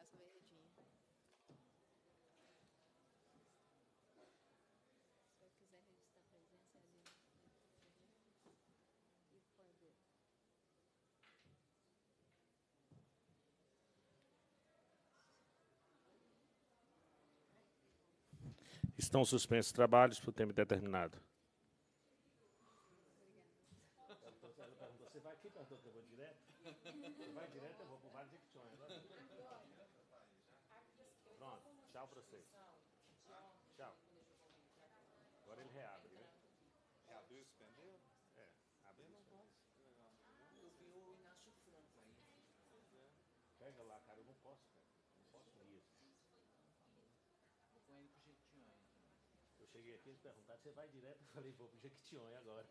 essa verdinha. Se eu quiser registrar a presença é ali né? e poder. Estão suspensos os trabalhos para o tempo determinado. cheguei aqui, eles perguntaram, você vai direto? Eu falei, vou pro Jequitinhonha agora.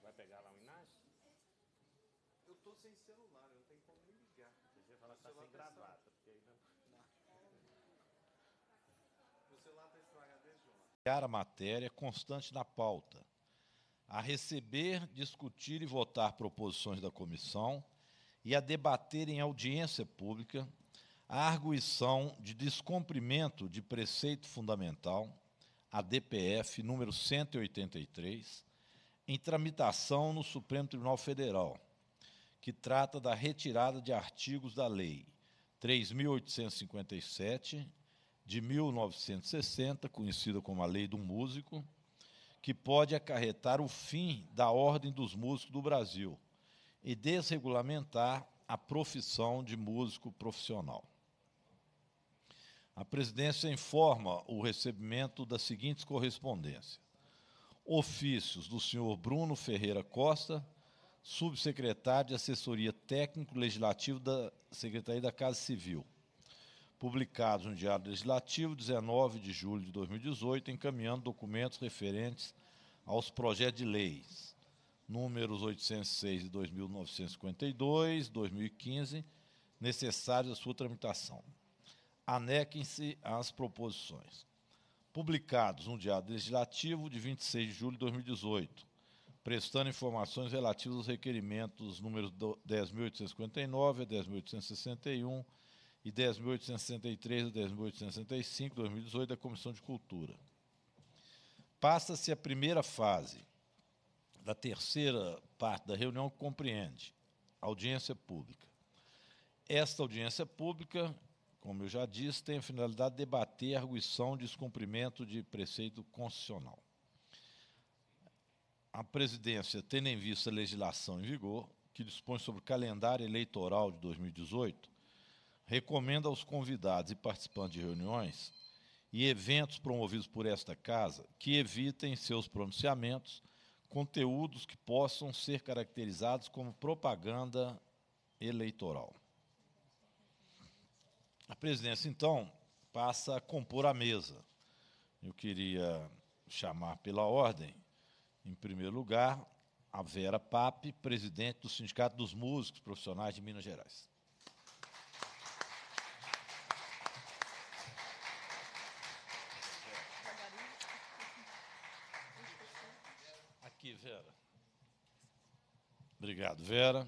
Vai pegar lá o Inácio? Eu tô sem celular, eu não tenho como me ligar. Você ia falar que tá sem tá gravata, porque aí não. não. celular tá a matéria constante na pauta, a receber, discutir e votar proposições da comissão e a debater em audiência pública a arguição de descumprimento de preceito fundamental, a DPF número 183, em tramitação no Supremo Tribunal Federal, que trata da retirada de artigos da lei 3857 de 1960, conhecida como a Lei do Músico, que pode acarretar o fim da Ordem dos Músicos do Brasil e desregulamentar a profissão de músico profissional. A presidência informa o recebimento das seguintes correspondências: ofícios do senhor Bruno Ferreira Costa, subsecretário de Assessoria Técnico-Legislativo da Secretaria da Casa Civil publicados no Diário Legislativo, 19 de julho de 2018, encaminhando documentos referentes aos projetos de leis números 806 e 2952, 2015, necessários à sua tramitação. Anequem-se às proposições. Publicados no Diário Legislativo de 26 de julho de 2018, prestando informações relativas aos requerimentos números 10.859 a 10.861, e 10.863 a 10.865, 2018, da Comissão de Cultura. Passa-se a primeira fase da terceira parte da reunião que compreende audiência pública. Esta audiência pública, como eu já disse, tem a finalidade de debater a arguição de descumprimento de preceito constitucional. A presidência, tendo em vista a legislação em vigor, que dispõe sobre o calendário eleitoral de 2018, recomenda aos convidados e participantes de reuniões e eventos promovidos por esta casa que evitem seus pronunciamentos conteúdos que possam ser caracterizados como propaganda eleitoral. A presidência, então, passa a compor a mesa. Eu queria chamar pela ordem, em primeiro lugar, a Vera Pape, presidente do Sindicato dos Músicos Profissionais de Minas Gerais. Obrigado, Vera.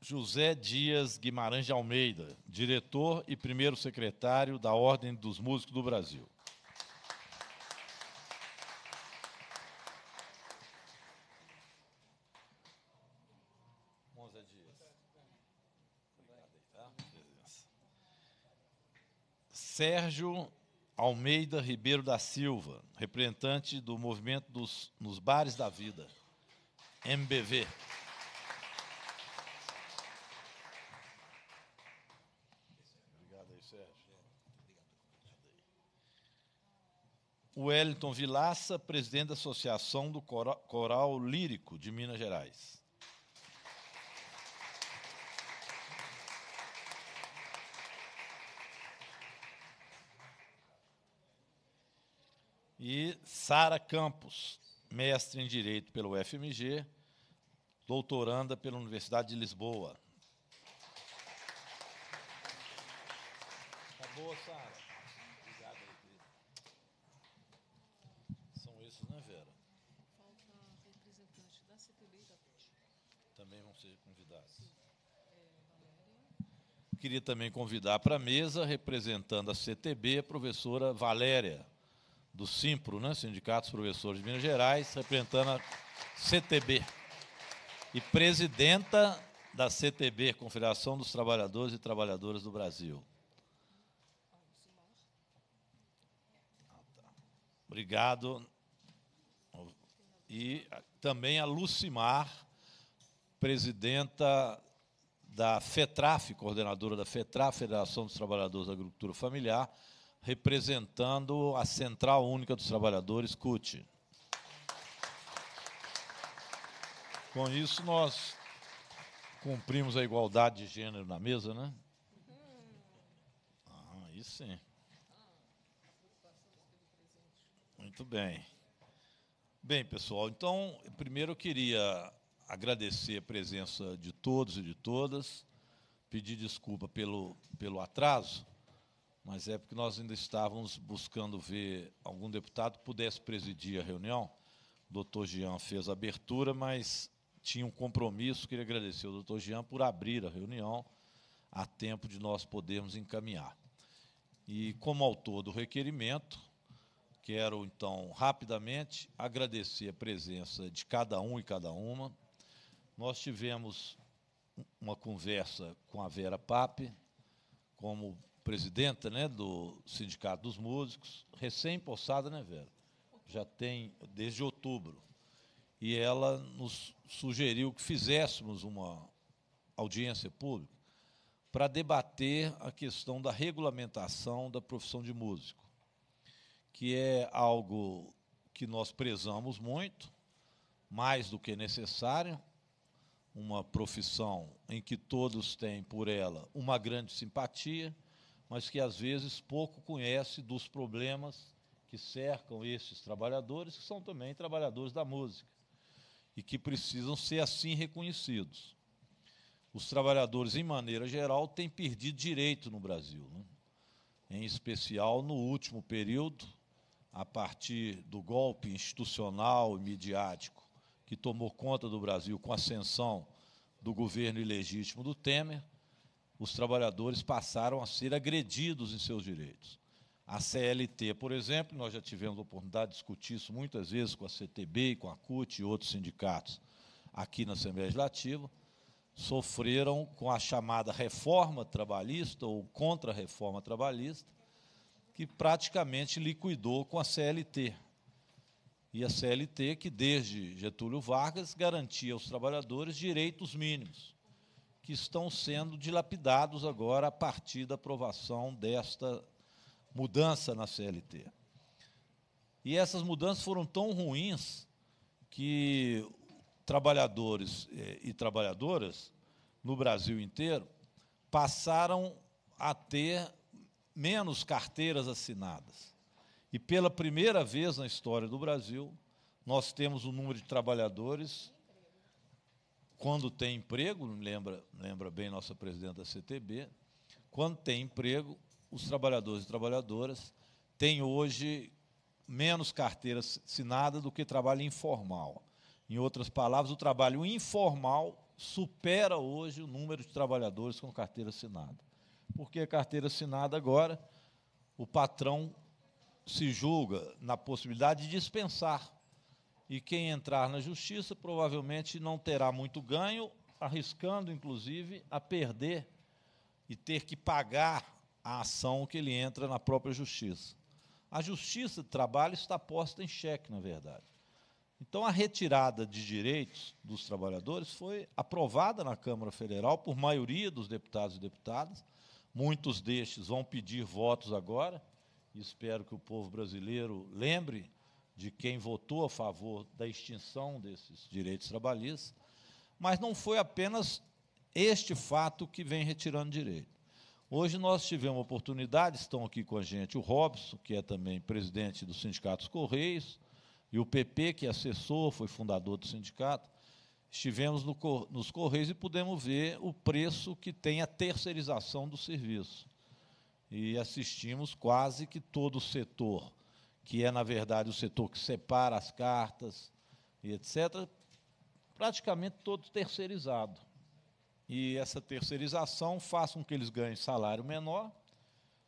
José Dias Guimarães de Almeida, diretor e primeiro secretário da Ordem dos Músicos do Brasil. Sérgio Almeida Ribeiro da Silva, representante do movimento dos, nos bares da vida. MBV. Wellington Vilaça, presidente da Associação do Coral Lírico de Minas Gerais. E Sara Campos, mestre em Direito pelo FMG, doutoranda pela Universidade de Lisboa. boa Sara. Obrigado São esses, né, Vera? Falta representante da CTB da PET. Também vão ser convidados. Queria também convidar para a mesa, representando a CTB, a professora Valéria do Simpro, né, Sindicato dos Professores de Minas Gerais, representando a CTB e presidenta da CTB, Confederação dos Trabalhadores e Trabalhadoras do Brasil. Obrigado. E também a Lucimar, presidenta da FETRAF, coordenadora da FETRAF, Federação dos Trabalhadores da Agricultura Familiar, representando a Central Única dos Trabalhadores, CUT. Com isso, nós cumprimos a igualdade de gênero na mesa, né? Ah, aí sim. Muito bem. Bem, pessoal, então, primeiro eu queria agradecer a presença de todos e de todas, pedir desculpa pelo, pelo atraso, mas é porque nós ainda estávamos buscando ver algum deputado que pudesse presidir a reunião. O doutor Jean fez a abertura, mas tinha um compromisso. Queria agradecer ao doutor Jean por abrir a reunião a tempo de nós podermos encaminhar. E, como autor do requerimento, quero, então, rapidamente agradecer a presença de cada um e cada uma. Nós tivemos uma conversa com a Vera Pape, como presidenta né, do Sindicato dos Músicos, recém-possada, né, Vera? Já tem desde outubro. E ela nos sugeriu que fizéssemos uma audiência pública para debater a questão da regulamentação da profissão de músico, que é algo que nós prezamos muito, mais do que necessário, uma profissão em que todos têm por ela uma grande simpatia mas que às vezes pouco conhece dos problemas que cercam esses trabalhadores, que são também trabalhadores da música e que precisam ser assim reconhecidos. Os trabalhadores, em maneira geral, têm perdido direito no Brasil, né? em especial no último período, a partir do golpe institucional e midiático que tomou conta do Brasil com a ascensão do governo ilegítimo do Temer, os trabalhadores passaram a ser agredidos em seus direitos. A CLT, por exemplo, nós já tivemos a oportunidade de discutir isso muitas vezes com a CTB, com a CUT e outros sindicatos aqui na Assembleia Legislativa, sofreram com a chamada reforma trabalhista ou contra-reforma trabalhista, que praticamente liquidou com a CLT. E a CLT, que desde Getúlio Vargas garantia aos trabalhadores direitos mínimos que estão sendo dilapidados agora a partir da aprovação desta mudança na CLT. E essas mudanças foram tão ruins que trabalhadores eh, e trabalhadoras no Brasil inteiro passaram a ter menos carteiras assinadas. E pela primeira vez na história do Brasil, nós temos um número de trabalhadores quando tem emprego, lembra, lembra bem nossa presidenta da CTB, quando tem emprego, os trabalhadores e trabalhadoras têm hoje menos carteiras assinada do que trabalho informal. Em outras palavras, o trabalho informal supera hoje o número de trabalhadores com carteira assinada. Porque a carteira assinada agora, o patrão se julga na possibilidade de dispensar e quem entrar na justiça provavelmente não terá muito ganho, arriscando inclusive a perder e ter que pagar a ação que ele entra na própria justiça. A justiça de trabalho está posta em xeque, na verdade. Então, a retirada de direitos dos trabalhadores foi aprovada na Câmara Federal por maioria dos deputados e deputadas. Muitos destes vão pedir votos agora. Espero que o povo brasileiro lembre de quem votou a favor da extinção desses direitos trabalhistas, mas não foi apenas este fato que vem retirando direito. Hoje nós tivemos oportunidade, estão aqui com a gente o Robson, que é também presidente do Sindicato dos Correios, e o PP, que é assessor, foi fundador do sindicato. Estivemos no, nos Correios e pudemos ver o preço que tem a terceirização do serviço. E assistimos quase que todo o setor que é, na verdade, o setor que separa as cartas e etc., praticamente todo terceirizado. E essa terceirização faz com que eles ganhem salário menor,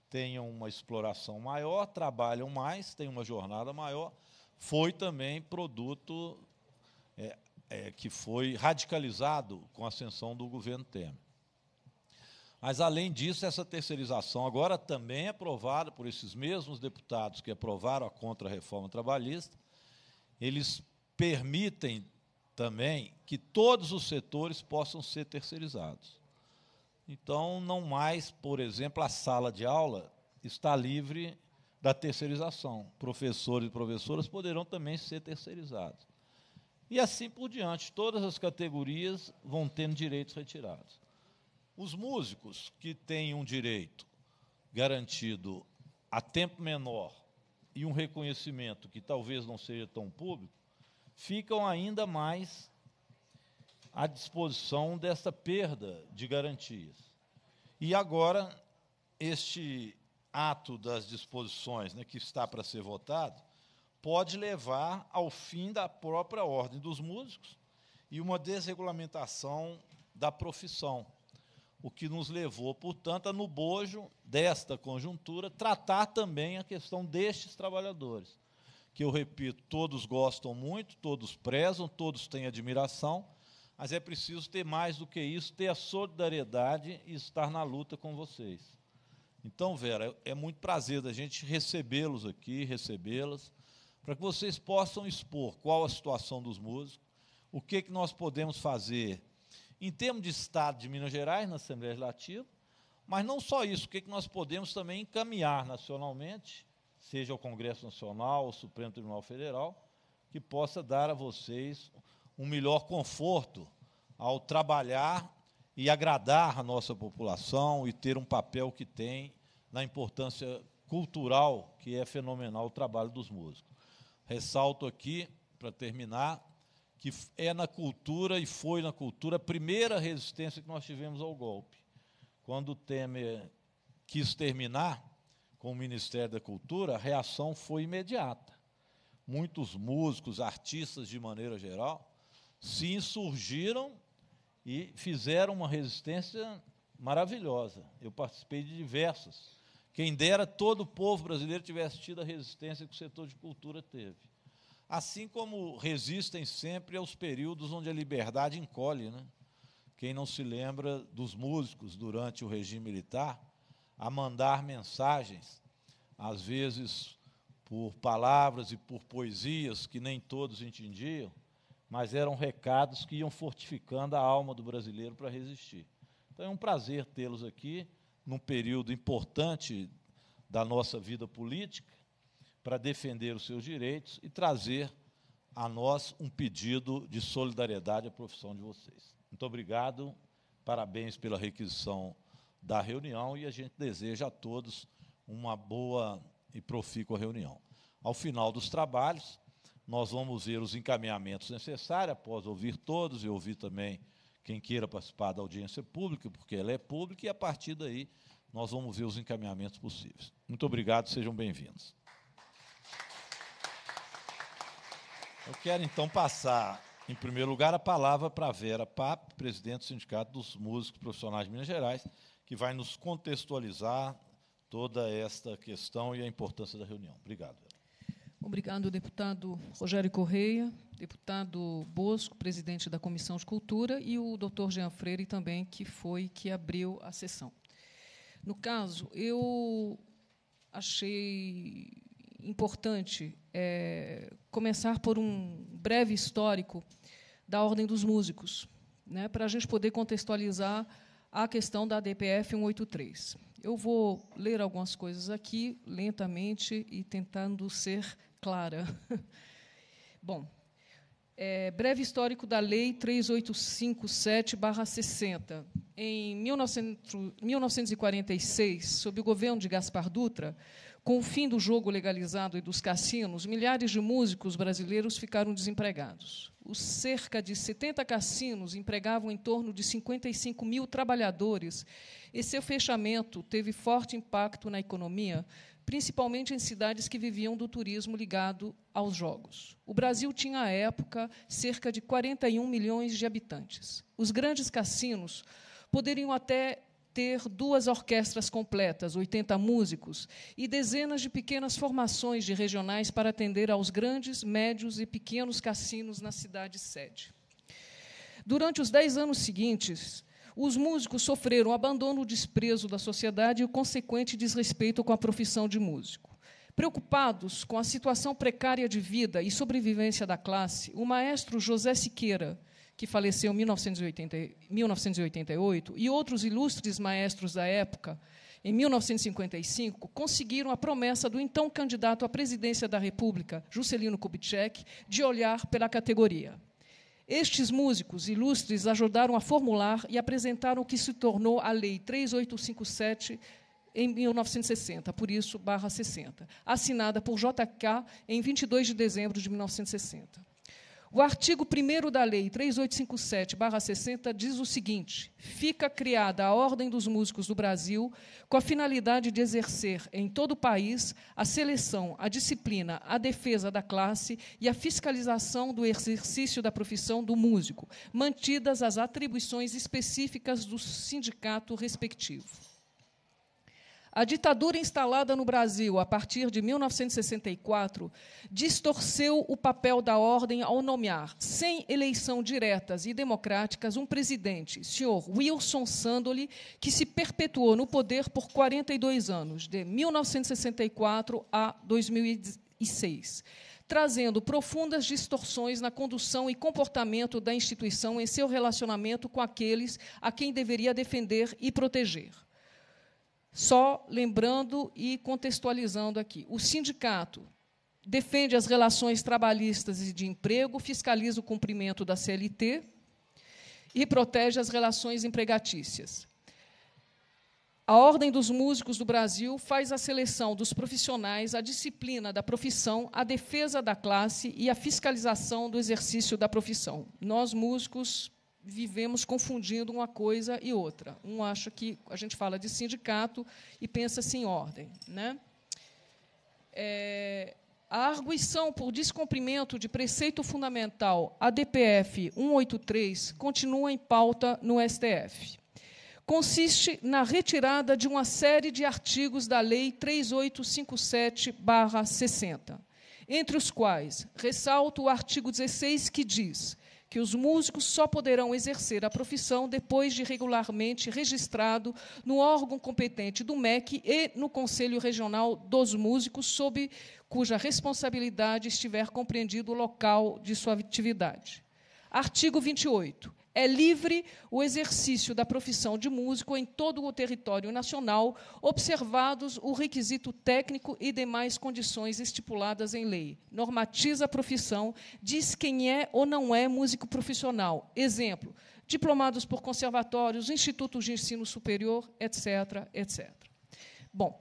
tenham uma exploração maior, trabalham mais, tenham uma jornada maior. Foi também produto é, é, que foi radicalizado com a ascensão do governo Temer. Mas, além disso, essa terceirização agora também é aprovada por esses mesmos deputados que aprovaram a contra-reforma trabalhista. Eles permitem também que todos os setores possam ser terceirizados. Então, não mais, por exemplo, a sala de aula está livre da terceirização. Professores e professoras poderão também ser terceirizados. E assim por diante, todas as categorias vão tendo direitos retirados. Os músicos que têm um direito garantido a tempo menor e um reconhecimento que talvez não seja tão público, ficam ainda mais à disposição dessa perda de garantias. E agora, este ato das disposições né, que está para ser votado pode levar ao fim da própria ordem dos músicos e uma desregulamentação da profissão o que nos levou, portanto, a, no bojo desta conjuntura, tratar também a questão destes trabalhadores, que eu repito, todos gostam muito, todos prezam, todos têm admiração, mas é preciso ter mais do que isso, ter a solidariedade e estar na luta com vocês. Então, Vera, é muito prazer da gente recebê-los aqui, recebê-las, para que vocês possam expor qual a situação dos músicos, o que, que nós podemos fazer em termos de Estado de Minas Gerais, na Assembleia Legislativa, mas não só isso, o que é nós podemos também encaminhar nacionalmente, seja o Congresso Nacional, o Supremo Tribunal Federal, que possa dar a vocês um melhor conforto ao trabalhar e agradar a nossa população e ter um papel que tem na importância cultural, que é fenomenal o trabalho dos músicos. Ressalto aqui, para terminar, que é na cultura e foi na cultura a primeira resistência que nós tivemos ao golpe. Quando o Temer quis terminar com o Ministério da Cultura, a reação foi imediata. Muitos músicos, artistas de maneira geral, se insurgiram e fizeram uma resistência maravilhosa. Eu participei de diversas. Quem dera todo o povo brasileiro tivesse tido a resistência que o setor de cultura teve. Assim como resistem sempre aos períodos onde a liberdade encolhe. Né? Quem não se lembra dos músicos durante o regime militar a mandar mensagens, às vezes por palavras e por poesias que nem todos entendiam, mas eram recados que iam fortificando a alma do brasileiro para resistir. Então é um prazer tê-los aqui num período importante da nossa vida política para defender os seus direitos e trazer a nós um pedido de solidariedade à profissão de vocês. Muito obrigado, parabéns pela requisição da reunião e a gente deseja a todos uma boa e profícua reunião. Ao final dos trabalhos, nós vamos ver os encaminhamentos necessários, após ouvir todos e ouvir também quem queira participar da audiência pública, porque ela é pública, e a partir daí nós vamos ver os encaminhamentos possíveis. Muito obrigado, sejam bem-vindos. Eu quero então passar, em primeiro lugar, a palavra para a Vera Papp, presidente do Sindicato dos Músicos Profissionais de Minas Gerais, que vai nos contextualizar toda esta questão e a importância da reunião. Obrigado. Vera. Obrigado, deputado Rogério Correia, deputado Bosco, presidente da Comissão de Cultura, e o doutor Jean Freire também, que foi que abriu a sessão. No caso, eu achei importante é, começar por um breve histórico da Ordem dos Músicos, né, para a gente poder contextualizar a questão da DPF 183. Eu vou ler algumas coisas aqui, lentamente e tentando ser clara. Bom, é, breve histórico da Lei 3857-60. Em 1946, sob o governo de Gaspar Dutra, com o fim do jogo legalizado e dos cassinos, milhares de músicos brasileiros ficaram desempregados. Os cerca de 70 cassinos empregavam em torno de 55 mil trabalhadores, e seu fechamento teve forte impacto na economia, principalmente em cidades que viviam do turismo ligado aos jogos. O Brasil tinha, à época, cerca de 41 milhões de habitantes. Os grandes cassinos poderiam até ter duas orquestras completas, 80 músicos, e dezenas de pequenas formações de regionais para atender aos grandes, médios e pequenos cassinos na cidade sede. Durante os dez anos seguintes, os músicos sofreram abandono, desprezo da sociedade e o consequente desrespeito com a profissão de músico. Preocupados com a situação precária de vida e sobrevivência da classe, o maestro José Siqueira, que faleceu em 1980, 1988, e outros ilustres maestros da época, em 1955, conseguiram a promessa do então candidato à presidência da República, Juscelino Kubitschek, de olhar pela categoria. Estes músicos ilustres ajudaram a formular e apresentaram o que se tornou a Lei 3857 em 1960, por isso, barra 60, assinada por JK em 22 de dezembro de 1960. O artigo 1 da Lei 3857-60 diz o seguinte: fica criada a Ordem dos Músicos do Brasil com a finalidade de exercer em todo o país a seleção, a disciplina, a defesa da classe e a fiscalização do exercício da profissão do músico, mantidas as atribuições específicas do sindicato respectivo. A ditadura instalada no Brasil a partir de 1964 distorceu o papel da ordem ao nomear, sem eleição diretas e democráticas, um presidente, senhor Wilson Sandoli, que se perpetuou no poder por 42 anos, de 1964 a 2006 trazendo profundas distorções na condução e comportamento da instituição em seu relacionamento com aqueles a quem deveria defender e proteger. Só lembrando e contextualizando aqui: o sindicato defende as relações trabalhistas e de emprego, fiscaliza o cumprimento da CLT e protege as relações empregatícias. A Ordem dos Músicos do Brasil faz a seleção dos profissionais, a disciplina da profissão, a defesa da classe e a fiscalização do exercício da profissão. Nós, músicos, vivemos confundindo uma coisa e outra. Um acha que a gente fala de sindicato e pensa-se em assim, ordem. Né? É, a arguição por descumprimento de preceito fundamental ADPF 183 continua em pauta no STF. Consiste na retirada de uma série de artigos da Lei 3857-60, entre os quais ressalto o artigo 16, que diz que os músicos só poderão exercer a profissão depois de regularmente registrado no órgão competente do MEC e no Conselho Regional dos Músicos, sob cuja responsabilidade estiver compreendido o local de sua atividade. Artigo 28 é livre o exercício da profissão de músico em todo o território nacional, observados o requisito técnico e demais condições estipuladas em lei. Normatiza a profissão, diz quem é ou não é músico profissional. Exemplo: diplomados por conservatórios, institutos de ensino superior, etc., etc. Bom,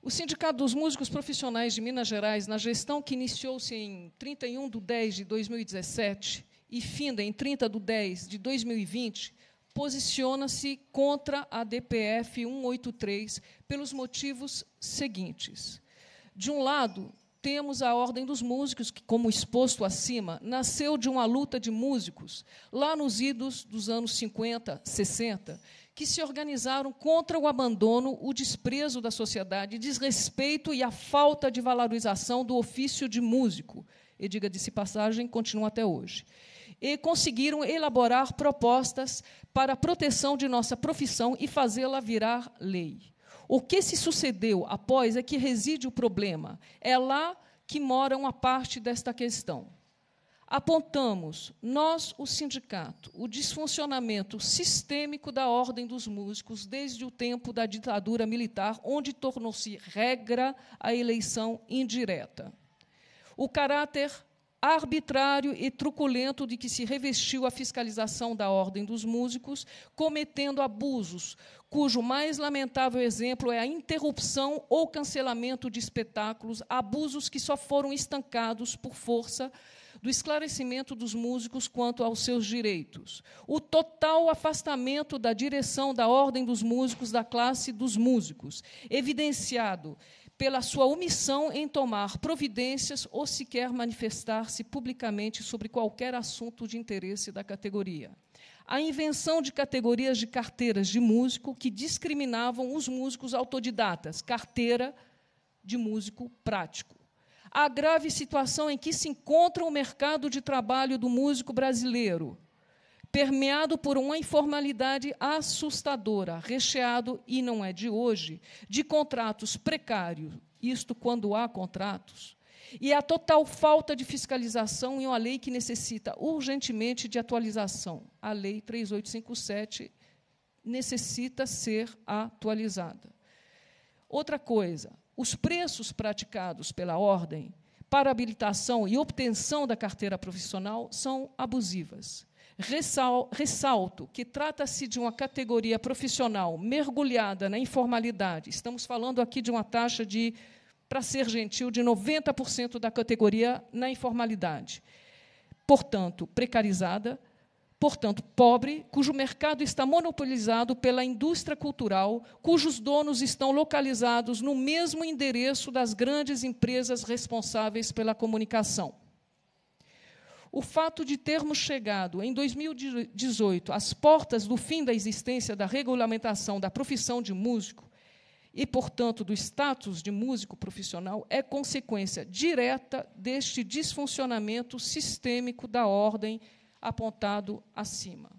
o Sindicato dos Músicos Profissionais de Minas Gerais, na gestão que iniciou-se em 31 de 10 de 2017, e finda em 30 de 10 de 2020, posiciona-se contra a DPF 183 pelos motivos seguintes. De um lado, temos a Ordem dos Músicos, que, como exposto acima, nasceu de uma luta de músicos, lá nos idos dos anos 50, 60, que se organizaram contra o abandono, o desprezo da sociedade, desrespeito e a falta de valorização do ofício de músico. E, diga-se passagem, continua até hoje e conseguiram elaborar propostas para a proteção de nossa profissão e fazê-la virar lei. O que se sucedeu após é que reside o problema. É lá que mora uma parte desta questão. Apontamos, nós, o sindicato, o desfuncionamento sistêmico da ordem dos músicos desde o tempo da ditadura militar, onde tornou-se regra a eleição indireta. O caráter arbitrário e truculento de que se revestiu a fiscalização da ordem dos músicos, cometendo abusos, cujo mais lamentável exemplo é a interrupção ou cancelamento de espetáculos, abusos que só foram estancados por força do esclarecimento dos músicos quanto aos seus direitos, o total afastamento da direção da Ordem dos Músicos da classe dos músicos, evidenciado pela sua omissão em tomar providências ou sequer manifestar-se publicamente sobre qualquer assunto de interesse da categoria. A invenção de categorias de carteiras de músico que discriminavam os músicos autodidatas, carteira de músico prático. A grave situação em que se encontra o mercado de trabalho do músico brasileiro, permeado por uma informalidade assustadora, recheado, e não é de hoje, de contratos precários, isto quando há contratos, e a total falta de fiscalização em uma lei que necessita urgentemente de atualização. A Lei 3857 necessita ser atualizada. Outra coisa, os preços praticados pela ordem para habilitação e obtenção da carteira profissional são abusivas Ressal, ressalto que trata-se de uma categoria profissional mergulhada na informalidade. Estamos falando aqui de uma taxa de, para ser gentil, de 90% da categoria na informalidade. Portanto, precarizada, portanto, pobre, cujo mercado está monopolizado pela indústria cultural, cujos donos estão localizados no mesmo endereço das grandes empresas responsáveis pela comunicação. O fato de termos chegado em 2018 às portas do fim da existência da regulamentação da profissão de músico e, portanto, do status de músico profissional é consequência direta deste desfuncionamento sistêmico da ordem apontado acima.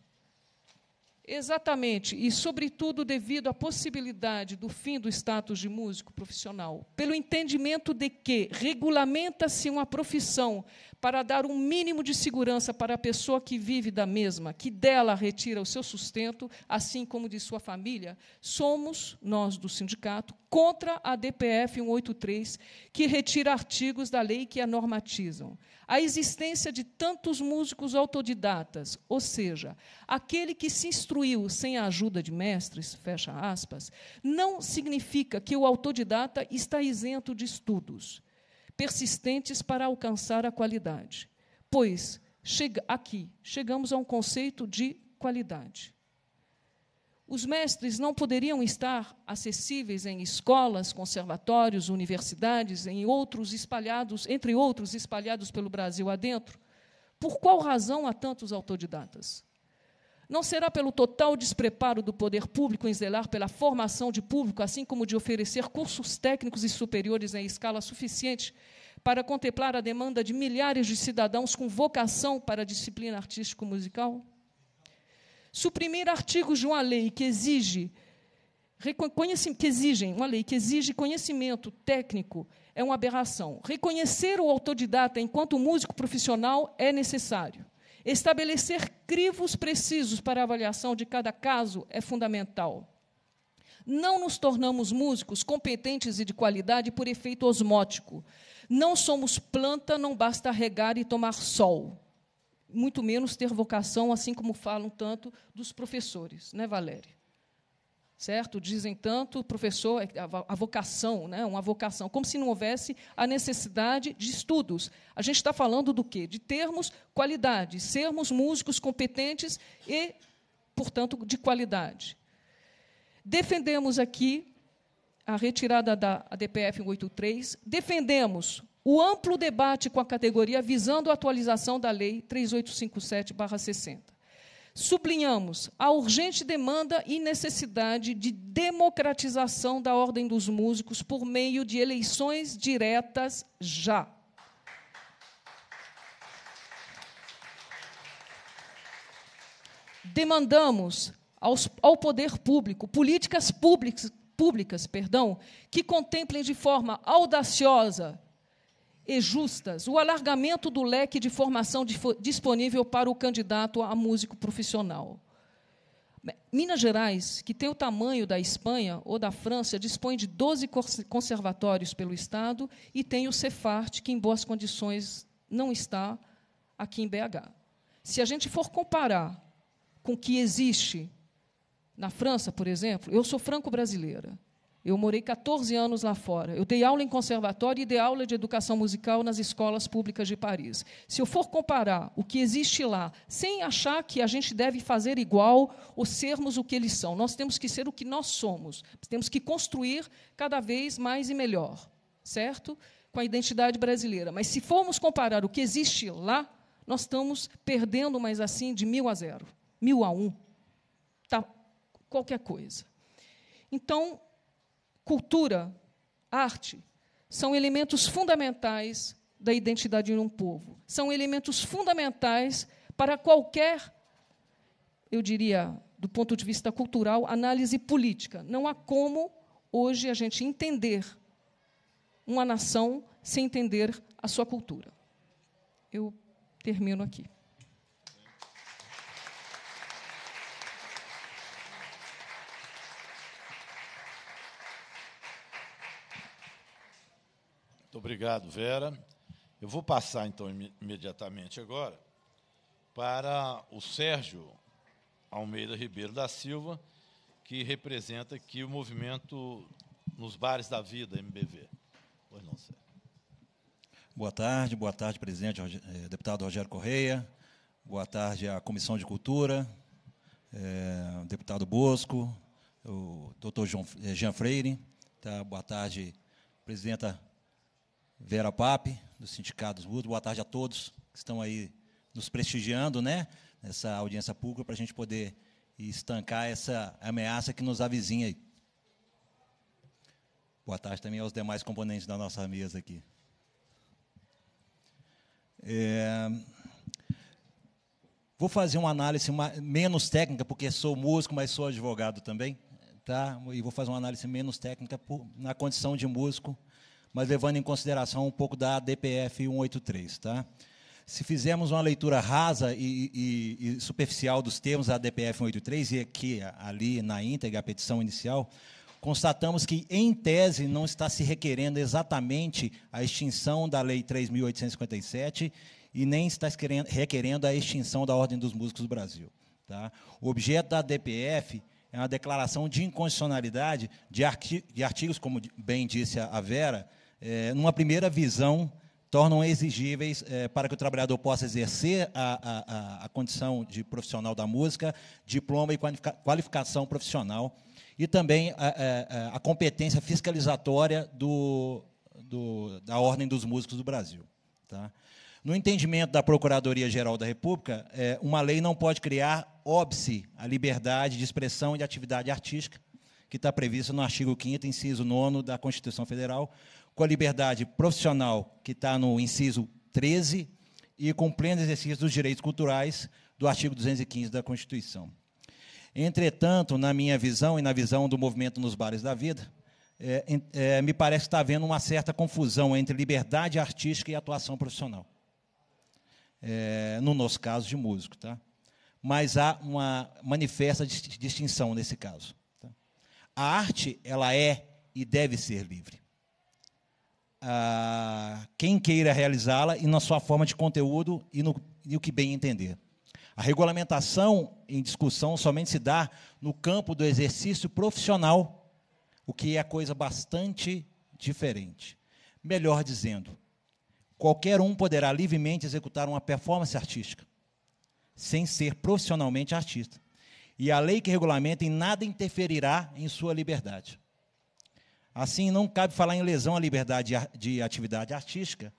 Exatamente, e sobretudo devido à possibilidade do fim do status de músico profissional, pelo entendimento de que regulamenta-se uma profissão para dar um mínimo de segurança para a pessoa que vive da mesma, que dela retira o seu sustento, assim como de sua família, somos, nós do sindicato, contra a DPF 183, que retira artigos da lei que a normatizam. A existência de tantos músicos autodidatas, ou seja, aquele que se instruiu sem a ajuda de mestres, fecha aspas, não significa que o autodidata está isento de estudos persistentes para alcançar a qualidade. Pois, chega aqui, chegamos a um conceito de qualidade. Os mestres não poderiam estar acessíveis em escolas, conservatórios, universidades, em outros espalhados, entre outros espalhados pelo Brasil adentro. Por qual razão há tantos autodidatas? Não será pelo total despreparo do poder público em zelar pela formação de público, assim como de oferecer cursos técnicos e superiores em escala suficiente para contemplar a demanda de milhares de cidadãos com vocação para a disciplina artístico-musical? Suprimir artigos de uma lei que exige que exigem uma lei que exige conhecimento técnico é uma aberração. Reconhecer o autodidata enquanto músico profissional é necessário. Estabelecer crivos precisos para a avaliação de cada caso é fundamental. Não nos tornamos músicos competentes e de qualidade por efeito osmótico. Não somos planta, não basta regar e tomar sol. Muito menos ter vocação, assim como falam tanto dos professores, né, Valéria? certo? Dizem tanto, professor, é, a vocação, né? uma vocação, como se não houvesse a necessidade de estudos. A gente está falando do quê? De termos qualidade, sermos músicos competentes e, portanto, de qualidade. Defendemos aqui a retirada da DPF 183, defendemos o amplo debate com a categoria visando a atualização da Lei 3857-60. Sublinhamos a urgente demanda e necessidade de democratização da ordem dos músicos por meio de eleições diretas já. Demandamos aos, ao poder público políticas públicas, públicas perdão, que contemplem de forma audaciosa e justas, o alargamento do leque de formação disponível para o candidato a músico profissional. Minas Gerais, que tem o tamanho da Espanha ou da França, dispõe de 12 conservatórios pelo Estado e tem o Cefart, que em boas condições não está aqui em BH. Se a gente for comparar com o que existe na França, por exemplo, eu sou franco-brasileira. Eu morei 14 anos lá fora. Eu dei aula em conservatório e dei aula de educação musical nas escolas públicas de Paris. Se eu for comparar o que existe lá, sem achar que a gente deve fazer igual ou sermos o que eles são, nós temos que ser o que nós somos. Temos que construir cada vez mais e melhor, certo? Com a identidade brasileira. Mas se formos comparar o que existe lá, nós estamos perdendo, mais assim, de mil a zero, mil a um. Tá qualquer coisa. Então, cultura, arte, são elementos fundamentais da identidade de um povo. São elementos fundamentais para qualquer, eu diria, do ponto de vista cultural, análise política. Não há como hoje a gente entender uma nação sem entender a sua cultura. Eu termino aqui. obrigado, Vera. Eu vou passar, então, imediatamente agora para o Sérgio Almeida Ribeiro da Silva, que representa aqui o movimento nos bares da vida, MBV. Pois não, Sérgio. Boa tarde, boa tarde, presidente, eh, deputado Rogério Correia. Boa tarde à Comissão de Cultura, é, deputado Bosco, o doutor eh, Jean Freire. Tá, boa tarde, presidenta Vera Pape, do Sindicato dos Boa tarde a todos que estão aí nos prestigiando, né? Nessa audiência pública para a gente poder estancar essa ameaça que nos avizinha aí. Boa tarde também aos demais componentes da nossa mesa aqui. É, vou fazer uma análise menos técnica, porque sou músico, mas sou advogado também. Tá? E vou fazer uma análise menos técnica por, na condição de músico mas levando em consideração um pouco da DPF 183, tá? Se fizermos uma leitura rasa e, e, e superficial dos termos da DPF 183 e aqui ali na íntegra a petição inicial, constatamos que, em tese, não está se requerendo exatamente a extinção da Lei 3.857 e nem está requerendo a extinção da Ordem dos Músicos do Brasil. Tá? O objeto da DPF é uma declaração de inconstitucionalidade de, artigos, como bem disse a Vera, é, numa primeira visão, tornam exigíveis é, para que o trabalhador possa exercer a, a, a condição de profissional da música, diploma e qualificação profissional, e também a, a competência fiscalizatória do, do, da Ordem dos Músicos do Brasil. Tá? No entendimento da Procuradoria-Geral da República, é, uma lei não pode criar óbice à liberdade de expressão e de atividade artística, que está prevista no artigo 5 inciso 9 da Constituição Federal, com a liberdade profissional que está no inciso 13 e com pleno exercício dos direitos culturais do artigo 215 da Constituição. Entretanto, na minha visão e na visão do movimento nos bares da vida, é, é, me parece que está havendo uma certa confusão entre liberdade artística e atuação profissional. É, no nosso caso, de músico. Tá? Mas há uma manifesta distinção nesse caso. Tá? A arte, ela é e deve ser livre a ah, quem queira realizá-la e na sua forma de conteúdo e, no, e o que bem entender. A regulamentação em discussão somente se dá no campo do exercício profissional, o que é coisa bastante diferente. Melhor dizendo, qualquer um poderá livremente executar uma performance artística, sem ser profissionalmente artista. E a lei que regulamenta em nada interferirá em sua liberdade. Assim, não cabe falar em lesão à liberdade de atividade artística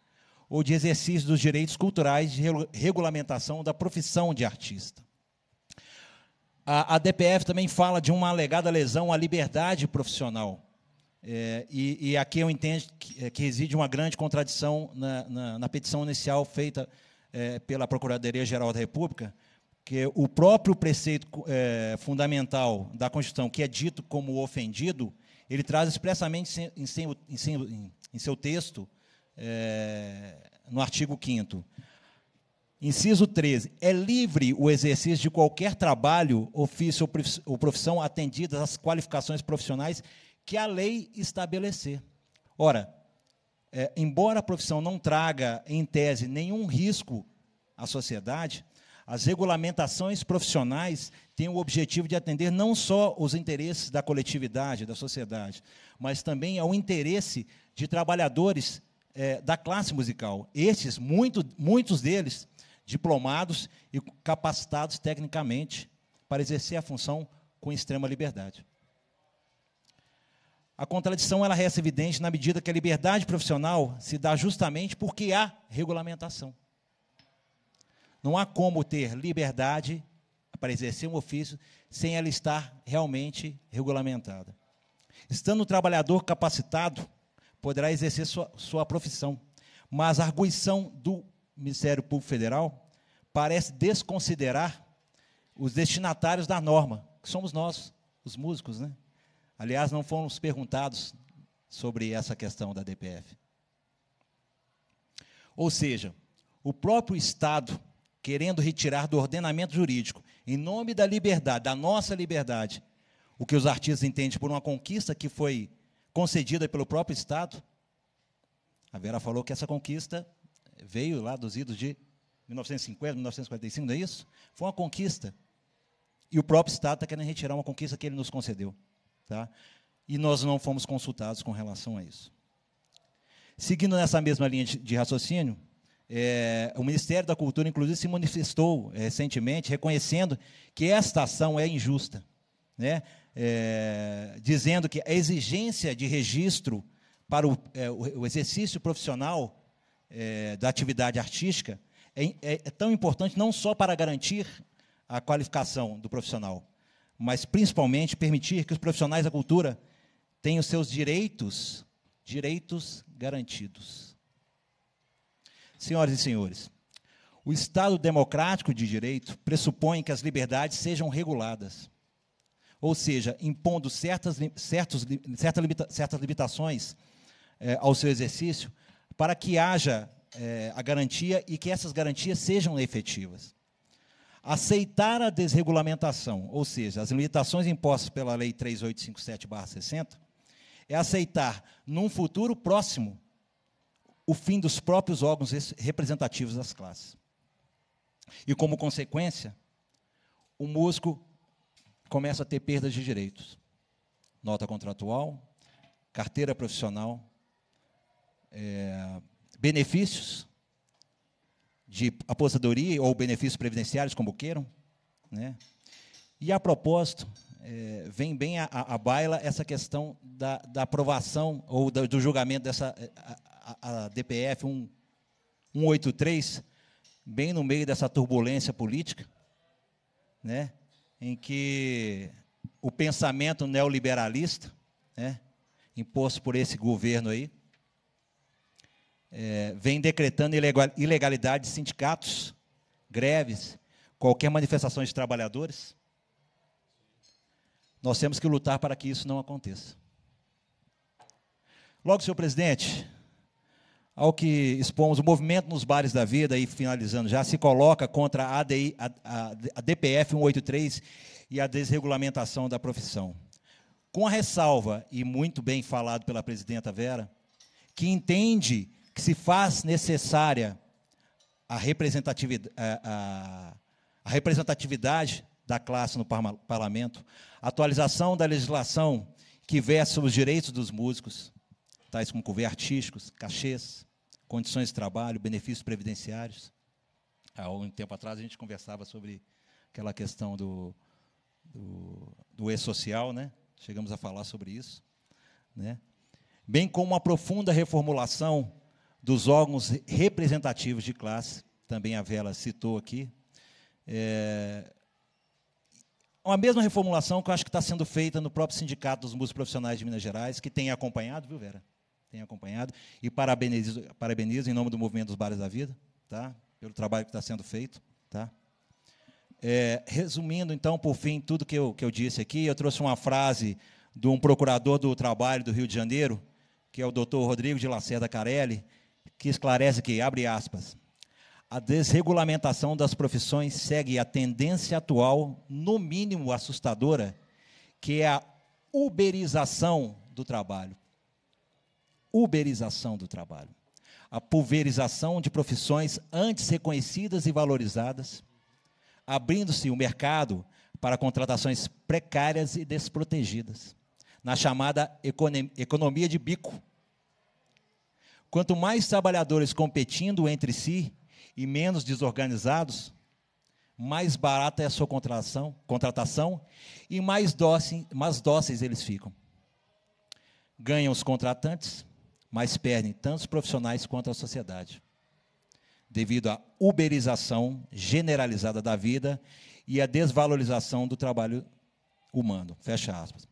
ou de exercício dos direitos culturais de regulamentação da profissão de artista. A, a DPF também fala de uma alegada lesão à liberdade profissional. É, e, e, aqui eu entendo que, é, que, reside uma grande contradição na, na, na petição inicial feita é, pela Procuradoria-Geral da República, que o próprio preceito é, fundamental da Constituição, que é dito como ofendido, ele traz expressamente em, seu, em seu, em seu texto, é, no artigo 5. Inciso 13. É livre o exercício de qualquer trabalho, ofício ou profissão atendidas às qualificações profissionais que a lei estabelecer. Ora, é, embora a profissão não traga, em tese, nenhum risco à sociedade, as regulamentações profissionais têm o objetivo de atender não só os interesses da coletividade, da sociedade, mas também ao interesse de trabalhadores é, da classe musical. Esses, muito, muitos deles, diplomados e capacitados tecnicamente para exercer a função com extrema liberdade. A contradição ela resta evidente na medida que a liberdade profissional se dá justamente porque há regulamentação. Não há como ter liberdade para exercer um ofício sem ela estar realmente regulamentada. Estando o trabalhador capacitado, poderá exercer sua, sua profissão, mas a arguição do Ministério Público Federal parece desconsiderar os destinatários da norma, que somos nós, os músicos, né? Aliás, não fomos perguntados sobre essa questão da DPF. Ou seja, o próprio Estado querendo retirar do ordenamento jurídico, em nome da liberdade, da nossa liberdade, o que os artistas entendem por uma conquista que foi concedida pelo próprio Estado. A Vera falou que essa conquista veio lá dos idos de 1950, 1945, não é isso? Foi uma conquista. E o próprio Estado está querendo retirar uma conquista que ele nos concedeu. Tá? E nós não fomos consultados com relação a isso. Seguindo nessa mesma linha de, de raciocínio, é, o Ministério da Cultura, inclusive, se manifestou é, recentemente reconhecendo que esta ação é injusta, né? É, dizendo que a exigência de registro para o, é, o exercício profissional é, da atividade artística é, é tão importante não só para garantir a qualificação do profissional, mas principalmente permitir que os profissionais da cultura tenham seus direitos, direitos garantidos. Senhoras e senhores, o Estado democrático de direito pressupõe que as liberdades sejam reguladas, ou seja, impondo certas, certos, certa limita, certas limitações eh, ao seu exercício, para que haja eh, a garantia e que essas garantias sejam efetivas. Aceitar a desregulamentação, ou seja, as limitações impostas pela Lei 3857-60, é aceitar, num futuro próximo, o fim dos próprios órgãos representativos das classes. E como consequência, o músico começa a ter perdas de direitos. Nota contratual, carteira profissional, é, benefícios de aposentadoria ou benefícios previdenciários, como queiram. Né? E, a propósito, é, vem bem à baila essa questão da, da aprovação ou da, do julgamento dessa é, a, DPF 183, bem no meio dessa turbulência política, né, em que o pensamento neoliberalista, né, imposto por esse governo aí, é, vem decretando ilegalidade de sindicatos, greves, qualquer manifestação de trabalhadores. Nós temos que lutar para que isso não aconteça. Logo, senhor presidente, ao que expomos, o movimento nos bares da vida, e finalizando já, se coloca contra a, ADI, a, a, a DPF 183 e a desregulamentação da profissão. Com a ressalva, e muito bem falado pela presidenta Vera, que entende que se faz necessária a representatividade, a, a, representatividade da classe no parlamento, atualização da legislação que versa os direitos dos músicos, tais como cover artísticos, cachês, condições de trabalho, benefícios previdenciários. Há algum tempo atrás a gente conversava sobre aquela questão do, do, do e-social, né? chegamos a falar sobre isso, né? bem como uma profunda reformulação dos órgãos representativos de classe, também a Vela citou aqui, é, uma mesma reformulação que eu acho que está sendo feita no próprio Sindicato dos Músicos Profissionais de Minas Gerais, que tem acompanhado, viu, Vera? tem acompanhado. E parabenizo, parabenizo em nome do Movimento dos Bares da Vida, tá? pelo trabalho que está sendo feito. Tá? É, resumindo, então, por fim, tudo que eu, que eu disse aqui, eu trouxe uma frase de um procurador do trabalho do Rio de Janeiro, que é o doutor Rodrigo de Lacerda Carelli, que esclarece que, abre aspas, a desregulamentação das profissões segue a tendência atual, no mínimo assustadora, que é a uberização do trabalho uberização do trabalho, a pulverização de profissões antes reconhecidas e valorizadas, abrindo-se o mercado para contratações precárias e desprotegidas, na chamada economia de bico. Quanto mais trabalhadores competindo entre si e menos desorganizados, mais barata é a sua contratação, contratação e mais, dócil, mais dóceis eles ficam. Ganham os contratantes, mas perdem tantos profissionais quanto a sociedade, devido à uberização generalizada da vida e à desvalorização do trabalho humano. Fecha aspas.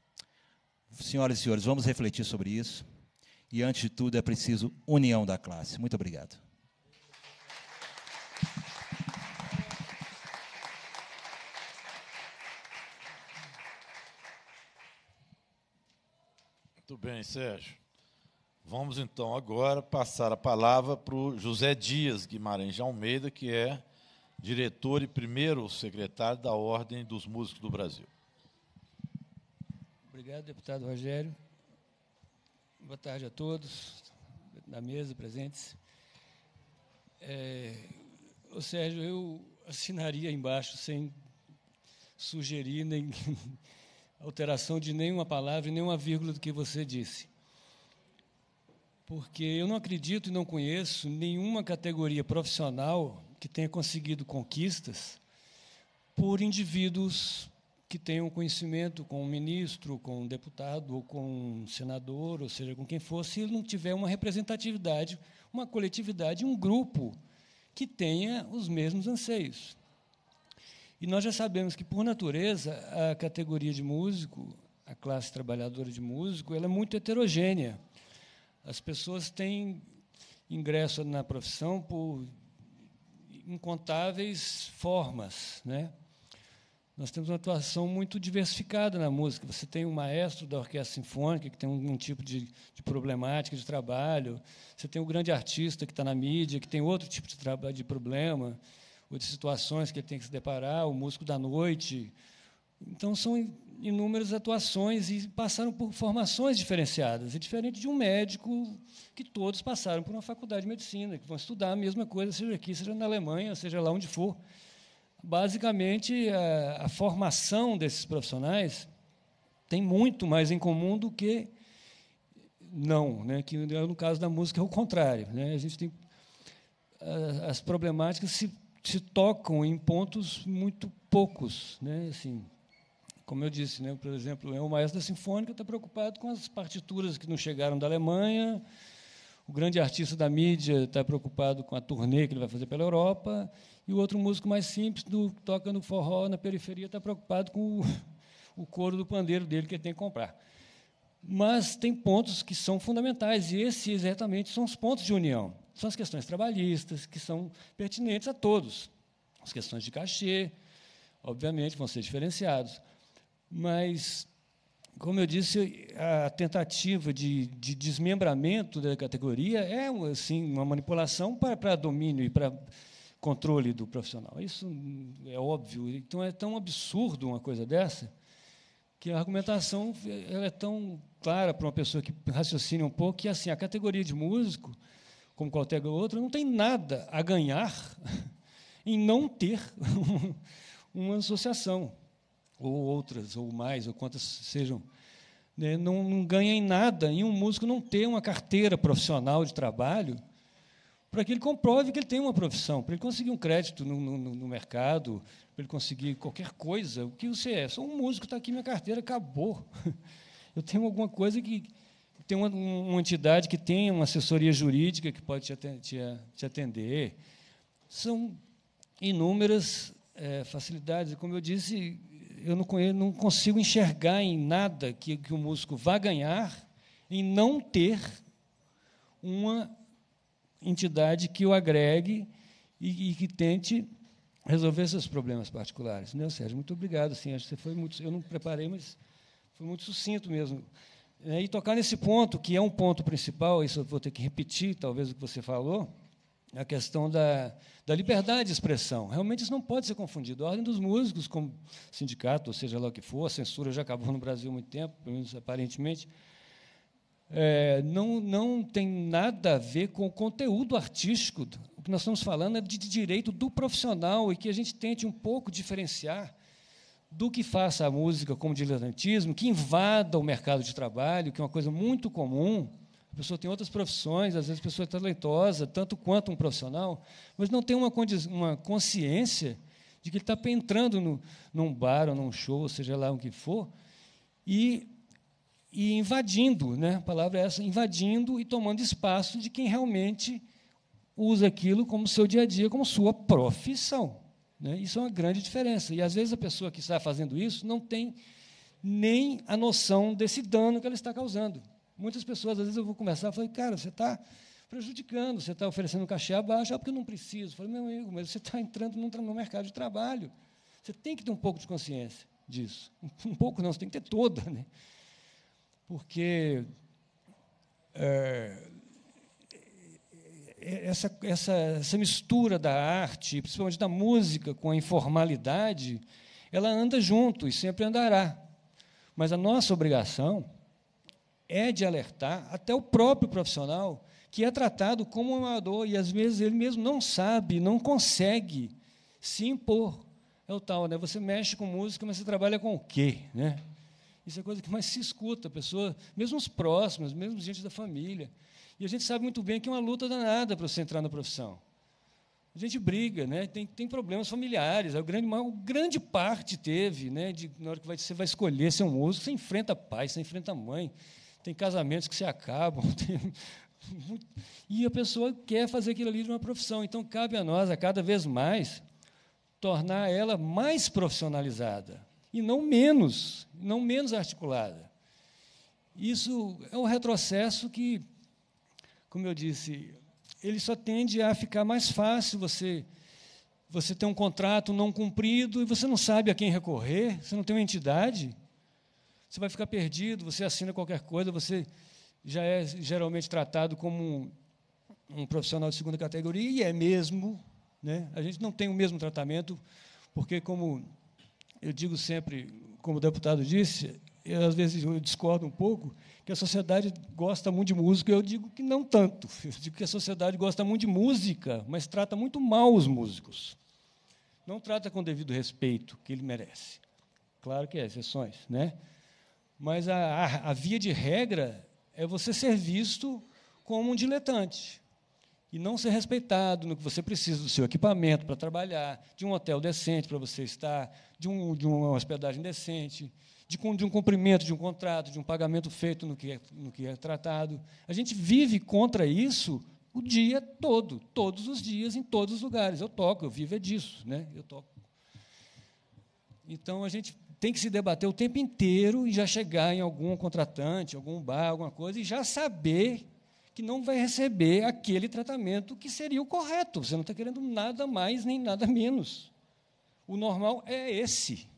Senhoras e senhores, vamos refletir sobre isso. E antes de tudo, é preciso união da classe. Muito obrigado. Muito bem, Sérgio. Vamos então agora passar a palavra para o José Dias Guimarães de Almeida, que é diretor e primeiro secretário da Ordem dos Músicos do Brasil. Obrigado, deputado Rogério. Boa tarde a todos na mesa, presentes. É, ô Sérgio, eu assinaria embaixo sem sugerir nem alteração de nenhuma palavra nenhuma vírgula do que você disse porque eu não acredito e não conheço nenhuma categoria profissional que tenha conseguido conquistas por indivíduos que tenham conhecimento com um ministro, com um deputado ou com um senador, ou seja, com quem for, se ele não tiver uma representatividade, uma coletividade, um grupo que tenha os mesmos anseios. E nós já sabemos que, por natureza, a categoria de músico, a classe trabalhadora de músico, ela é muito heterogênea. As pessoas têm ingresso na profissão por incontáveis formas, né? Nós temos uma atuação muito diversificada na música. Você tem um maestro da orquestra sinfônica que tem um, um tipo de, de, problemática de trabalho. Você tem o um grande artista que está na mídia que tem outro tipo de, de problema ou de situações que ele tem que se deparar. O músico da noite. Então são inúmeras atuações e passaram por formações diferenciadas. É diferente de um médico que todos passaram por uma faculdade de medicina, que vão estudar a mesma coisa, seja aqui, seja na Alemanha, seja lá onde for. Basicamente, a, eh, a formação desses profissionais tem muito mais em comum do que não, né? que no caso da música é o contrário. Né? A gente tem as problemáticas se, se tocam em pontos muito poucos, né? assim, como eu disse, né, por exemplo, o maestro da Sinfônica está preocupado com as partituras que não chegaram da Alemanha, o grande artista da mídia está preocupado com a turnê que ele vai fazer pela Europa, e o outro músico mais simples, do, que toca no forró na periferia, está preocupado com o, o couro do pandeiro dele que ele tem que comprar. Mas tem pontos que são fundamentais, e esses exatamente são os pontos de união. São as questões trabalhistas, que são pertinentes a todos. As questões de cachê, obviamente, vão ser diferenciados mas, como eu disse, a tentativa de, de desmembramento da categoria é assim, uma manipulação para, para domínio e para controle do profissional. Isso é óbvio. Então, é tão absurdo uma coisa dessa que a argumentação ela é tão clara para uma pessoa que raciocina um pouco que assim a categoria de músico, como qualquer outra, não tem nada a ganhar em não ter uma associação ou outras, ou mais, ou quantas sejam, né, não, não ganha em nada em um músico não ter uma carteira profissional de trabalho para que ele comprove que ele tem uma profissão, para ele conseguir um crédito no, no, no mercado, para ele conseguir qualquer coisa. O que você é? Sou um músico, está aqui minha carteira, acabou. Eu tenho alguma coisa que tem uma, uma entidade que tem uma assessoria jurídica que pode te atender. São inúmeras é, facilidades. Como eu disse, eu não, eu não consigo enxergar em nada que, que o músico vá ganhar em não ter uma entidade que o agregue e, e que tente resolver seus problemas particulares. Né, Sérgio? Muito obrigado. Assim, acho que você foi muito. Eu não preparei, mas foi muito sucinto mesmo. É, e tocar nesse ponto, que é um ponto principal, isso eu vou ter que repetir, talvez, o que você falou, a questão da, da liberdade de expressão. Realmente isso não pode ser confundido. A ordem dos músicos, como sindicato, ou seja lá o que for, a censura já acabou no Brasil há muito tempo, pelo menos aparentemente, é, não, não tem nada a ver com o conteúdo artístico. O que nós estamos falando é de, de direito do profissional e que a gente tente um pouco diferenciar do que faça a música como diletantismo, que invada o mercado de trabalho, que é uma coisa muito comum, pessoa tem outras profissões, às vezes a pessoa é talentosa, tanto quanto um profissional, mas não tem uma, uma consciência de que ele está entrando no, num bar ou num show, seja lá o que for, e, e invadindo, né? a palavra é essa, invadindo e tomando espaço de quem realmente usa aquilo como seu dia a dia, como sua profissão. Né? Isso é uma grande diferença. E às vezes a pessoa que está fazendo isso não tem nem a noção desse dano que ela está causando. Muitas pessoas, às vezes, eu vou conversar e falo, cara, você está prejudicando, você está oferecendo um cachê abaixo, é porque eu não preciso. Eu falo, meu amigo, mas você está entrando no mercado de trabalho. Você tem que ter um pouco de consciência disso. Um pouco não, você tem que ter toda. Né? Porque é, é, é essa, essa, essa mistura da arte, principalmente da música, com a informalidade, ela anda junto e sempre andará. Mas a nossa obrigação é de alertar até o próprio profissional que é tratado como um amador e às vezes ele mesmo não sabe, não consegue se impor. É o tal, né? Você mexe com música, mas você trabalha com o quê, né? Isso é coisa que mais se escuta, pessoa, mesmo os próximos, mesmo gente da família. E a gente sabe muito bem que é uma luta danada para você entrar na profissão. A gente briga, né? tem, tem problemas familiares. A é grande, grande parte teve, né? De, na hora que vai, você vai escolher ser um músico, você enfrenta pai, você enfrenta mãe, tem casamentos que se acabam. Tem... E a pessoa quer fazer aquilo ali de uma profissão. Então, cabe a nós, a cada vez mais, tornar ela mais profissionalizada e não menos, não menos articulada. Isso é um retrocesso que, como eu disse, ele só tende a ficar mais fácil você você ter um contrato não cumprido e você não sabe a quem recorrer, você não tem uma entidade você vai ficar perdido, você assina qualquer coisa, você já é geralmente tratado como um, um profissional de segunda categoria, e é mesmo. Né? A gente não tem o mesmo tratamento, porque, como eu digo sempre, como o deputado disse, eu, às vezes eu discordo um pouco, que a sociedade gosta muito de música, eu digo que não tanto. Eu digo que a sociedade gosta muito de música, mas trata muito mal os músicos. Não trata com o devido respeito que ele merece. Claro que é, exceções, né? Mas a, a, a via de regra é você ser visto como um diletante e não ser respeitado no que você precisa do seu equipamento para trabalhar, de um hotel decente para você estar, de, um, de uma hospedagem decente, de, de, um cumprimento de um contrato, de um pagamento feito no que, é, no que é tratado. A gente vive contra isso o dia todo, todos os dias, em todos os lugares. Eu toco, eu vivo é disso, né? Eu toco. Então a gente tem que se debater o tempo inteiro e já chegar em algum contratante, algum bar, alguma coisa, e já saber que não vai receber aquele tratamento que seria o correto. Você não está querendo nada mais nem nada menos. O normal é esse.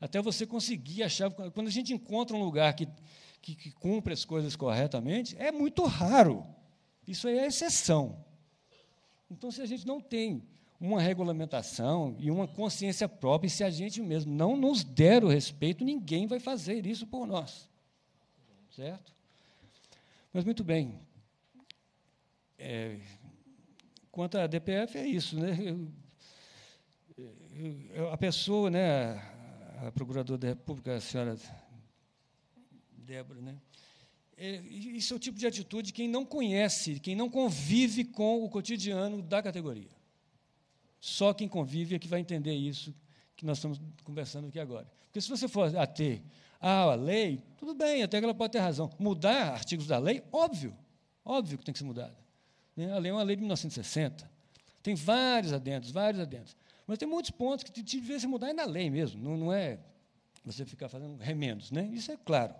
Até você conseguir achar. Quando a gente encontra um lugar que, que, que cumpre as coisas corretamente, é muito raro. Isso aí é exceção. Então, se a gente não tem uma regulamentação e uma consciência própria, e se a gente mesmo não nos der o respeito, ninguém vai fazer isso por nós. Certo? Mas muito bem. É, quanto à DPF, é isso. Né? Eu, eu, a pessoa, né, a Procuradora da República, a senhora Débora, né? É, isso é o tipo de atitude de quem não conhece, quem não convive com o cotidiano da categoria. Só quem convive é que vai entender isso que nós estamos conversando aqui agora. Porque se você for ater à lei, tudo bem, até que ela pode ter razão. Mudar artigos da lei, óbvio, óbvio que tem que ser mudada. Né? A lei é uma lei de 1960. Tem vários adentros, vários adentros. Mas tem muitos pontos que deveria se mudar é na lei mesmo, não, não é você ficar fazendo remendos, né? Isso é claro.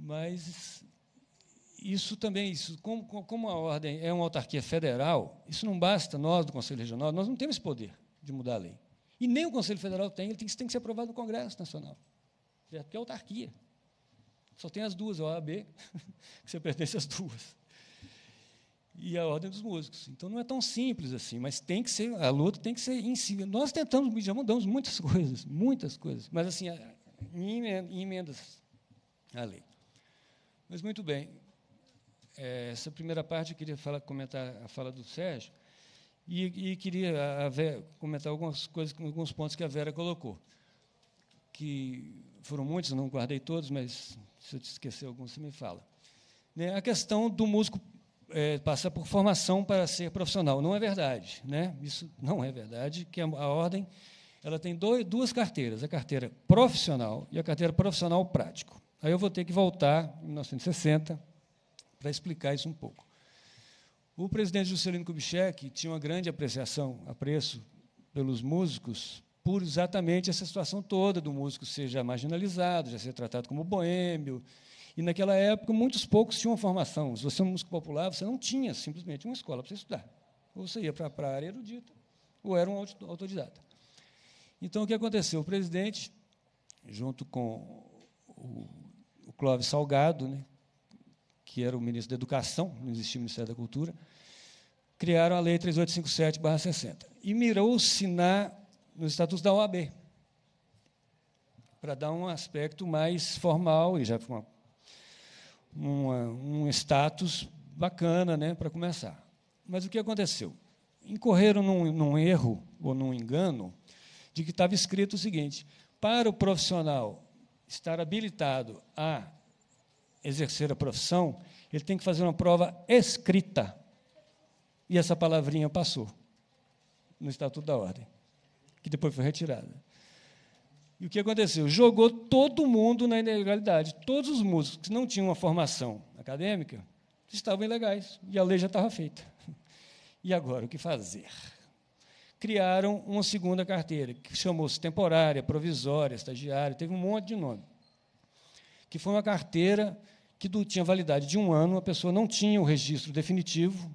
Mas isso também, isso, como, como a ordem é uma autarquia federal, isso não basta nós do Conselho Regional, nós não temos poder de mudar a lei. E nem o Conselho Federal tem, ele tem, tem que ser aprovado no Congresso Nacional. Certo? Porque é autarquia. Só tem as duas, a OAB, que você pertence às duas. E a Ordem dos Músicos. Então não é tão simples assim, mas tem que ser, a luta tem que ser em si. Nós tentamos, já mudamos muitas coisas, muitas coisas, mas assim, em emendas à lei. Mas muito bem é, essa primeira parte eu queria falar, comentar a fala do Sérgio e, e queria a Vera, comentar algumas coisas, alguns pontos que a Vera colocou, que foram muitos, não guardei todos, mas se eu te esquecer algum, você me fala. Né, a questão do músico é, passar por formação para ser profissional. Não é verdade. Né? Isso não é verdade, que a, a ordem ela tem dois, duas carteiras, a carteira profissional e a carteira profissional prático. Aí eu vou ter que voltar, em 1960, para explicar isso um pouco. O presidente Juscelino Kubitschek tinha uma grande apreciação, apreço pelos músicos, por exatamente essa situação toda do músico seja marginalizado, já ser tratado como boêmio. E naquela época, muitos poucos tinham uma formação. Se você é um músico popular, você não tinha simplesmente uma escola para você estudar. Ou você ia para a área erudita, ou era um autodidata. Então, o que aconteceu? O presidente, junto com o Clóvis Salgado, né, que era o ministro da Educação, não existia o Ministério da Cultura, criaram a Lei 3857-60. E mirou-se nos estatutos da OAB, para dar um aspecto mais formal e já uma, uma, um status bacana né, para começar. Mas o que aconteceu? Incorreram num, num erro ou num engano de que estava escrito o seguinte: para o profissional estar habilitado a exercer a profissão, ele tem que fazer uma prova escrita. E essa palavrinha passou no Estatuto da Ordem, que depois foi retirada. E o que aconteceu? Jogou todo mundo na ilegalidade. Todos os músicos que não tinham uma formação acadêmica estavam ilegais. E a lei já estava feita. E agora, o que fazer? Criaram uma segunda carteira, que chamou-se temporária, provisória, estagiária, teve um monte de nome. Que foi uma carteira que do, tinha validade de um ano, a pessoa não tinha o registro definitivo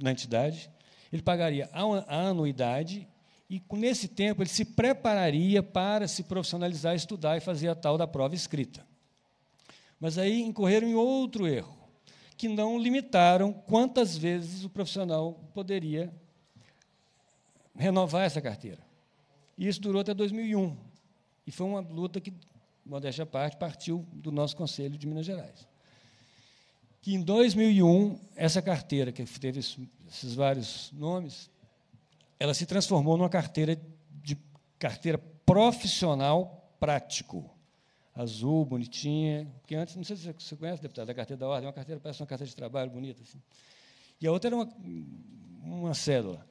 na entidade, ele pagaria a, a anuidade e, nesse tempo, ele se prepararia para se profissionalizar, estudar e fazer a tal da prova escrita. Mas aí incorreram em outro erro, que não limitaram quantas vezes o profissional poderia renovar essa carteira. E isso durou até 2001. E foi uma luta que modéstia à parte, partiu do nosso Conselho de Minas Gerais. Que em 2001, essa carteira, que teve esses vários nomes, ela se transformou numa carteira de carteira profissional prático. Azul, bonitinha, porque antes, não sei se você conhece, deputado, a carteira da ordem, é uma carteira parece uma carteira de trabalho bonita. Assim. E a outra era uma, uma cédula.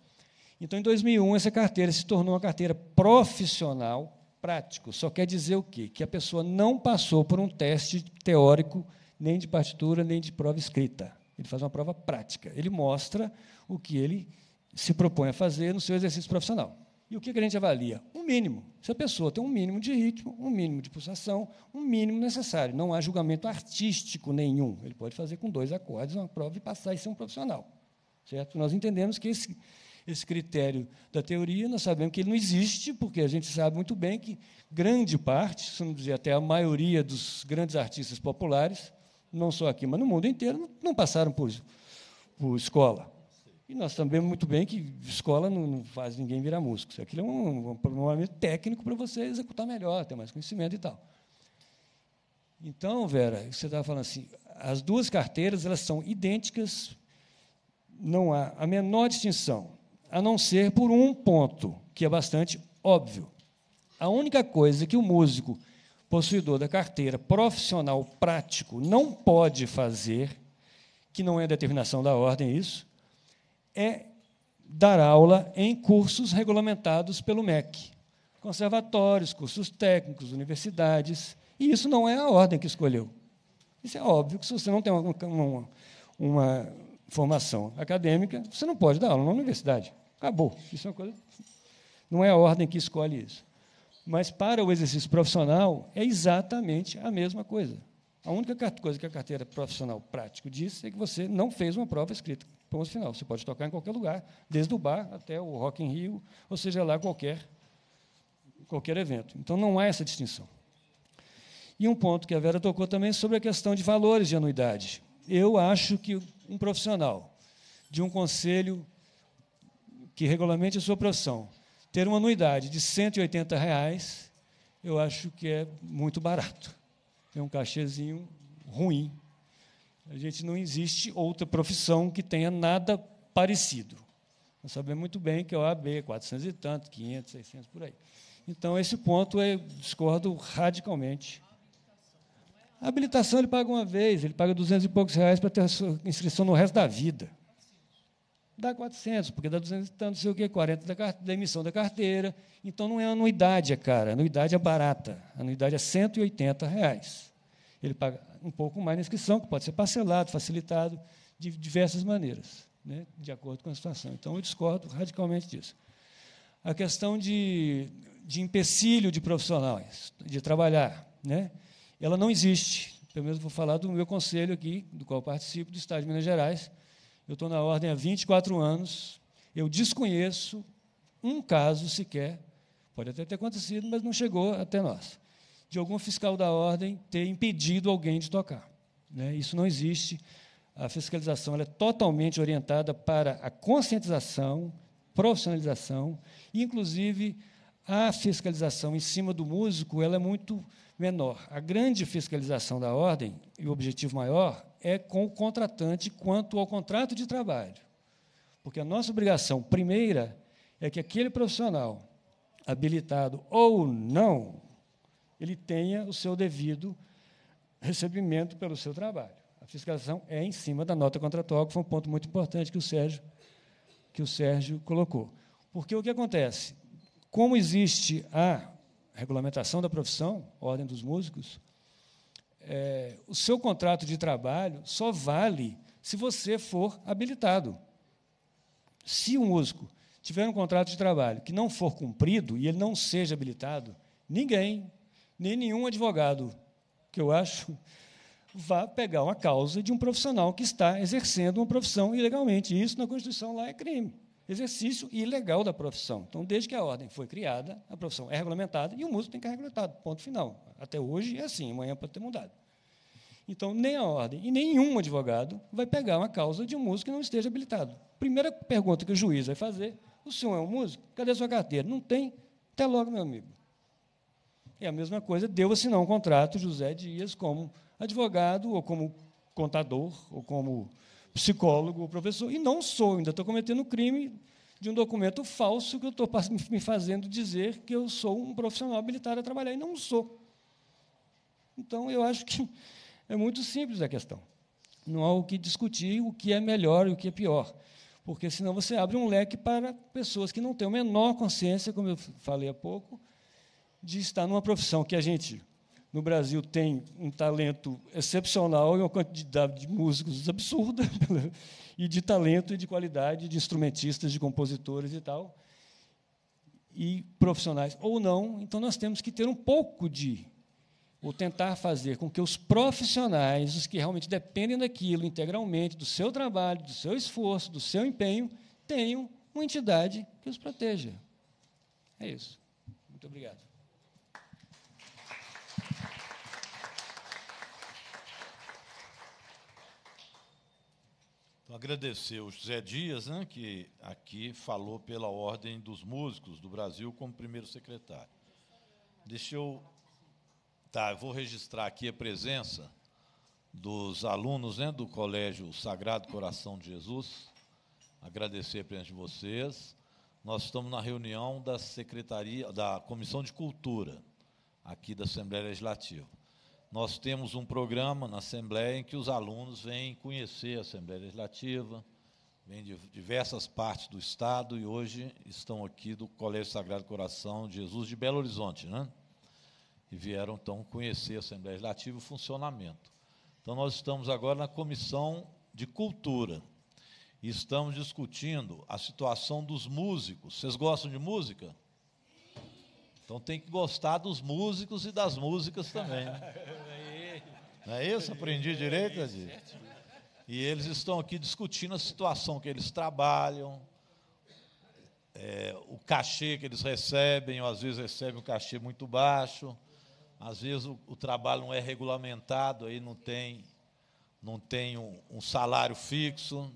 Então, em 2001, essa carteira se tornou uma carteira profissional prático só quer dizer o quê? Que a pessoa não passou por um teste teórico, nem de partitura, nem de prova escrita. Ele faz uma prova prática. Ele mostra o que ele se propõe a fazer no seu exercício profissional. E o que, a gente avalia? Um mínimo. Se a pessoa tem um mínimo de ritmo, um mínimo de pulsação, um mínimo necessário. Não há julgamento artístico nenhum. Ele pode fazer com dois acordes uma prova e passar e ser um profissional. Certo? Nós entendemos que esse, esse critério da teoria, nós sabemos que ele não existe, porque a gente sabe muito bem que grande parte, se não dizer até a maioria dos grandes artistas populares, não só aqui, mas no mundo inteiro, não passaram por, por escola. E nós também muito bem que escola não, não faz ninguém virar músico. Isso aqui é um, um problema técnico para você executar melhor, ter mais conhecimento e tal. Então, Vera, você estava falando assim, as duas carteiras elas são idênticas, não há a menor distinção a não ser por um ponto, que é bastante óbvio. A única coisa que o músico possuidor da carteira profissional prático não pode fazer, que não é determinação da ordem isso, é dar aula em cursos regulamentados pelo MEC, conservatórios, cursos técnicos, universidades, e isso não é a ordem que escolheu. Isso é óbvio que se você não tem uma, uma, uma formação acadêmica, você não pode dar aula na universidade. Acabou. Isso é uma coisa. Não é a ordem que escolhe isso. Mas para o exercício profissional é exatamente a mesma coisa. A única coisa que a carteira profissional prático diz é que você não fez uma prova escrita. Ponto final. Você pode tocar em qualquer lugar, desde o bar até o Rock in Rio, ou seja lá qualquer qualquer evento. Então não há essa distinção. E um ponto que a Vera tocou também é sobre a questão de valores de anuidade. Eu acho que um profissional de um conselho que regulamente a sua profissão ter uma anuidade de 180 reais, eu acho que é muito barato. É um cachezinho ruim. A gente não existe outra profissão que tenha nada parecido. Nós sabemos muito bem que é o AB, 400 e tanto, 500, 600, por aí. Então, esse ponto eu discordo radicalmente habilitação ele paga uma vez, ele paga 200 e poucos reais para ter a sua inscrição no resto da vida. Dá 400, porque dá 200 e tanto, não sei o quê, 40 da, da emissão da carteira. Então não é anuidade, é cara. A anuidade é barata. A anuidade é 180 reais. Ele paga um pouco mais na inscrição, que pode ser parcelado, facilitado, de diversas maneiras, né, de acordo com a situação. Então eu discordo radicalmente disso. A questão de, de empecilho de profissionais, de trabalhar. Né? Ela não existe. Pelo menos vou falar do meu conselho aqui, do qual participo, do Estado de Minas Gerais. Eu estou na ordem há 24 anos. Eu desconheço um caso sequer, pode até ter acontecido, mas não chegou até nós, de algum fiscal da ordem ter impedido alguém de tocar. Né? Isso não existe. A fiscalização é totalmente orientada para a conscientização, profissionalização, inclusive a fiscalização em cima do músico ela é muito menor. A grande fiscalização da ordem e o objetivo maior é com o contratante quanto ao contrato de trabalho. Porque a nossa obrigação primeira é que aquele profissional, habilitado ou não, ele tenha o seu devido recebimento pelo seu trabalho. A fiscalização é em cima da nota contratual, que foi um ponto muito importante que o Sérgio, que o Sérgio colocou. Porque o que acontece? Como existe a regulamentação da profissão, ordem dos músicos, é, o seu contrato de trabalho só vale se você for habilitado. Se um músico tiver um contrato de trabalho que não for cumprido e ele não seja habilitado, ninguém, nem nenhum advogado, que eu acho, vá pegar uma causa de um profissional que está exercendo uma profissão ilegalmente. Isso na Constituição lá é crime exercício ilegal da profissão. Então, desde que a ordem foi criada, a profissão é regulamentada e o músico tem que ser regulamentado, ponto final. Até hoje é assim, amanhã pode ter mudado. Então, nem a ordem e nenhum advogado vai pegar uma causa de um músico que não esteja habilitado. Primeira pergunta que o juiz vai fazer: o senhor é um músico? Cadê a sua carteira? Não tem? Até logo, meu amigo. É a mesma coisa, deu assinar um contrato José Dias como advogado, ou como contador, ou como psicólogo ou professor, e não sou, ainda estou cometendo o crime de um documento falso que eu estou me fazendo dizer que eu sou um profissional habilitado a trabalhar, e não sou. Então, eu acho que é muito simples a questão. Não há o que discutir o que é melhor e o que é pior, porque senão você abre um leque para pessoas que não têm a menor consciência, como eu falei há pouco, de estar numa profissão que a gente no Brasil tem um talento excepcional e é uma quantidade de músicos absurda, e de talento e de qualidade de instrumentistas, de compositores e tal, e profissionais ou não. Então nós temos que ter um pouco de ou tentar fazer com que os profissionais, os que realmente dependem daquilo integralmente, do seu trabalho, do seu esforço, do seu empenho, tenham uma entidade que os proteja. É isso. Muito obrigado. agradecer o José Dias, né, que aqui falou pela Ordem dos Músicos do Brasil como primeiro secretário. Deixa eu. Tá, eu vou registrar aqui a presença dos alunos né, do Colégio Sagrado Coração de Jesus. Agradecer a presença de vocês. Nós estamos na reunião da Secretaria, da Comissão de Cultura, aqui da Assembleia Legislativa. Nós temos um programa na Assembleia em que os alunos vêm conhecer a Assembleia Legislativa, vêm de diversas partes do Estado e hoje estão aqui do Colégio Sagrado Coração de Jesus de Belo Horizonte, né? E vieram, então, conhecer a Assembleia Legislativa e o funcionamento. Então, nós estamos agora na Comissão de Cultura e estamos discutindo a situação dos músicos. Vocês gostam de música? Então tem que gostar dos músicos e das músicas também. Né? Não é isso? Aprendi direito, Adi? É e eles estão aqui discutindo a situação que eles trabalham, é, o cachê que eles recebem, ou às vezes recebem um cachê muito baixo, às vezes o, o trabalho não é regulamentado, aí não tem, não tem um, um salário fixo.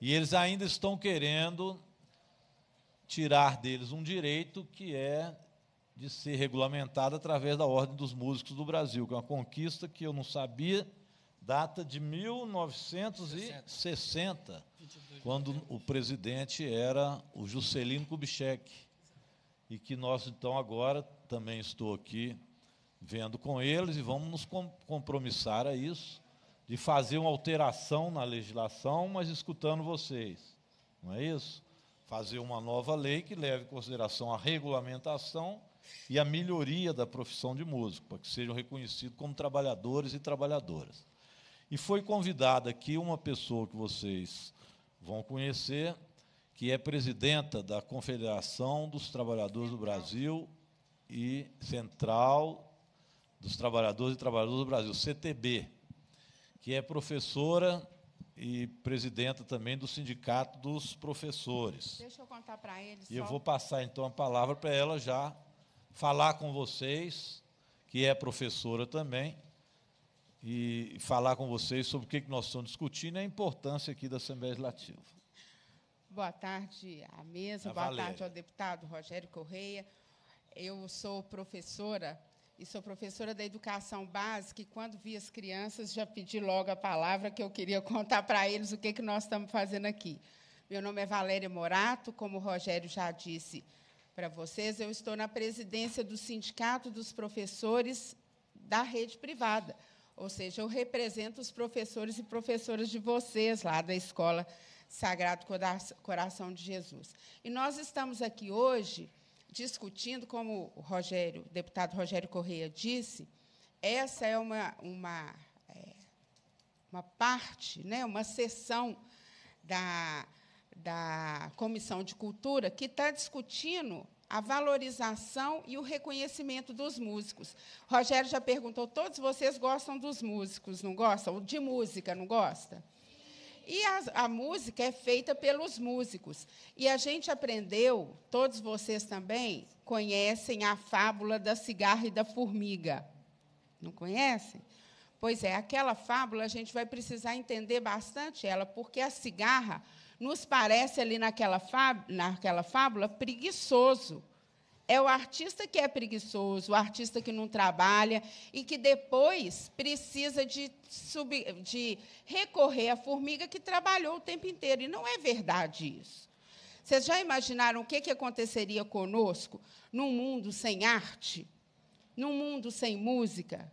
E eles ainda estão querendo tirar deles um direito que é de ser regulamentada através da Ordem dos Músicos do Brasil, que é uma conquista que eu não sabia, data de 1960, quando o presidente era o Juscelino Kubitschek, e que nós, então, agora também estou aqui vendo com eles e vamos nos compromissar a isso, de fazer uma alteração na legislação, mas escutando vocês, não é isso? Fazer uma nova lei que leve em consideração a regulamentação e a melhoria da profissão de músico, para que sejam reconhecidos como trabalhadores e trabalhadoras. E foi convidada aqui uma pessoa que vocês vão conhecer, que é presidenta da Confederação dos Trabalhadores do Brasil e Central dos Trabalhadores e Trabalhadoras do Brasil, CTB, que é professora e presidenta também do Sindicato dos Professores. Deixa eu contar para eles. E só... eu vou passar então a palavra para ela já falar com vocês, que é professora também, e falar com vocês sobre o que nós estamos discutindo e a importância aqui da Assembleia Legislativa. Boa tarde à mesa, a boa Valéria. tarde ao deputado Rogério Correia. Eu sou professora e sou professora da educação básica e quando vi as crianças já pedi logo a palavra que eu queria contar para eles o que, que nós estamos fazendo aqui. Meu nome é Valéria Morato, como o Rogério já disse, para vocês, eu estou na presidência do Sindicato dos Professores da Rede Privada, ou seja, eu represento os professores e professoras de vocês lá da Escola Sagrado Coração de Jesus. E nós estamos aqui hoje discutindo, como o Rogério, o deputado Rogério Correia disse, essa é uma, uma, é, uma parte, né, uma sessão da, da Comissão de Cultura, que está discutindo a valorização e o reconhecimento dos músicos. Rogério já perguntou, todos vocês gostam dos músicos, não gostam? De música, não gosta? E a, a, música é feita pelos músicos. E a gente aprendeu, todos vocês também conhecem a fábula da cigarra e da formiga. Não conhecem? Pois é, aquela fábula a gente vai precisar entender bastante ela, porque a cigarra nos parece ali naquela, fábula, naquela fábula preguiçoso. É o artista que é preguiçoso, o artista que não trabalha e que depois precisa de, de recorrer à formiga que trabalhou o tempo inteiro. E não é verdade isso. Vocês já imaginaram o que, que aconteceria conosco num mundo sem arte? Num mundo sem música?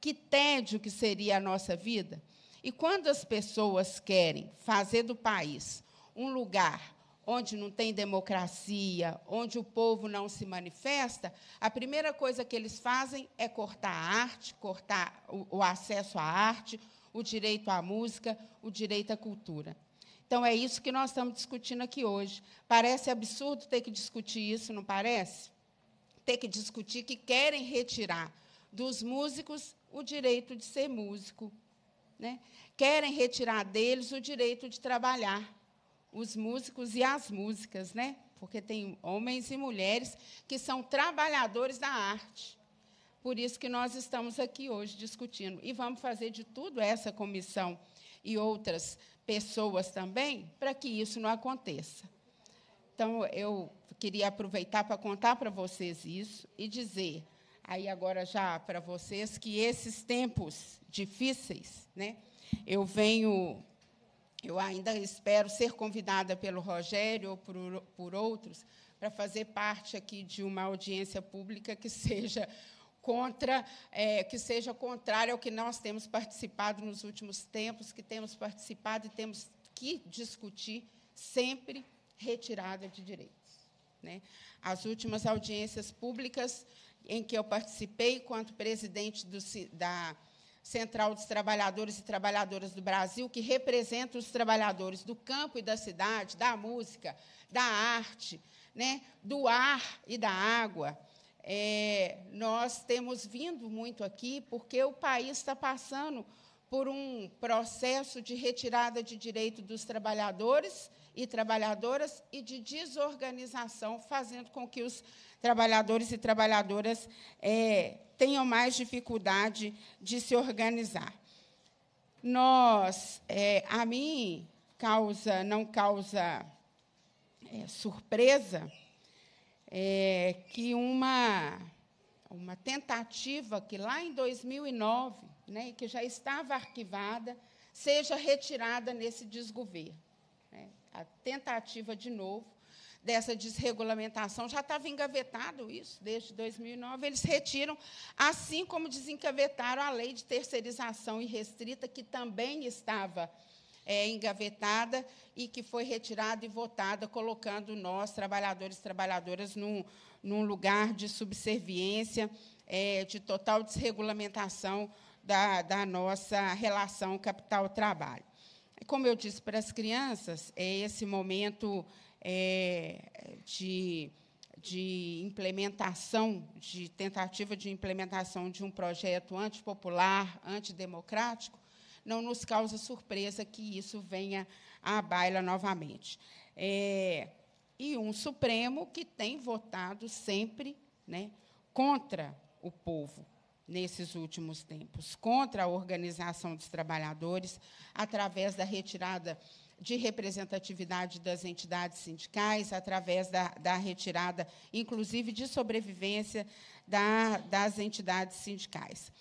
Que tédio que seria a nossa vida? E quando as pessoas querem fazer do país um lugar onde não tem democracia, onde o povo não se manifesta, a primeira coisa que eles fazem é cortar a arte, cortar o, o acesso à arte, o direito à música, o direito à cultura. Então, é isso que nós estamos discutindo aqui hoje. Parece absurdo ter que discutir isso, não parece? Ter que discutir que querem retirar dos músicos o direito de ser músico, né? Querem retirar deles o direito de trabalhar, os músicos e as músicas, né? porque tem homens e mulheres que são trabalhadores da arte. Por isso que nós estamos aqui hoje discutindo. E vamos fazer de tudo essa comissão e outras pessoas também para que isso não aconteça. Então, eu queria aproveitar para contar para vocês isso e dizer aí agora já para vocês que esses tempos difíceis, né? Eu venho, eu ainda espero ser convidada pelo Rogério ou por, por outros para fazer parte aqui de uma audiência pública que seja contra, é, que seja contrária ao que nós temos participado nos últimos tempos, que temos participado e temos que discutir sempre retirada de direitos. Né? As últimas audiências públicas em que eu participei enquanto presidente do, da Central dos Trabalhadores e Trabalhadoras do Brasil, que representa os trabalhadores do campo e da cidade, da música, da arte, né, do ar e da água. É, nós temos vindo muito aqui porque o país está passando por um processo de retirada de direito dos trabalhadores e trabalhadoras e de desorganização, fazendo com que os trabalhadores e trabalhadoras é, tenham mais dificuldade de se organizar. Nós, é, a mim, causa, não causa é, surpresa é, que uma, uma tentativa que lá em 2009, né, que já estava arquivada, seja retirada nesse desgoverno. Né, a tentativa de novo dessa desregulamentação. Já estava engavetado isso desde 2009. Eles retiram, assim como desencavetaram a lei de terceirização irrestrita, que também estava é, engavetada e que foi retirada e votada, colocando nós, trabalhadores e trabalhadoras, num, num lugar de subserviência, é, de total desregulamentação da, da nossa relação capital-trabalho. Como eu disse para as crianças, é esse momento é, de, de implementação, de tentativa de implementação de um projeto antipopular, antidemocrático, não nos causa surpresa que isso venha à baila novamente. É, e um Supremo que tem votado sempre né, contra o povo nesses últimos tempos, contra a organização dos trabalhadores, através da retirada de representatividade das entidades sindicais, através da, da retirada, inclusive, de sobrevivência da, das entidades sindicais.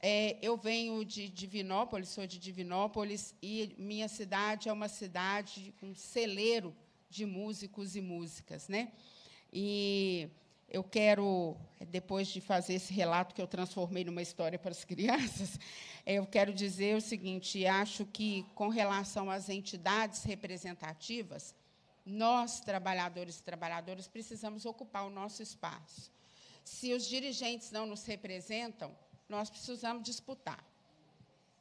É, eu venho de Divinópolis, sou de Divinópolis, e minha cidade é uma cidade, um celeiro de músicos e músicas. Né? E eu quero, depois de fazer esse relato que eu transformei numa história para as crianças, eu quero dizer o seguinte: acho que, com relação às entidades representativas, nós, trabalhadores e trabalhadoras, precisamos ocupar o nosso espaço. Se os dirigentes não nos representam, nós precisamos disputar.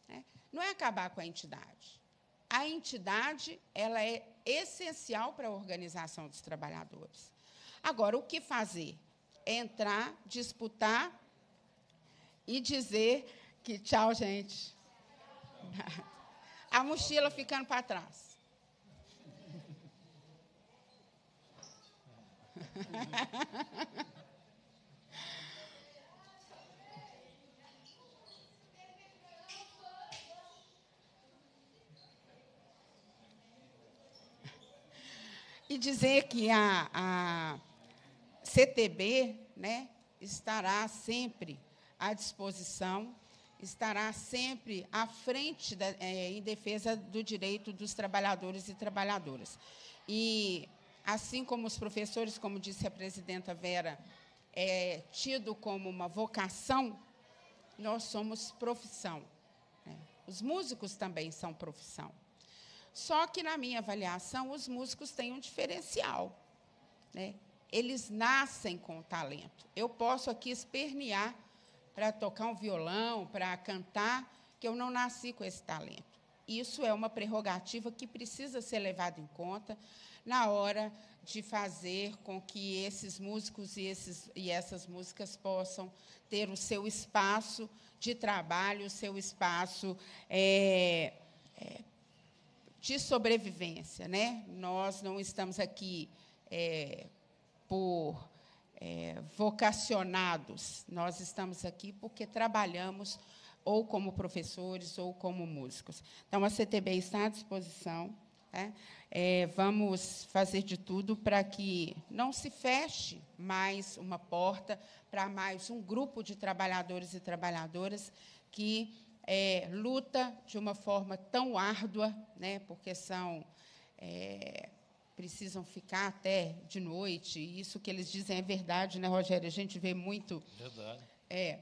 Né? Não é acabar com a entidade. A entidade ela é essencial para a organização dos trabalhadores. Agora, o que fazer? Entrar, disputar e dizer que tchau, gente. A mochila ficando para trás. e dizer que a, a CTB né, estará sempre à disposição, estará sempre à frente da, é, em defesa do direito dos trabalhadores e trabalhadoras. E, assim como os professores, como disse a presidenta Vera, é tido como uma vocação, nós somos profissão. Né? Os músicos também são profissão. Só que, na minha avaliação, os músicos têm um diferencial. Né? eles nascem com talento. Eu posso aqui espernear para tocar um violão, para cantar, que eu não nasci com esse talento. Isso é uma prerrogativa que precisa ser levada em conta na hora de fazer com que esses músicos e, esses, e essas músicas possam ter o seu espaço de trabalho, o seu espaço é, é, de sobrevivência. Né? Nós não estamos aqui é, por é, vocacionados. Nós estamos aqui porque trabalhamos ou como professores ou como músicos. Então, a CTB está à disposição. Né? É, vamos fazer de tudo para que não se feche mais uma porta para mais um grupo de trabalhadores e trabalhadoras que é, luta de uma forma tão árdua, né? porque são. É, precisam ficar até de noite. Isso que eles dizem é verdade, né, Rogério? A gente vê muito. Verdade. É,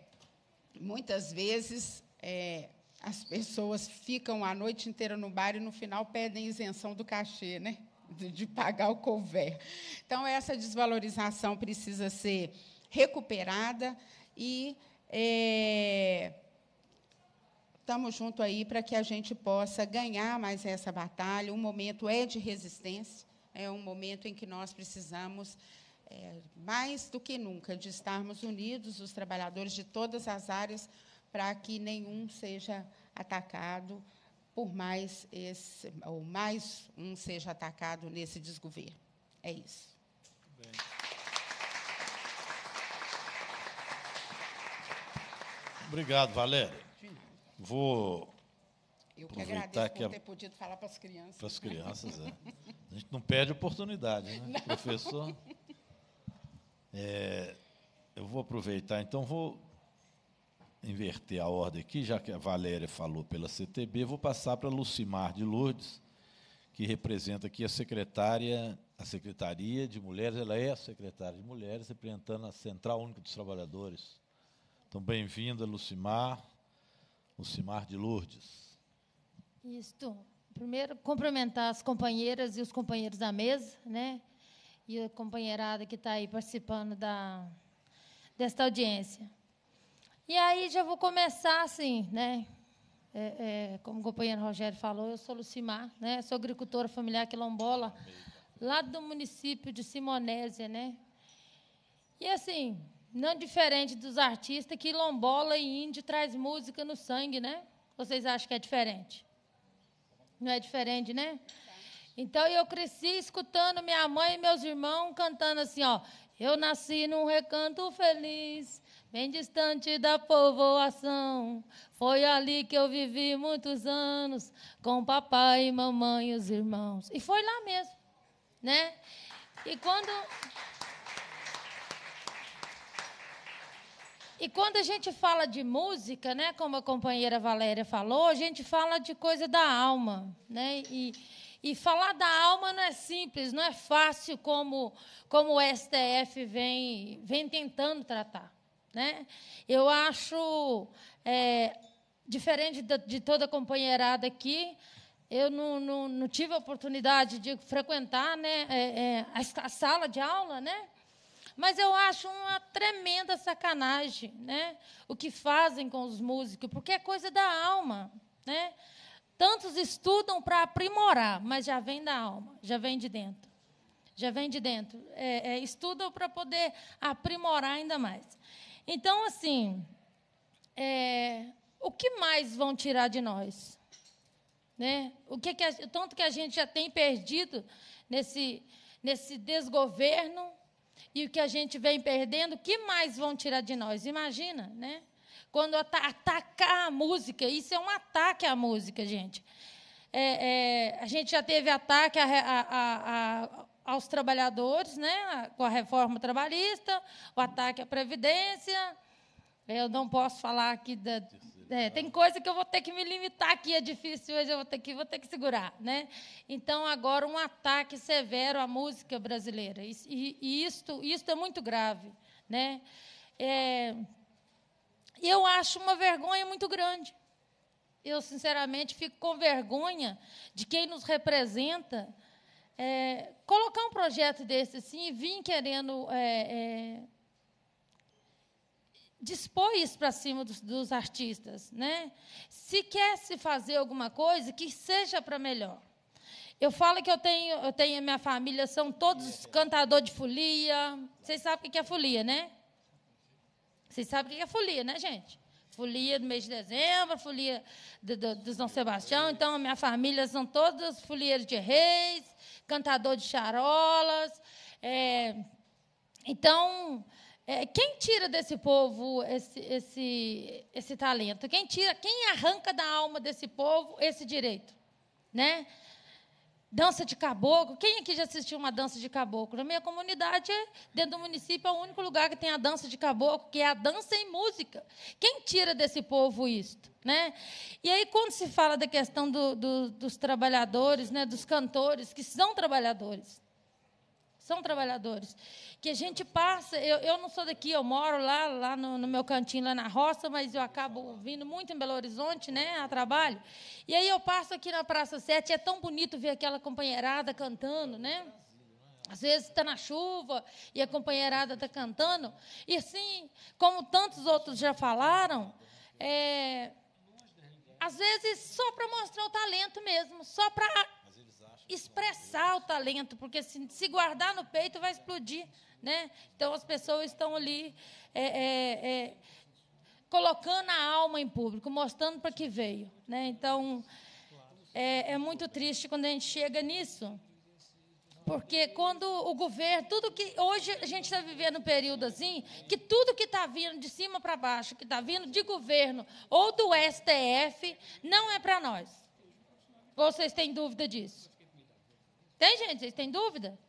muitas vezes é, as pessoas ficam a noite inteira no bar e no final pedem isenção do cachê, né? De, de pagar o couvert. Então, essa desvalorização precisa ser recuperada e é, estamos junto aí para que a gente possa ganhar mais essa batalha. O momento é de resistência é um momento em que nós precisamos, é, mais do que nunca, de estarmos unidos, os trabalhadores de todas as áreas, para que nenhum seja atacado, por mais esse, ou mais um seja atacado nesse desgoverno. É isso. Bem. Obrigado, Valéria. Vou eu que agradeço por que ter podido falar para as crianças. Para as crianças, é. A gente não perde oportunidade, né, não. professor? É, eu vou aproveitar, então vou inverter a ordem aqui, já que a Valéria falou pela CTB, vou passar para Lucimar de Lourdes, que representa aqui a secretária, a Secretaria de Mulheres, ela é a secretária de Mulheres, representando a Central Única dos Trabalhadores. Então, bem-vinda, Lucimar, Lucimar de Lourdes. Isto. Primeiro, cumprimentar as companheiras e os companheiros da mesa, né? E a companheirada que está aí participando da, desta audiência. E aí já vou começar assim, né? É, é, como o companheiro Rogério falou, eu sou Lucimar, né? Sou agricultora familiar quilombola, lá do município de Simonésia, né? E assim, não diferente dos artistas, quilombola e índio traz música no sangue, né? Vocês acham que é diferente? Não é diferente, né? Então eu cresci escutando minha mãe e meus irmãos cantando assim, ó. Eu nasci num recanto feliz, bem distante da povoação. Foi ali que eu vivi muitos anos com papai, mamãe e os irmãos. E foi lá mesmo, né? E quando E quando a gente fala de música, né, como a companheira Valéria falou, a gente fala de coisa da alma, né? E, e falar da alma não é simples, não é fácil como como o STF vem vem tentando tratar, né? Eu acho é, diferente de, de toda a companheirada aqui, eu não, não, não, tive a oportunidade de frequentar né, é, é, a sala de aula, né? Mas eu acho uma tremenda sacanagem, né? O que fazem com os músicos, porque é coisa da alma, né? Tantos estudam para aprimorar, mas já vem da alma, já vem de dentro. Já vem de dentro. É, é, estudam para poder aprimorar ainda mais. Então, assim, é, o que mais vão tirar de nós? Né? O que, que a, tanto que a gente já tem perdido nesse, nesse desgoverno, e o que a gente vem perdendo, que mais vão tirar de nós? Imagina, né? Quando atacar a música, isso é um ataque à música, gente. É, é, a gente já teve ataque a, a, a, aos trabalhadores, né? Com a reforma trabalhista, o ataque à previdência. Eu não posso falar aqui da, é, tem coisa que eu vou ter que me limitar aqui, é difícil hoje, eu vou ter que, vou ter que segurar. Né? Então, agora, um ataque severo à música brasileira. E, e, e isto, isto é muito grave. Né? É, eu acho uma vergonha muito grande. Eu, sinceramente, fico com vergonha de quem nos representa é, colocar um projeto desse assim e vir querendo. É, é dispõe isso para cima dos, dos, artistas, né? Se quer se fazer alguma coisa, que seja para melhor. Eu falo que eu tenho, eu tenho minha família são todos cantador de folia. Vocês sabem o que é folia, né? Vocês sabem o que é folia, né, gente? Folia do mês de dezembro, folia do, São Sebastião. Então, minha família são todos folieiros de reis, cantador de charolas. É, então, é, quem tira desse povo esse, esse, esse talento? Quem tira, quem arranca da alma desse povo esse direito? Né? Dança de caboclo. Quem aqui já assistiu uma dança de caboclo? Na minha comunidade, dentro do município, é o único lugar que tem a dança de caboclo, que é a dança em música. Quem tira desse povo isto? Né? E aí, quando se fala da questão do, do, dos trabalhadores, né, dos cantores, que são trabalhadores, são trabalhadores. Que a gente passa, eu, eu não sou daqui, eu moro lá, lá no, no, meu cantinho, lá na roça, mas eu acabo vindo muito em Belo Horizonte, né, a trabalho. E aí eu passo aqui na Praça Sete. e é tão bonito ver aquela companheirada cantando, né? Às vezes está na chuva e a companheirada está cantando. E assim, como tantos outros já falaram, é, às vezes só para mostrar o talento mesmo, só para expressar o talento, porque se, se guardar no peito vai explodir. Né? Então as pessoas estão ali é, é, é, colocando a alma em público, mostrando para que veio. Né? Então é, é muito triste quando a gente chega nisso, porque quando o governo, tudo que hoje a gente está vivendo um período assim, que tudo que está vindo de cima para baixo, que está vindo de governo ou do STF, não é para nós. Vocês têm dúvida disso? Tem gente? Vocês têm dúvida?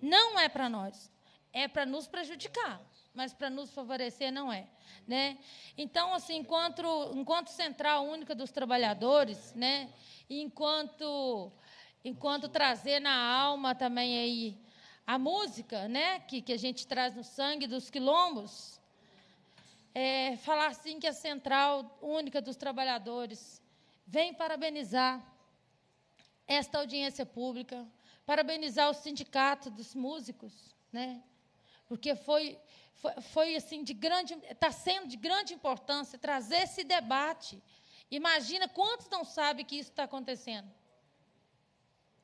Não é para nós. É para nos prejudicar, mas para nos favorecer não é, né? Então, assim, enquanto enquanto central única dos trabalhadores, né? Enquanto enquanto trazer na alma também aí a música, né? Que que a gente traz no sangue dos quilombos, é, falar assim que a central única dos trabalhadores vem parabenizar esta audiência pública, parabenizar o sindicato dos músicos, né? porque foi, foi, foi assim de grande, está sendo de grande importância trazer esse debate. Imagina quantos não sabem que isso está acontecendo.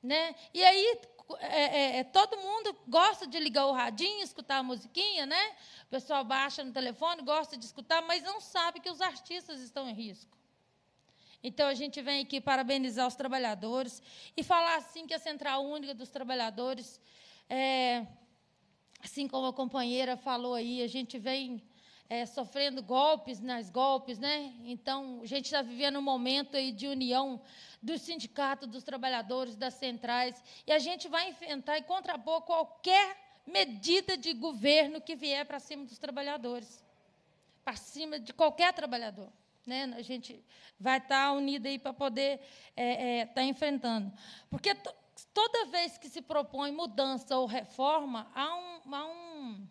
Né? E aí é, é, é, todo mundo gosta de ligar o radinho, escutar a musiquinha, né? O pessoal baixa no telefone, gosta de escutar, mas não sabe que os artistas estão em risco. Então a gente vem aqui parabenizar os trabalhadores e falar assim que a Central Única dos Trabalhadores, é, assim como a companheira falou aí, a gente vem é, sofrendo golpes nas golpes, né? Então a gente está vivendo um momento aí de união dos sindicatos, dos trabalhadores, das centrais, e a gente vai enfrentar e contrapor qualquer medida de governo que vier para cima dos trabalhadores, para cima de qualquer trabalhador. Né? A gente vai estar tá unida aí para poder é, é, estar tá enfrentando. Porque toda vez que se propõe mudança ou reforma, há um, há um,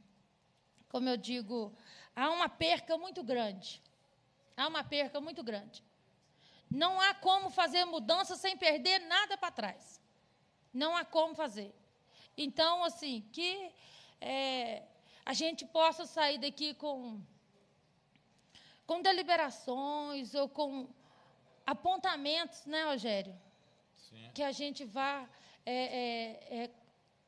como eu digo, há uma perca muito grande. Há uma perca muito grande. Não há como fazer mudança sem perder nada para trás. Não há como fazer. Então, assim, que é, a gente possa sair daqui com com deliberações ou com apontamentos, né, Rogério? Sim. Que a gente vá é, é, é,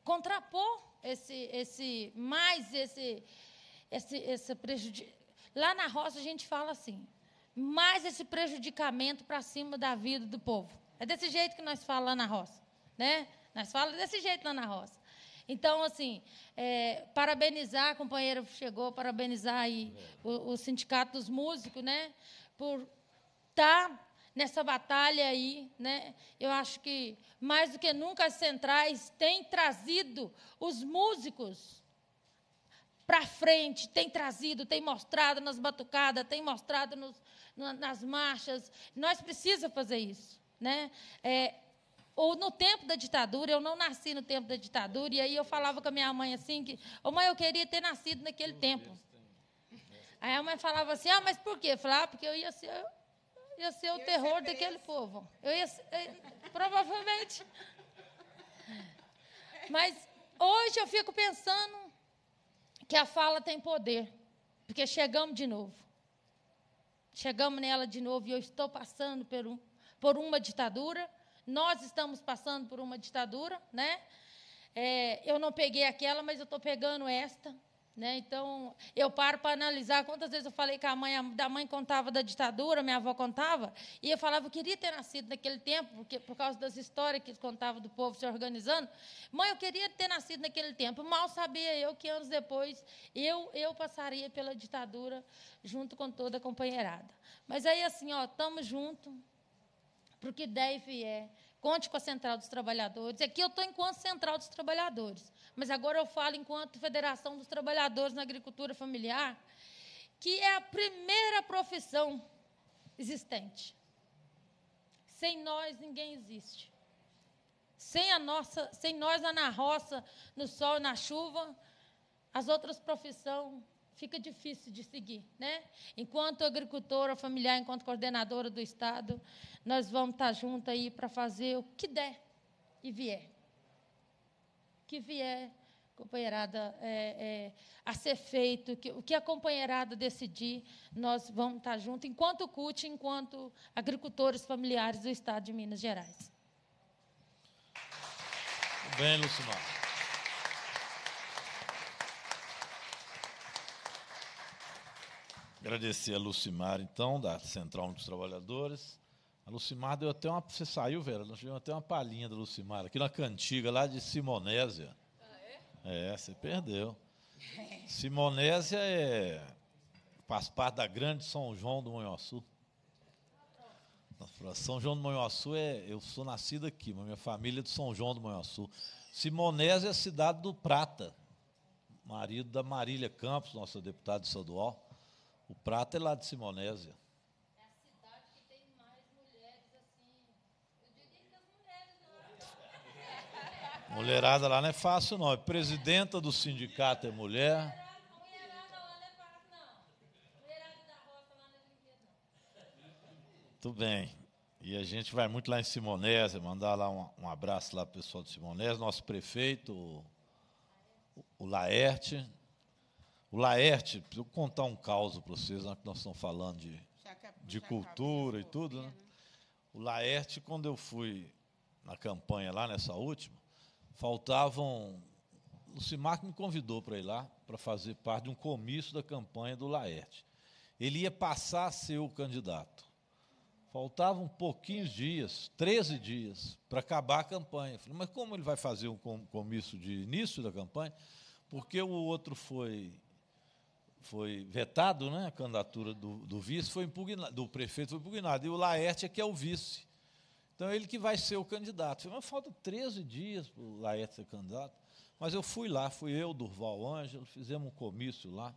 contrapor esse, esse mais esse, esse, esse prejudicamento. Lá na roça a gente fala assim, mais esse prejudicamento para cima da vida do povo. É desse jeito que nós falamos na roça, né? Nós falamos desse jeito lá na roça. Então, assim, é, parabenizar, companheiro chegou, parabenizar aí o, o Sindicato dos Músicos, né? Por estar tá nessa batalha aí, né? Eu acho que mais do que nunca as centrais têm trazido os músicos para frente, têm trazido, têm mostrado nas batucadas, têm mostrado nos, nas marchas. Nós precisamos fazer isso, né? É, ou no tempo da ditadura, eu não nasci no tempo da ditadura, e aí eu falava com a minha mãe assim, que, ô oh, mãe, eu queria ter nascido naquele tempo. Aí a mãe falava assim, ah, mas por quê? Eu falava, ah, porque eu ia ser, eu ia ser o eu terror ser daquele povo. Eu ia ser, eh, provavelmente. Mas hoje eu fico pensando que a fala tem poder, porque chegamos de novo. Chegamos nela de novo e eu estou passando por, um, por uma ditadura, nós estamos passando por uma ditadura, né? É, eu não peguei aquela, mas eu estou pegando esta. Né? Então, eu paro para analisar quantas vezes eu falei que a mãe a, da mãe contava da ditadura, minha avó contava, e eu falava, eu queria ter nascido naquele tempo, porque, por causa das histórias que contava do povo se organizando. Mãe, eu queria ter nascido naquele tempo. Mal sabia eu que anos depois eu, eu passaria pela ditadura junto com toda a companheirada. Mas aí, assim, ó, estamos juntos, para o que der e vier. Conte com a Central dos Trabalhadores. Aqui eu estou enquanto Central dos Trabalhadores, mas agora eu falo enquanto Federação dos Trabalhadores na Agricultura Familiar, que é a primeira profissão existente. Sem nós, ninguém existe. Sem, a nossa, sem nós, na roça, no sol, na chuva, as outras profissões fica difícil de seguir, né? Enquanto agricultora familiar, enquanto coordenadora do Estado, nós vamos estar juntos aí para fazer o que der e vier. Que vier, companheirada, é, é, a ser feito, que, o que a companheirada decidir, nós vamos estar juntos, enquanto CUT, enquanto agricultores familiares do Estado de Minas Gerais. Bem, Lucimar. Agradecer a Lucimar, então, da Central dos Trabalhadores. A Lucimar deu até uma. Você saiu, Vera? Nós tivemos até uma palhinha da Lucimar, aqui na cantiga, lá de Simonésia. Ah, é? É, você perdeu. Simonésia é, faz parte da grande São João do Monhoaçu. São João do Monhoaçu é. Eu sou nascido aqui, mas minha família é de São João do Monhoaçu. Simonésia é a cidade do Prata, marido da Marília Campos, nossa deputada estadual. O prato é lá de Simonésia. É a cidade que tem mais mulheres assim. Mulheres, né? Mulherada lá não é fácil, não. É presidenta do sindicato é mulher. Muito é é bem. E a gente vai muito lá em Simonésia, mandar lá um, um abraço lá para o pessoal de Simonésia, nosso prefeito, o, o Laerte, o Laerte, eu contar um caos para vocês, já né, que nós estamos falando de, de cultura e tudo. Né? né? O Laerte, quando eu fui na campanha lá, nessa última, faltavam. O Simac me convidou para ir lá, para fazer parte de um comício da campanha do Laerte. Ele ia passar a ser o candidato. Faltavam pouquinhos dias, 13 dias, para acabar a campanha. Eu falei, mas como ele vai fazer um comício de início da campanha? Porque o outro foi foi vetado, né? a candidatura do, do vice foi impugnada, do prefeito foi impugnada, e o Laerte é que é o vice. Então, é ele que vai ser o candidato. Mas falta 13 dias para o Laerte ser candidato. Mas eu fui lá, fui eu, Durval Ângelo, fizemos um comício lá.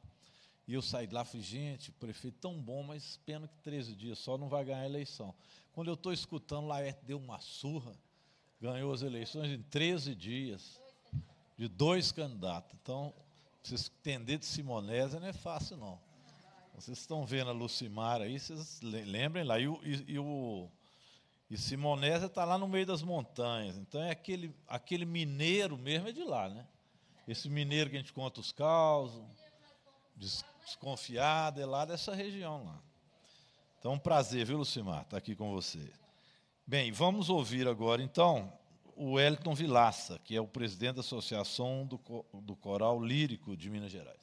E eu saí de lá fui falei, gente, prefeito é tão bom, mas pena que 13 dias só não vai ganhar a eleição. Quando eu estou escutando, Laerte deu uma surra, ganhou as eleições em 13 dias, de dois candidatos. Então, vocês entender de Simonésia não é fácil, não. Vocês estão vendo a Lucimar aí, vocês lembrem lá. E, o, e, o, e Simonésia está lá no meio das montanhas. Então é aquele, aquele mineiro mesmo, é de lá, né? Esse mineiro que a gente conta os causos, des, desconfiado, é lá dessa região lá. Então, um prazer, viu, Lucimar, estar tá aqui com você. Bem, vamos ouvir agora, então, o Wellington Vilaça, que é o presidente da Associação do, do Coral Lírico de Minas Gerais.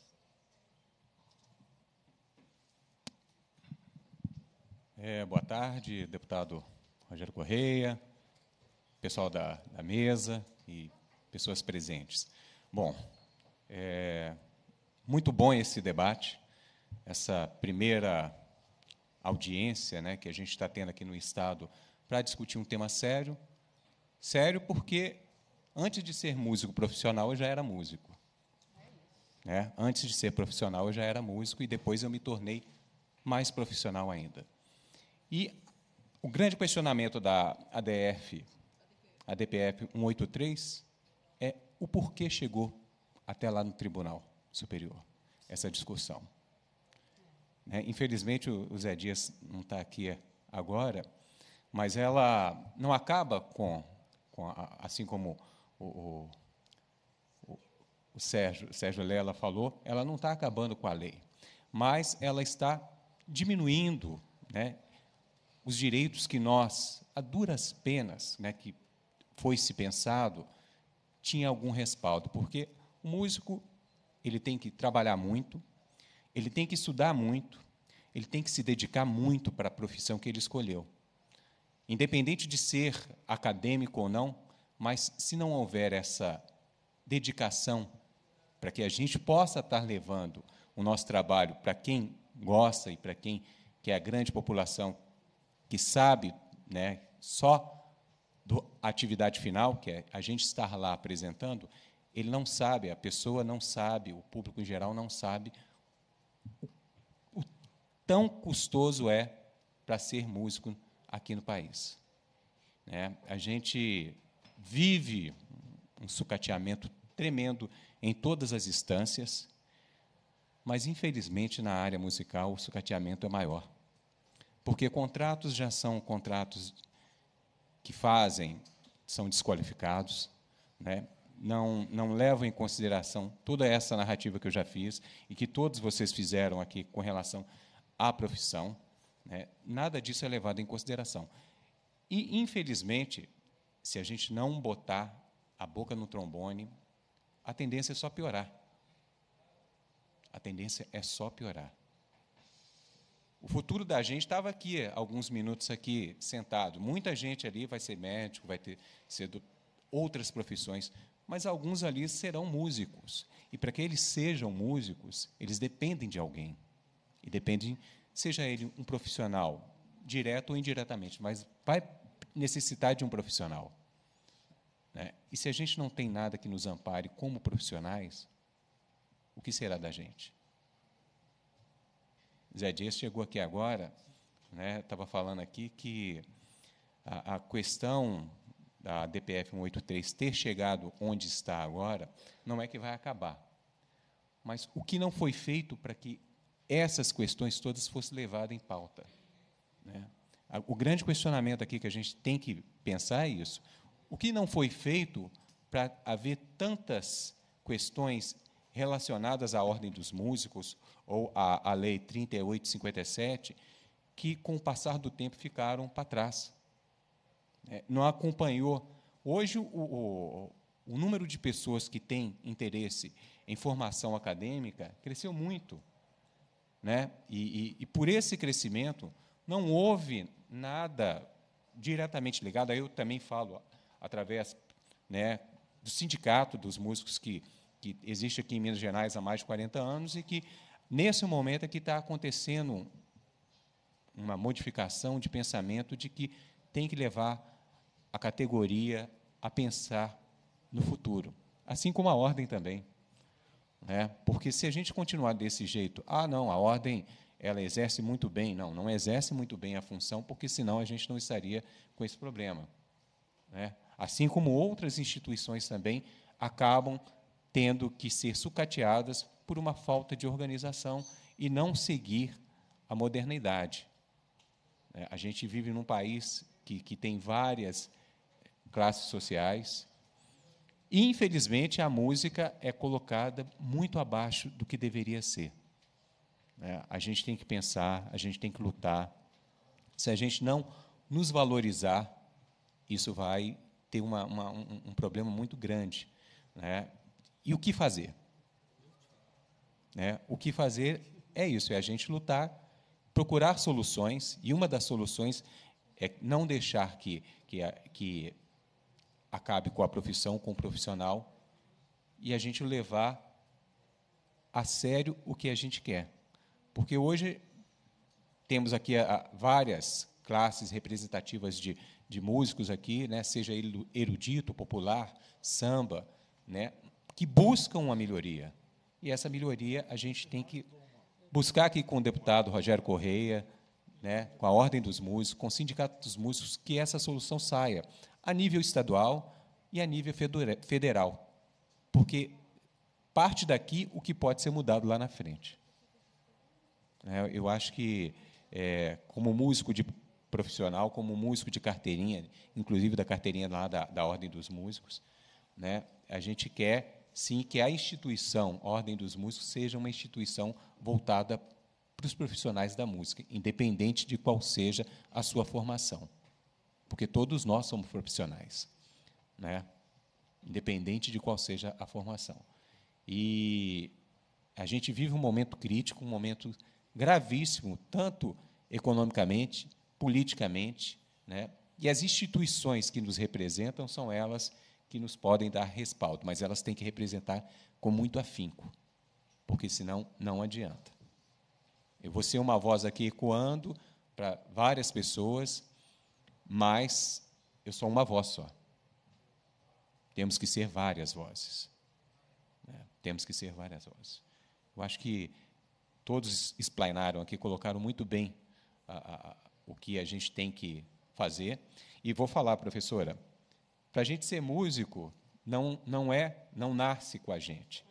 É, boa tarde, deputado Rogério Correia, pessoal da, da mesa e pessoas presentes. Bom, é muito bom esse debate, essa primeira audiência né, que a gente está tendo aqui no Estado para discutir um tema sério, Sério, porque antes de ser músico profissional, eu já era músico. Né? Antes de ser profissional, eu já era músico e depois eu me tornei mais profissional ainda. E o grande questionamento da ADF, ADPF 183, é o porquê chegou até lá no Tribunal Superior essa discussão. Né? Infelizmente, o Zé Dias não está aqui agora, mas ela não acaba com com a, assim como o, o, o Sérgio, Sérgio Lela falou, ela não está acabando com a lei, mas ela está diminuindo né, os direitos que nós, a duras penas, né, que foi se pensado, tinha algum respaldo, porque o músico ele tem que trabalhar muito, ele tem que estudar muito, ele tem que se dedicar muito para a profissão que ele escolheu. Independente de ser acadêmico ou não, mas se não houver essa dedicação para que a gente possa estar levando o nosso trabalho para quem gosta e para quem que é a grande população que sabe, né, só da atividade final, que é a gente estar lá apresentando, ele não sabe, a pessoa não sabe, o público em geral não sabe o, o tão custoso é para ser músico aqui no país. É, a gente vive um sucateamento tremendo em todas as instâncias, mas infelizmente na área musical o sucateamento é maior. Porque contratos já são contratos que fazem, são desqualificados, né? não, não levam em consideração toda essa narrativa que eu já fiz e que todos vocês fizeram aqui com relação à profissão. Né? Nada disso é levado em consideração. E, infelizmente, se a gente não botar a boca no trombone, a tendência é só piorar. A tendência é só piorar. O futuro da gente estava aqui, alguns minutos aqui, sentado. Muita gente ali vai ser médico, vai ter ser outras profissões, mas alguns ali serão músicos. E para que eles sejam músicos, eles dependem de alguém. E dependem seja ele um profissional, direto ou indiretamente, mas vai necessitar de um profissional. Né? E se a gente não tem nada que nos ampare como profissionais, o que será da gente? Zé Dias chegou aqui agora, estava né, falando aqui que a, a questão da DPF 183 ter chegado onde está agora não é que vai acabar. Mas o que não foi feito para que essas questões todas fossem levadas em pauta. Né? O grande questionamento aqui que a gente tem que pensar é isso. O que não foi feito para haver tantas questões relacionadas à ordem dos músicos ou à, à lei 3857 que, com o passar do tempo, ficaram para trás? Né? não acompanhou. Hoje, o, o, o número de pessoas que têm interesse em formação acadêmica cresceu muito. Né? E, e, e por esse crescimento, não houve nada diretamente ligado. eu também falo através né, do sindicato dos músicos que, que existe aqui em Minas Gerais há mais de 40 anos e que, nesse momento, é que está acontecendo uma modificação de pensamento de que tem que levar a categoria a pensar no futuro, assim como a ordem também. Né? Porque se a gente continuar desse jeito, ah, não, a ordem ela exerce muito bem. Não, não exerce muito bem a função, porque senão a gente não estaria com esse problema. Né? Assim como outras instituições também acabam tendo que ser sucateadas por uma falta de organização e não seguir a modernidade. Né? A gente vive num país que, que tem várias classes sociais, infelizmente, a música é colocada muito abaixo do que deveria ser. Né? A gente tem que pensar, a gente tem que lutar. Se a gente não nos valorizar, isso vai ter uma, uma, um, um, problema muito grande. Né? E o que fazer? Né? O que fazer é isso: é a gente lutar, procurar soluções, e uma das soluções é não deixar que, que, que acabe com a profissão, com o profissional, e a gente levar a sério o que a gente quer. Porque hoje temos aqui a, ah, a várias classes representativas de, de músicos aqui, né, seja erudito, popular, samba, né, que buscam uma melhoria. E essa melhoria a gente tem que buscar aqui com o deputado Rogério Correia, né, com a Ordem dos Músicos, com o Sindicato dos Músicos, que essa solução saia a nível estadual e a nível federal. Porque parte daqui o que pode ser mudado lá na frente. É, eu acho que, é, como músico de profissional, como músico de carteirinha, inclusive da carteirinha lá da, da Ordem dos Músicos, né, a gente quer sim que a instituição a Ordem dos Músicos seja uma instituição voltada para os profissionais da música, independente de qual seja a sua formação porque todos nós somos profissionais, né? independente de qual seja a formação. E a gente vive um momento crítico, um momento gravíssimo, tanto economicamente, politicamente, né? e as instituições que nos representam são elas que nos podem dar respaldo, mas elas têm que representar com muito afinco, porque senão não adianta. Eu vou ser uma voz aqui ecoando para várias pessoas, mas eu sou uma voz só. Temos que ser várias vozes. Né? Temos que ser várias vozes. Eu acho que todos explainaram aqui, colocaram muito bem a, a, o que a gente tem que fazer. E vou falar, professora, para a gente ser músico, não, não é, não nasce com a gente.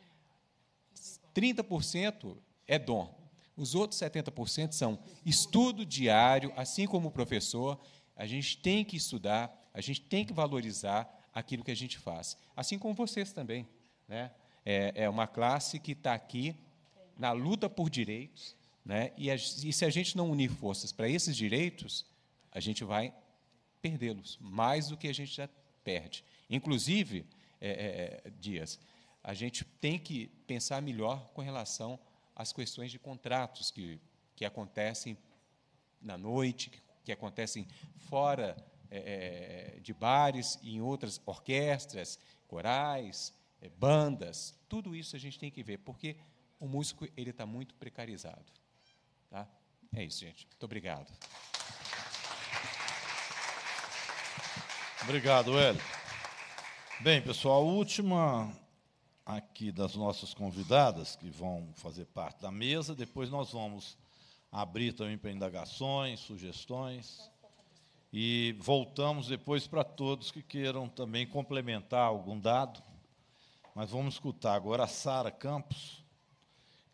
30% é dom. Os outros 70% são estudo diário, assim como o professor, a gente tem que estudar, a gente tem que valorizar aquilo que a gente faz. Assim como vocês também. Né? É, é uma classe que está aqui na luta por direitos, né? e, a, e se a gente não unir forças para esses direitos, a gente vai perdê-los, mais do que a gente já perde. Inclusive, é, é, é, Dias, a gente tem que pensar melhor com relação às questões de contratos que, que acontecem na noite, que que acontecem fora é, é de bares e em outras orquestras, corais, é, bandas. Tudo isso a gente tem que ver, porque o músico ele está muito precarizado. Tá? É isso, gente. Muito obrigado. Obrigado, Hélio. Bem, pessoal, a última aqui das nossas convidadas que vão fazer parte da mesa, depois nós vamos abrir também para indagações, sugestões. E voltamos depois para todos que queiram também complementar algum dado. Mas vamos escutar agora a Sara Campos,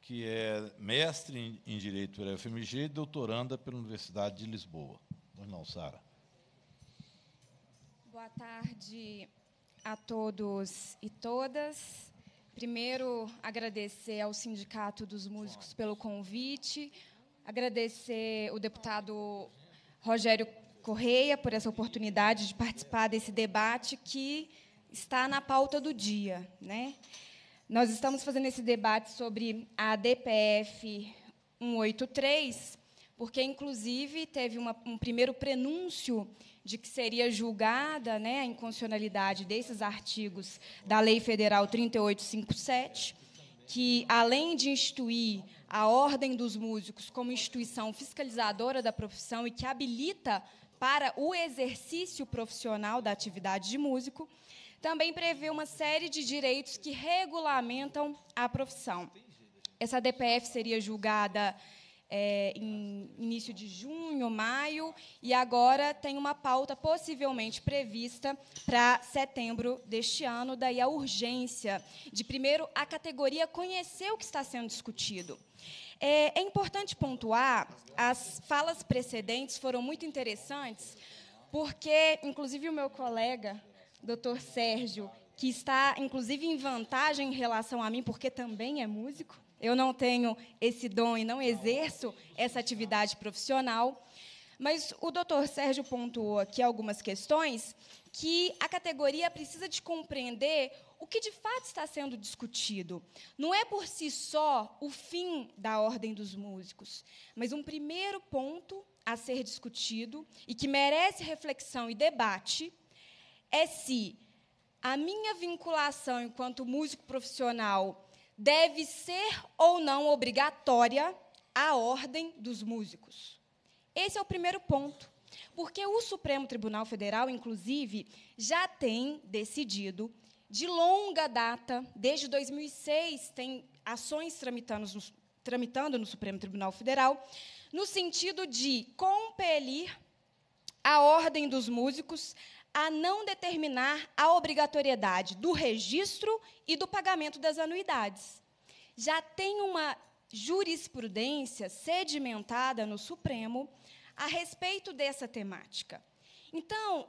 que é mestre em Direito pela FMG e doutoranda pela Universidade de Lisboa. Pois não, Sara. Boa tarde a todos e todas. Primeiro, agradecer ao Sindicato dos Músicos pelo convite, Agradecer o deputado Rogério Correia por essa oportunidade de participar desse debate que está na pauta do dia. Né? Nós estamos fazendo esse debate sobre a DPF 183, porque, inclusive, teve uma, um primeiro prenúncio de que seria julgada né, a inconstitucionalidade desses artigos da Lei Federal 3857, que, além de instituir a Ordem dos Músicos como instituição fiscalizadora da profissão e que habilita para o exercício profissional da atividade de músico, também prevê uma série de direitos que regulamentam a profissão. Essa DPF seria julgada é, em início de junho, maio, e agora tem uma pauta possivelmente prevista para setembro deste ano, daí a urgência de, primeiro, a categoria conhecer o que está sendo discutido. É, é importante pontuar, as falas precedentes foram muito interessantes, porque, inclusive, o meu colega, doutor Sérgio, que está, inclusive, em vantagem em relação a mim, porque também é músico, eu não tenho esse dom e não exerço essa atividade profissional. Mas o doutor Sérgio pontuou aqui algumas questões que a categoria precisa de compreender o que de fato está sendo discutido. Não é por si só o fim da ordem dos músicos, mas um primeiro ponto a ser discutido e que merece reflexão e debate é se a minha vinculação enquanto músico profissional deve ser ou não obrigatória a ordem dos músicos. Esse é o primeiro ponto. Porque o Supremo Tribunal Federal, inclusive, já tem decidido, de longa data, desde 2006, tem ações tramitando no, tramitando no Supremo Tribunal Federal, no sentido de compelir a ordem dos músicos a não determinar a obrigatoriedade do registro e do pagamento das anuidades. Já tem uma jurisprudência sedimentada no Supremo a respeito dessa temática. Então,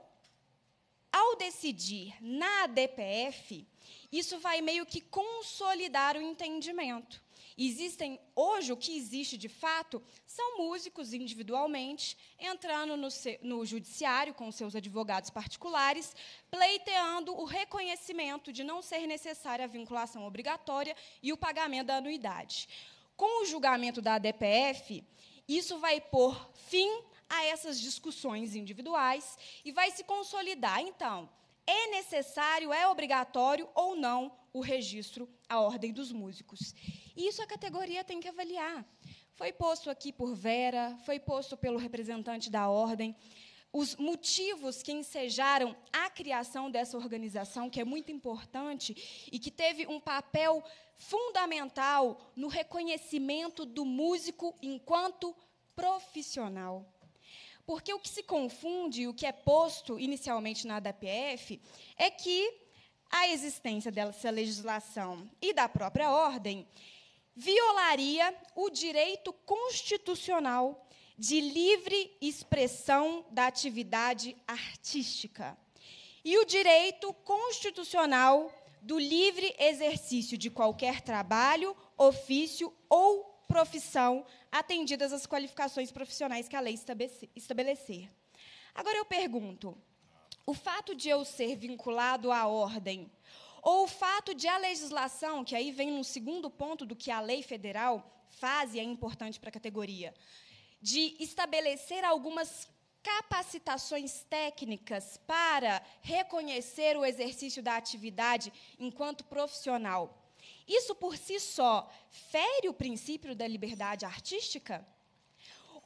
ao decidir na DPF, isso vai meio que consolidar o entendimento. Existem, hoje, o que existe de fato são músicos individualmente entrando no, no judiciário com seus advogados particulares, pleiteando o reconhecimento de não ser necessária a vinculação obrigatória e o pagamento da anuidade. Com o julgamento da ADPF, isso vai pôr fim a essas discussões individuais e vai se consolidar, então, é necessário, é obrigatório ou não o registro à Ordem dos Músicos. E isso a categoria tem que avaliar. Foi posto aqui por Vera, foi posto pelo representante da ordem, os motivos que ensejaram a criação dessa organização, que é muito importante e que teve um papel fundamental no reconhecimento do músico enquanto profissional. Porque o que se confunde, o que é posto inicialmente na ADPF, é que a existência dessa legislação e da própria ordem violaria o direito constitucional de livre expressão da atividade artística e o direito constitucional do livre exercício de qualquer trabalho, ofício ou profissão, atendidas as qualificações profissionais que a lei estabelecer. Agora eu pergunto: o fato de eu ser vinculado à ordem ou o fato de a legislação, que aí vem no segundo ponto do que a lei federal faz e é importante para a categoria, de estabelecer algumas capacitações técnicas para reconhecer o exercício da atividade enquanto profissional. Isso por si só fere o princípio da liberdade artística?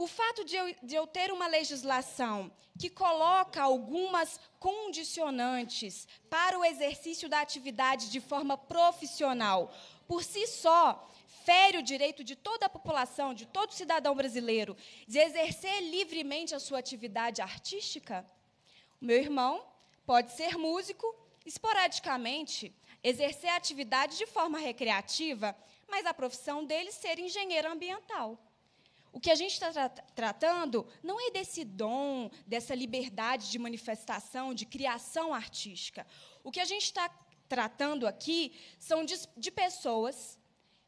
O fato de eu, de eu ter uma legislação que coloca algumas condicionantes para o exercício da atividade de forma profissional, por si só, fere o direito de toda a população, de todo cidadão brasileiro, de exercer livremente a sua atividade artística? O meu irmão pode ser músico, esporadicamente, exercer a atividade de forma recreativa, mas a profissão dele ser engenheiro ambiental. O que a gente está tra tratando não é desse dom, dessa liberdade de manifestação, de criação artística. O que a gente está tratando aqui são de, de pessoas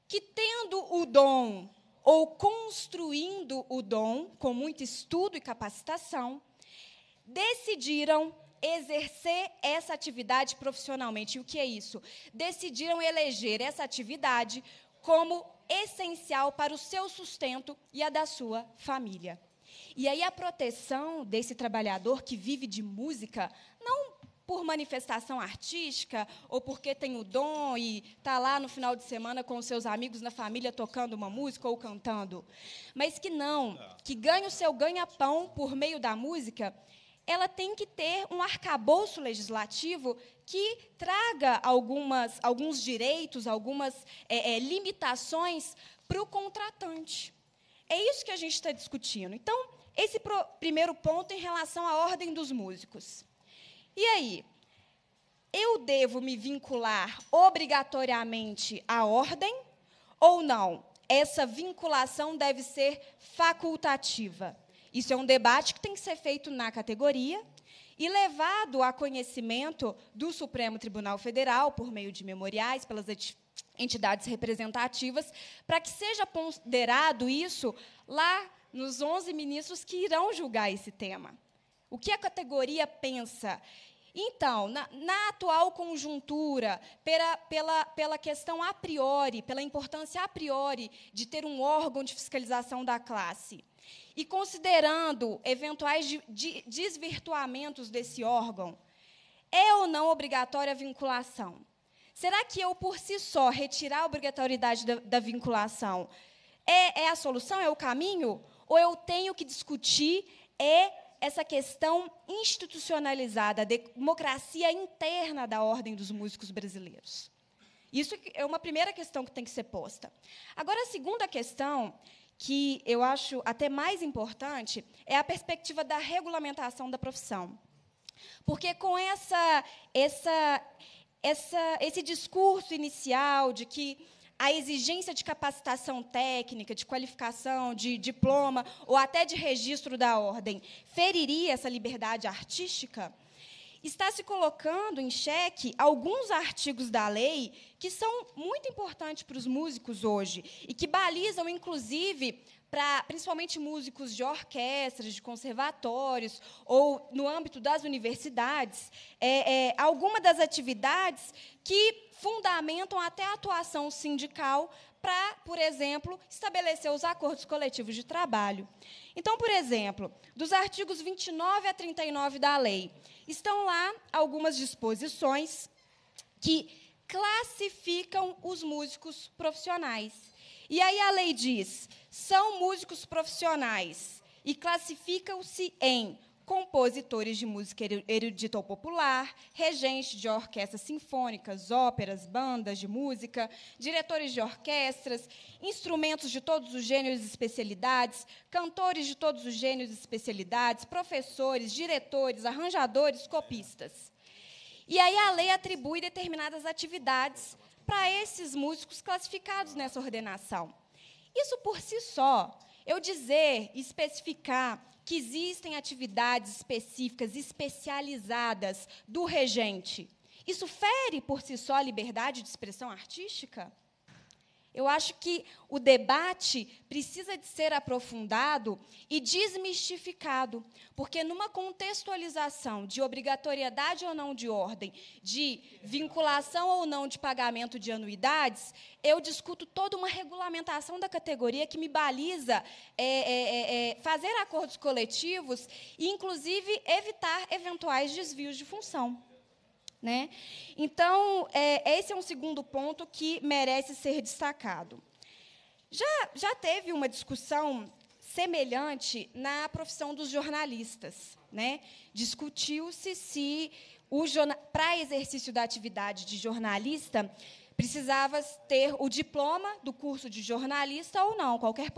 que, tendo o dom ou construindo o dom com muito estudo e capacitação, decidiram exercer essa atividade profissionalmente. E o que é isso? Decidiram eleger essa atividade como essencial para o seu sustento e a da sua família. E aí a proteção desse trabalhador que vive de música, não por manifestação artística ou porque tem o dom e está lá no final de semana com os seus amigos na família tocando uma música ou cantando, mas que não, ah. que ganha o seu ganha-pão por meio da música, ela tem que ter um arcabouço legislativo que traga algumas, alguns direitos, algumas é, é, limitações para o contratante. É isso que a gente está discutindo. Então, esse pro, primeiro ponto em relação à ordem dos músicos. E aí? Eu devo me vincular obrigatoriamente à ordem ou não? Essa vinculação deve ser facultativa. Isso é um debate que tem que ser feito na categoria e levado a conhecimento do Supremo Tribunal Federal, por meio de memoriais, pelas entidades representativas, para que seja ponderado isso lá nos 11 ministros que irão julgar esse tema. O que a categoria pensa? Então, na, na atual conjuntura, pela, pela, pela questão a priori, pela importância a priori de ter um órgão de fiscalização da classe, e considerando eventuais de, de, desvirtuamentos desse órgão, é ou não obrigatória a vinculação? Será que eu, por si só, retirar a obrigatoriedade da, da vinculação é, é a solução, é o caminho? Ou eu tenho que discutir é essa questão institucionalizada, a democracia interna da Ordem dos Músicos Brasileiros. Isso é uma primeira questão que tem que ser posta. Agora, a segunda questão, que eu acho até mais importante, é a perspectiva da regulamentação da profissão. Porque com essa, essa, essa, esse discurso inicial de que a exigência de capacitação técnica, de qualificação, de diploma ou até de registro da ordem feriria essa liberdade artística? Está se colocando em xeque alguns artigos da lei que são muito importantes para os músicos hoje e que balizam, inclusive, para principalmente músicos de orquestras, de conservatórios ou no âmbito das universidades, é, é, alguma das atividades que fundamentam até a atuação sindical para, por exemplo, estabelecer os acordos coletivos de trabalho. Então, por exemplo, dos artigos 29 a 39 da lei, estão lá algumas disposições que classificam os músicos profissionais. E aí a lei diz: são músicos profissionais e classificam-se em compositores de música erudita ou popular, regentes de orquestras sinfônicas, óperas, bandas de música, diretores de orquestras, instrumentos de todos os gêneros e especialidades, cantores de todos os gêneros e especialidades, professores, diretores, arranjadores, copistas. E aí a lei atribui determinadas atividades para esses músicos classificados nessa ordenação. Isso por si só, eu dizer, especificar que existem atividades específicas, especializadas do regente, isso fere por si só a liberdade de expressão artística? Eu acho que o debate precisa de ser aprofundado e desmistificado, porque numa contextualização de obrigatoriedade ou não de ordem, de vinculação ou não de pagamento de anuidades, eu discuto toda uma regulamentação da categoria que me baliza é, é, é, é fazer acordos coletivos e, inclusive, evitar eventuais desvios de função. Né? Então, é, esse é um segundo ponto que merece ser destacado. Já, já teve uma discussão semelhante na profissão dos jornalistas. Né? Discutiu-se se, para exercício da atividade de jornalista, precisava ter o diploma do curso de jornalista ou não. Qualquer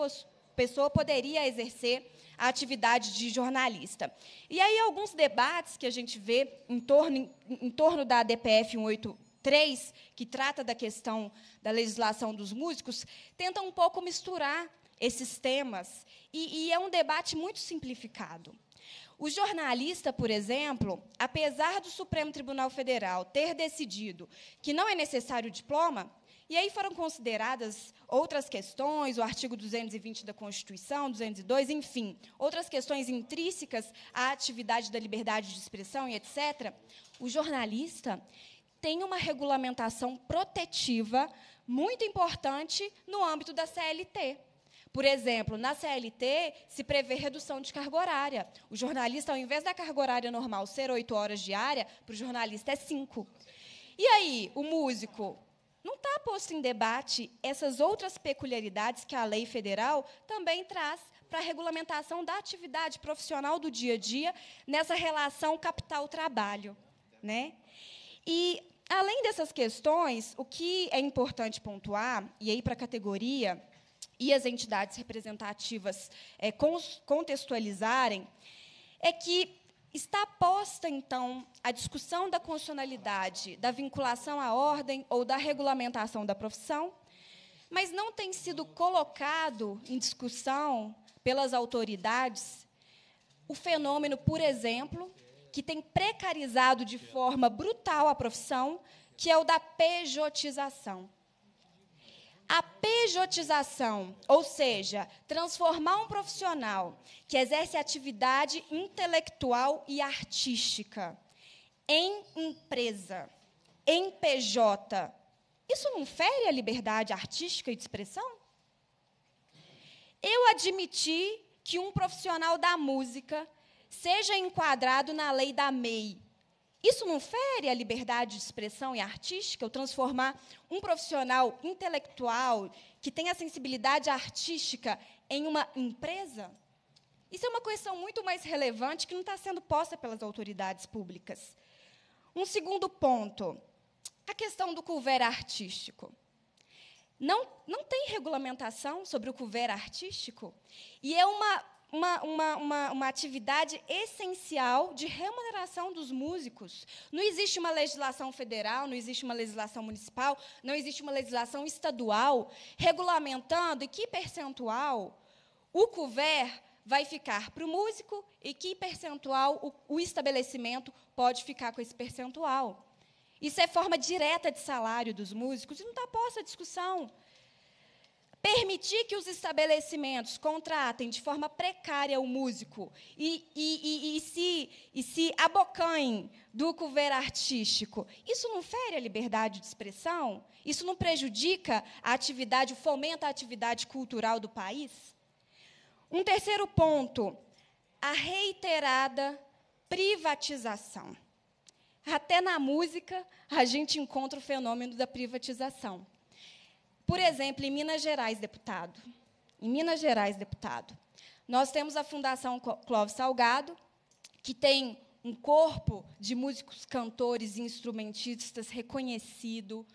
pessoa poderia exercer a atividade de jornalista. E aí, alguns debates que a gente vê em torno, em, em torno da DPF 183, que trata da questão da legislação dos músicos, tentam um pouco misturar esses temas. e, e é um debate muito simplificado. O jornalista, por exemplo, apesar do Supremo Tribunal Federal ter decidido que não é necessário diploma, e aí foram consideradas outras questões, o artigo 220 da Constituição, 202, enfim, outras questões intrínsecas à atividade da liberdade de expressão e etc. O jornalista tem uma regulamentação protetiva muito importante no âmbito da CLT. Por exemplo, na CLT se prevê redução de carga horária. O jornalista, ao invés da carga horária normal ser oito horas diária, para o jornalista é cinco. E aí, o músico, não está posto em debate essas outras peculiaridades que a lei federal também traz para a regulamentação da atividade profissional do dia a dia nessa relação capital-trabalho. Né? E, além dessas questões, o que é importante pontuar, e aí para a categoria e as entidades representativas é, contextualizarem, é que Está posta, então, a discussão da constitucionalidade da vinculação à ordem ou da regulamentação da profissão, mas não tem sido colocado em discussão pelas autoridades o fenômeno, por exemplo, que tem precarizado de forma brutal a profissão, que é o da pejotização. A pejotização, ou seja, transformar um profissional que exerce atividade intelectual e artística em empresa, em PJ, isso não fere a liberdade artística e de expressão? Eu admiti que um profissional da música seja enquadrado na lei da MEI, isso não fere a liberdade de expressão e artística, Ou transformar um profissional intelectual que tem a sensibilidade artística em uma empresa? Isso é uma questão muito mais relevante que não está sendo posta pelas autoridades públicas. Um segundo ponto, a questão do couvert artístico. Não, não tem regulamentação sobre o couvert artístico? E é uma uma, uma, uma, uma, atividade essencial de remuneração dos músicos. Não existe uma legislação federal, não existe uma legislação municipal, não existe uma legislação estadual regulamentando em que percentual o couvert vai ficar para o músico e que percentual o, o estabelecimento pode ficar com esse percentual. Isso é forma direta de salário dos músicos e não está posta a discussão. Permitir que os estabelecimentos contratem de forma precária o músico e, e, e, e se, e se abocanhem do cover artístico, isso não fere a liberdade de expressão? Isso não prejudica a atividade, fomenta a atividade cultural do país? Um terceiro ponto, a reiterada privatização. Até na música a gente encontra o fenômeno da privatização. Por exemplo, em Minas Gerais, deputado. Em Minas Gerais, deputado. Nós temos a Fundação Clóvis Salgado, que tem um corpo de músicos, cantores e instrumentistas reconhecido,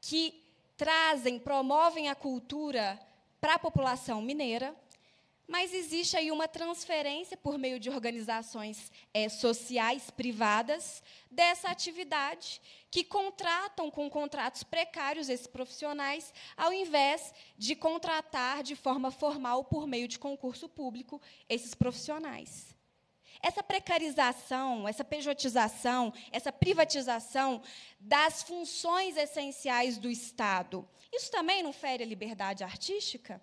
que trazem, promovem a cultura para a população mineira, mas existe aí uma transferência por meio de organizações é, sociais privadas dessa atividade que contratam com contratos precários esses profissionais, ao invés de contratar de forma formal, por meio de concurso público, esses profissionais. Essa precarização, essa pejotização, essa privatização das funções essenciais do Estado, isso também não fere a liberdade artística?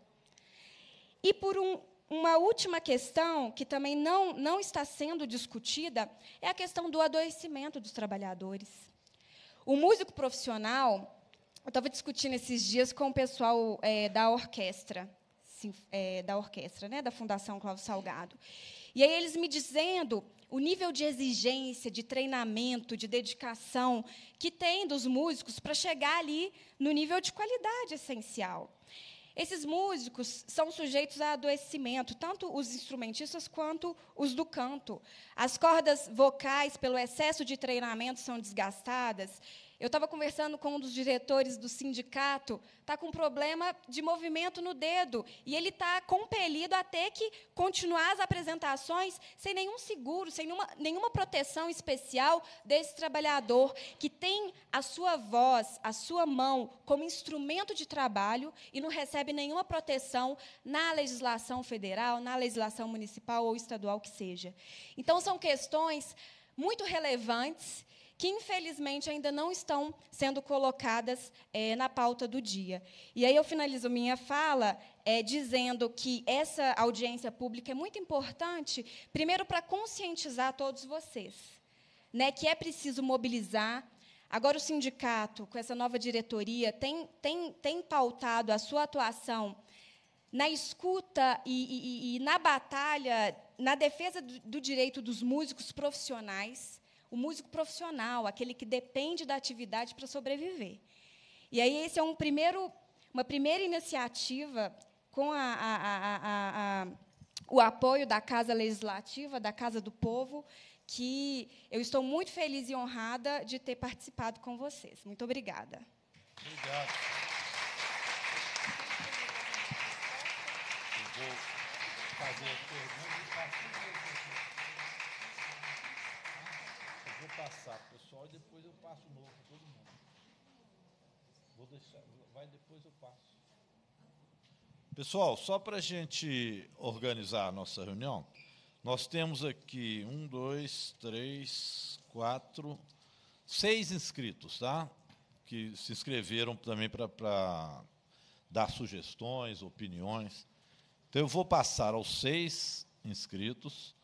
E, por um, uma última questão que também não, não está sendo discutida é a questão do adoecimento dos trabalhadores. O músico profissional, eu estava discutindo esses dias com o pessoal é, da orquestra, sim, é, da orquestra, né, da Fundação Cláudio Salgado. E aí eles me dizendo o nível de exigência, de treinamento, de dedicação que tem dos músicos para chegar ali no nível de qualidade essencial. Esses músicos são sujeitos a adoecimento, tanto os instrumentistas quanto os do canto. As cordas vocais, pelo excesso de treinamento, são desgastadas eu estava conversando com um dos diretores do sindicato, está com problema de movimento no dedo, e ele está compelido a ter que continuar as apresentações sem nenhum seguro, sem nenhuma, nenhuma proteção especial desse trabalhador que tem a sua voz, a sua mão como instrumento de trabalho e não recebe nenhuma proteção na legislação federal, na legislação municipal ou estadual que seja. Então, são questões muito relevantes que infelizmente ainda não estão sendo colocadas é, na pauta do dia. E aí eu finalizo minha fala é, dizendo que essa audiência pública é muito importante, primeiro, para conscientizar todos vocês, né, que é preciso mobilizar. Agora, o sindicato, com essa nova diretoria, tem, tem, tem pautado a sua atuação na escuta e, e, e na batalha, na defesa do, do direito dos músicos profissionais o músico profissional, aquele que depende da atividade para sobreviver. E aí esse é um primeiro, uma primeira iniciativa com a, a, a, o apoio da Casa Legislativa, da Casa do Povo, que eu estou muito feliz e honrada de ter participado com vocês. Muito obrigada. Obrigado. Eu vou fazer a pergunta. passar, pessoal, e depois eu passo novo para todo mundo. Vou deixar, vai depois eu passo. Pessoal, só para a gente organizar a nossa reunião, nós temos aqui um, dois, três, quatro, seis inscritos, tá? Que se inscreveram também para dar sugestões, opiniões. Então, eu vou passar aos seis inscritos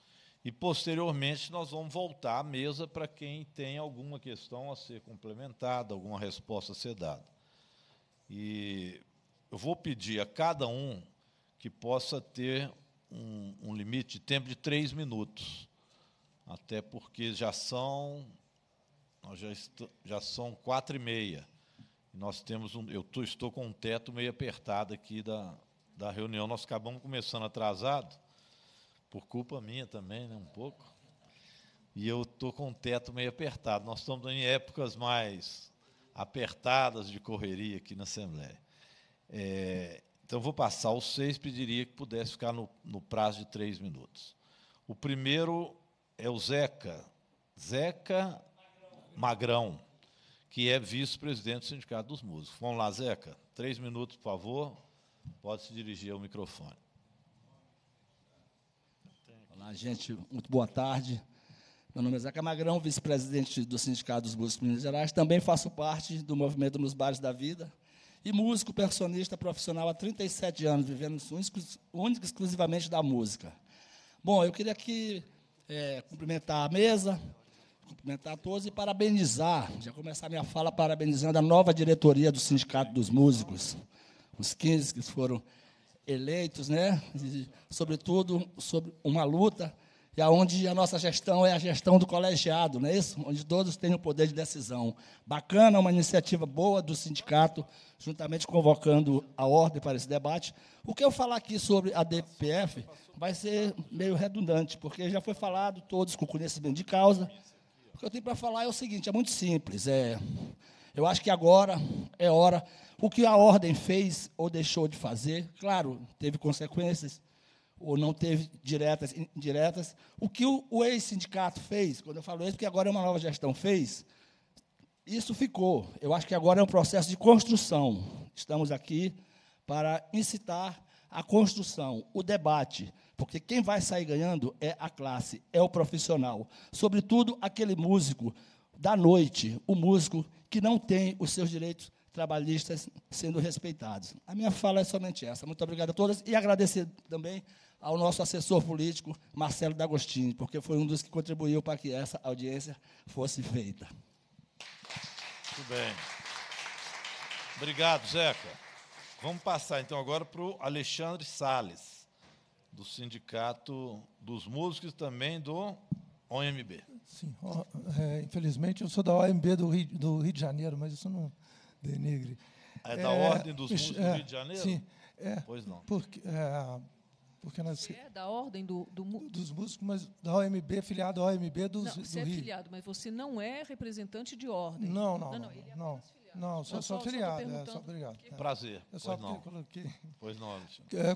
e, posteriormente, nós vamos voltar à mesa para quem tem alguma questão a ser complementada, alguma resposta a ser dada. E eu vou pedir a cada um que possa ter um, um limite de tempo de três minutos, até porque já são nós já, já são quatro e meia. Nós temos um, eu estou com um teto meio apertado aqui da, da reunião. Nós acabamos começando atrasado por culpa minha também, né, um pouco. E eu estou com o teto meio apertado. Nós estamos em épocas mais apertadas de correria aqui na Assembleia. É, então, vou passar os seis, pediria que pudesse ficar no, no prazo de três minutos. O primeiro é o Zeca, Zeca Magrão, que é vice-presidente do Sindicato dos Músicos. Vamos lá, Zeca, três minutos, por favor, pode se dirigir ao microfone. Olá, gente. Muito boa tarde. Meu nome é Zeca Magrão, vice-presidente do Sindicato dos Músicos Minas Gerais. Também faço parte do movimento Nos Bares da Vida. E músico, percussionista profissional há 37 anos, vivendo único, único exclusivamente da música. Bom, eu queria aqui é, cumprimentar a mesa, cumprimentar a todos e parabenizar, já começar minha fala parabenizando a nova diretoria do Sindicato dos Músicos, os 15 que foram eleitos, né? E, sobretudo, sobre uma luta e aonde a nossa gestão é a gestão do colegiado, não é isso? Onde todos têm o poder de decisão. Bacana, uma iniciativa boa do sindicato, juntamente convocando a ordem para esse debate. O que eu falar aqui sobre a DPF vai ser meio redundante, porque já foi falado todos com conhecimento de causa. O que eu tenho para falar é o seguinte, é muito simples, é eu acho que agora é hora. O que a ordem fez ou deixou de fazer, claro, teve consequências, ou não teve diretas, indiretas. O que o, o ex-sindicato fez, quando eu falo isso, porque agora é uma nova gestão, fez, isso ficou. Eu acho que agora é um processo de construção. Estamos aqui para incitar a construção, o debate, porque quem vai sair ganhando é a classe, é o profissional, sobretudo aquele músico da noite o músico que não tem os seus direitos trabalhistas sendo respeitados. A minha fala é somente essa. Muito obrigado a todas e agradecer também ao nosso assessor político, Marcelo D'Agostini, porque foi um dos que contribuiu para que essa audiência fosse feita. Muito bem. Obrigado, Zeca. Vamos passar então agora para o Alexandre Sales, do Sindicato dos Músicos e também do OMB. Sim, é, infelizmente eu sou da OMB do Rio, do Rio de Janeiro, mas isso não denigre. Ah, é da é, Ordem dos é, Músicos é, do Rio de é, Janeiro? Sim. É, pois não. Porque, é, porque nós, é da Ordem do, do, dos Músicos, mas da OMB, filiado à OMB dos, não, do você é Rio. é filiado, mas você não é representante de ordem. Não, não, não. Não, não, não, não sou, só filiado. É, só obrigado. Que... Tá. Prazer. Eu pois não. Coloquei, pois não,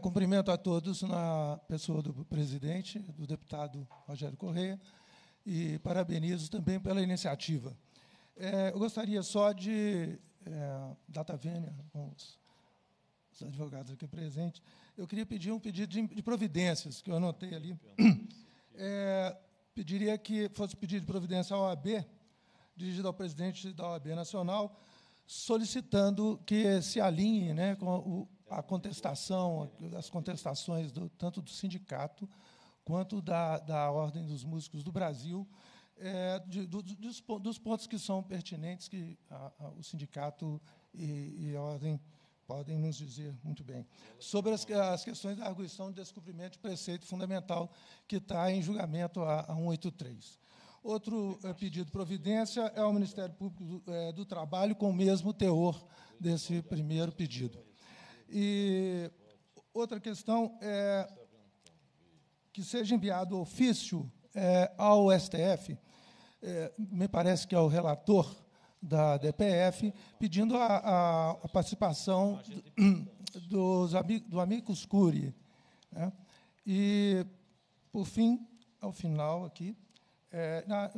Cumprimento a todos na pessoa do presidente, do deputado Rogério Correia, e parabenizo também pela iniciativa. É, eu gostaria só de, é, data vênia, com os, os, advogados aqui presentes, eu queria pedir um pedido de, de providências, que eu anotei ali. É, pediria que fosse pedido de providência à OAB, dirigido ao presidente da OAB Nacional, solicitando que se alinhe né, com o, a contestação, as contestações do, tanto do sindicato quanto da, da Ordem dos Músicos do Brasil, é, de, do, dos, dos, pontos que são pertinentes que a, a, o sindicato e, e, a Ordem podem nos dizer muito bem. Sobre as, as questões da arguição de descumprimento de preceito fundamental que está em julgamento a, a 183. Outro é, pedido de providência é o Ministério Público do, é, do Trabalho, com o mesmo teor desse primeiro pedido. E outra questão é que seja enviado ofício é, ao STF, é, me parece que é o relator da DPF, pedindo a, a, a participação do, dos ami, do Amicus Curi. Né? E, por fim, ao final aqui, é, na,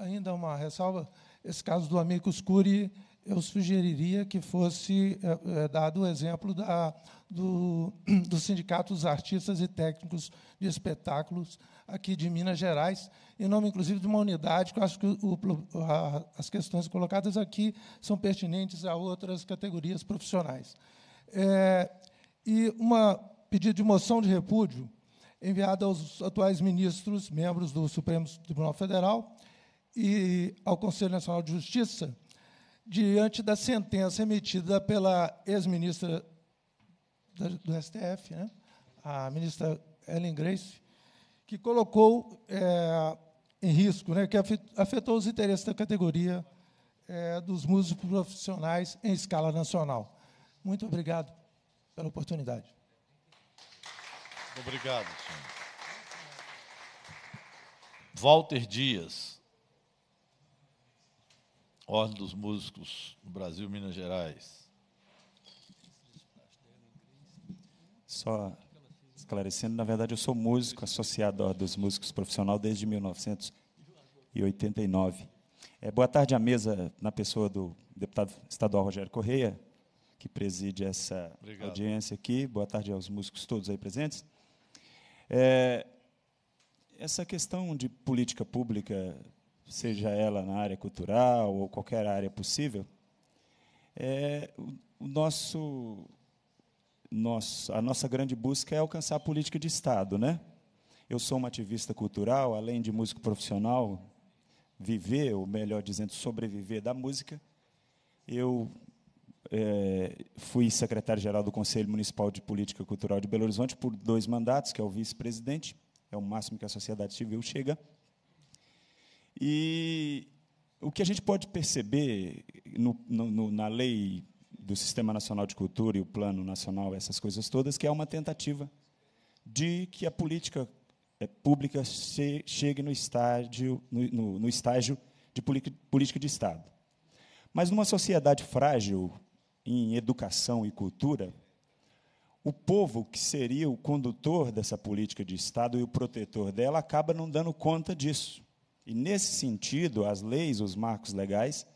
ainda uma ressalva, esse caso do Amicus Curi eu sugeriria que fosse é, dado o exemplo da, do, do Sindicato dos Artistas e Técnicos de Espetáculos aqui de Minas Gerais, em nome, inclusive, de uma unidade, que eu acho que o, a, as questões colocadas aqui são pertinentes a outras categorias profissionais. É, e uma pedido de moção de repúdio enviada aos atuais ministros, membros do Supremo Tribunal Federal e ao Conselho Nacional de Justiça, diante da sentença emitida pela ex-ministra do STF, né? a ministra Ellen Grace, que colocou é, em risco, né, que afetou os interesses da categoria é, dos músicos profissionais em escala nacional. Muito obrigado pela oportunidade. Obrigado, senhor. Walter Dias. Ordem dos Músicos do Brasil, Minas Gerais. Só esclarecendo, na verdade, eu sou músico associado à Ordem dos Músicos Profissional desde 1989. É, boa tarde à mesa, na pessoa do deputado estadual Rogério Correia, que preside essa Obrigado. audiência aqui. Boa tarde aos músicos todos aí presentes. É, essa questão de política pública seja ela na área cultural ou qualquer área possível, é, o nosso, nosso, a nossa grande busca é alcançar a política de Estado. Né? Eu sou uma ativista cultural, além de músico profissional, viver, ou melhor dizendo, sobreviver da música. Eu é, fui secretário-geral do Conselho Municipal de Política Cultural de Belo Horizonte por dois mandatos, que é o vice-presidente, é o máximo que a sociedade civil chega. E o que a gente pode perceber no, no, na lei do Sistema Nacional de Cultura e o Plano Nacional, essas coisas todas, que é uma tentativa de que a política eh, pública chegue no estágio, no, no estágio de política de Estado. Mas numa sociedade frágil em educação e cultura, o povo, que seria o condutor dessa política de Estado e o protetor dela, acaba não dando conta disso. E nesse sentido, as leis, os marcos legais,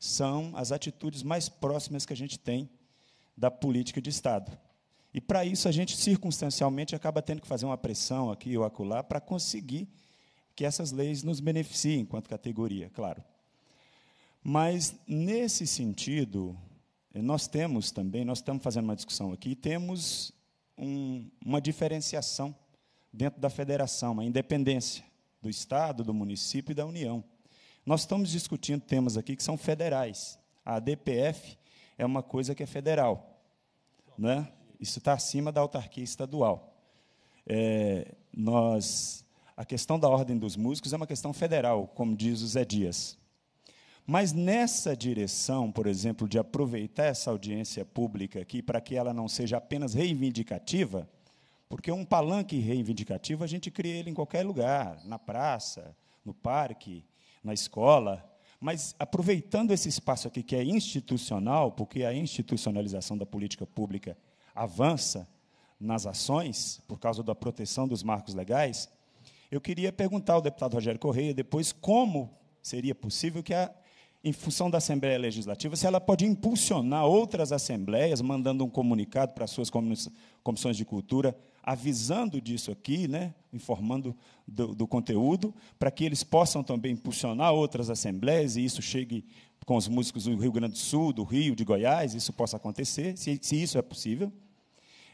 são as atitudes mais próximas que a gente tem da política de Estado. E para isso a gente circunstancialmente acaba tendo que fazer uma pressão aqui ou acolá para conseguir que essas leis nos beneficiem enquanto categoria, claro. Mas nesse sentido, nós temos também, nós estamos fazendo uma discussão aqui, temos um, uma diferenciação dentro da federação, uma independência do Estado, do município e da União. Nós estamos discutindo temas aqui que são federais. A DPF é uma coisa que é federal. Né? Isso está acima da autarquia estadual. É, nós, a questão da ordem dos músicos é uma questão federal, como diz o Zé Dias. Mas nessa direção, por exemplo, de aproveitar essa audiência pública aqui para que ela não seja apenas reivindicativa, porque um palanque reivindicativo a gente cria ele em qualquer lugar, na praça, no parque, na escola. Mas aproveitando esse espaço aqui que é institucional, porque a institucionalização da política pública avança nas ações por causa da proteção dos marcos legais, eu queria perguntar ao deputado Rogério Correia depois como seria possível que a em função da Assembleia Legislativa, se ela pode impulsionar outras assembleias, mandando um comunicado para suas comissões de cultura, avisando disso aqui, né? informando do, do conteúdo, para que eles possam também impulsionar outras assembleias e isso chegue com os músicos do Rio Grande do Sul, do Rio, de Goiás, isso possa acontecer, se, se isso é possível.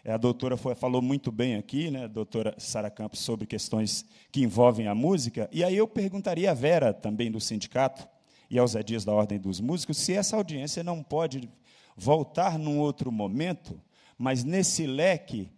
É, a doutora foi, falou muito bem aqui, né, a doutora Sara Campos, sobre questões que envolvem a música. E aí eu perguntaria à Vera, também do sindicato, e aos Zé Dias da Ordem dos Músicos, se essa audiência não pode voltar num outro momento, mas nesse leque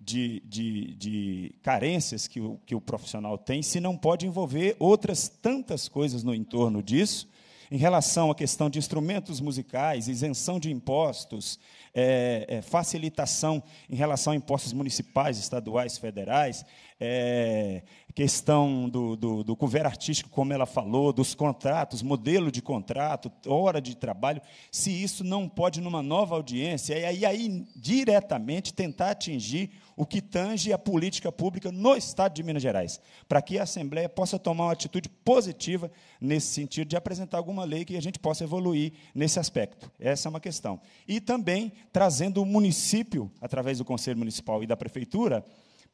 de, de, de carências que o, que o profissional tem, se não pode envolver outras tantas coisas no entorno disso, em relação à questão de instrumentos musicais, isenção de impostos, é, é, facilitação em relação a impostos municipais, estaduais, federais, é, questão do, do, do cover artístico, como ela falou, dos contratos, modelo de contrato, hora de trabalho, se isso não pode, numa nova audiência, e aí, aí diretamente tentar atingir o que tange a política pública no Estado de Minas Gerais, para que a Assembleia possa tomar uma atitude positiva nesse sentido de apresentar alguma lei que a gente possa evoluir nesse aspecto. Essa é uma questão. E também trazendo o município, através do Conselho Municipal e da Prefeitura,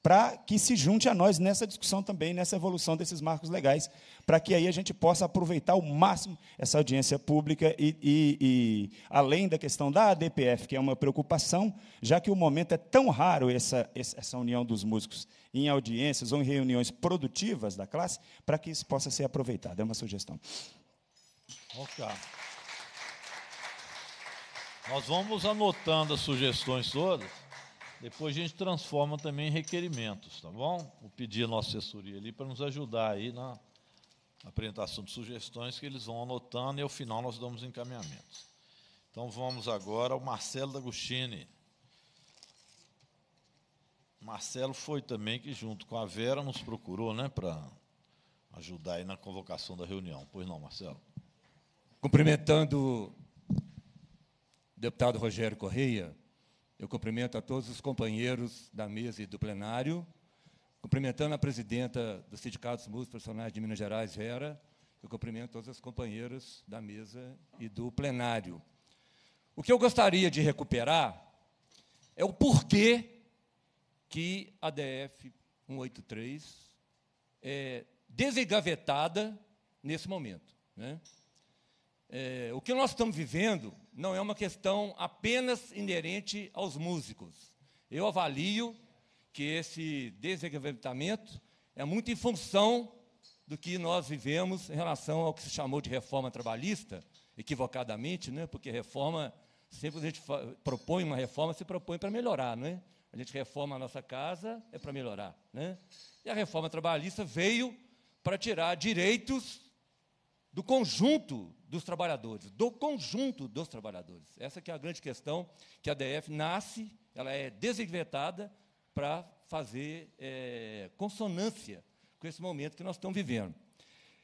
para que se junte a nós nessa discussão também, nessa evolução desses marcos legais, para que aí a gente possa aproveitar ao máximo essa audiência pública e, e, e, além da questão da ADPF, que é uma preocupação, já que o momento é tão raro essa, essa união dos músicos em audiências ou em reuniões produtivas da classe, para que isso possa ser aproveitado. É uma sugestão. Ok. Nós vamos anotando as sugestões todas. Depois a gente transforma também em requerimentos, tá bom? Vou pedir a nossa assessoria ali para nos ajudar aí na apresentação de sugestões que eles vão anotando e ao final nós damos encaminhamentos. Então vamos agora ao Marcelo D'Agostini. Marcelo foi também que, junto com a Vera, nos procurou né, para ajudar aí na convocação da reunião. Pois não, Marcelo? Cumprimentando o deputado Rogério Correia, eu cumprimento a todos os companheiros da mesa e do plenário, cumprimentando a presidenta do Sindicato dos Músicos Profissionais de Minas Gerais, Vera, eu cumprimento todas as companheiras da mesa e do plenário. O que eu gostaria de recuperar é o porquê que a DF 183 é desengavetada nesse momento. Né? É, o que nós estamos vivendo não é uma questão apenas inerente aos músicos. Eu avalio que esse desengavamento é muito em função do que nós vivemos em relação ao que se chamou de reforma trabalhista, equivocadamente, né? porque reforma, sempre a gente propõe uma reforma, se propõe para melhorar. Né? A gente reforma a nossa casa, é para melhorar. Né? E a reforma trabalhista veio para tirar direitos do conjunto dos trabalhadores, do conjunto dos trabalhadores. Essa que é a grande questão que a DF nasce, ela é desinventada para fazer é, consonância com esse momento que nós estamos vivendo.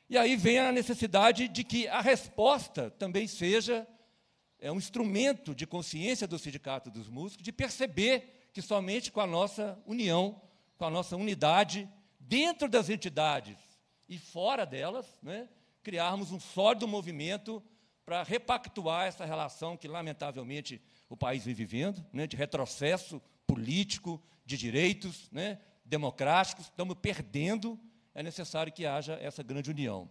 E aí vem a necessidade de que a resposta também seja é, um instrumento de consciência do Sindicato dos Músicos, de perceber que somente com a nossa união, com a nossa unidade, dentro das entidades e fora delas, né, criarmos um sólido movimento para repactuar essa relação que, lamentavelmente, o país vem vivendo, né, de retrocesso político, de direitos né, democráticos, estamos perdendo, é necessário que haja essa grande união.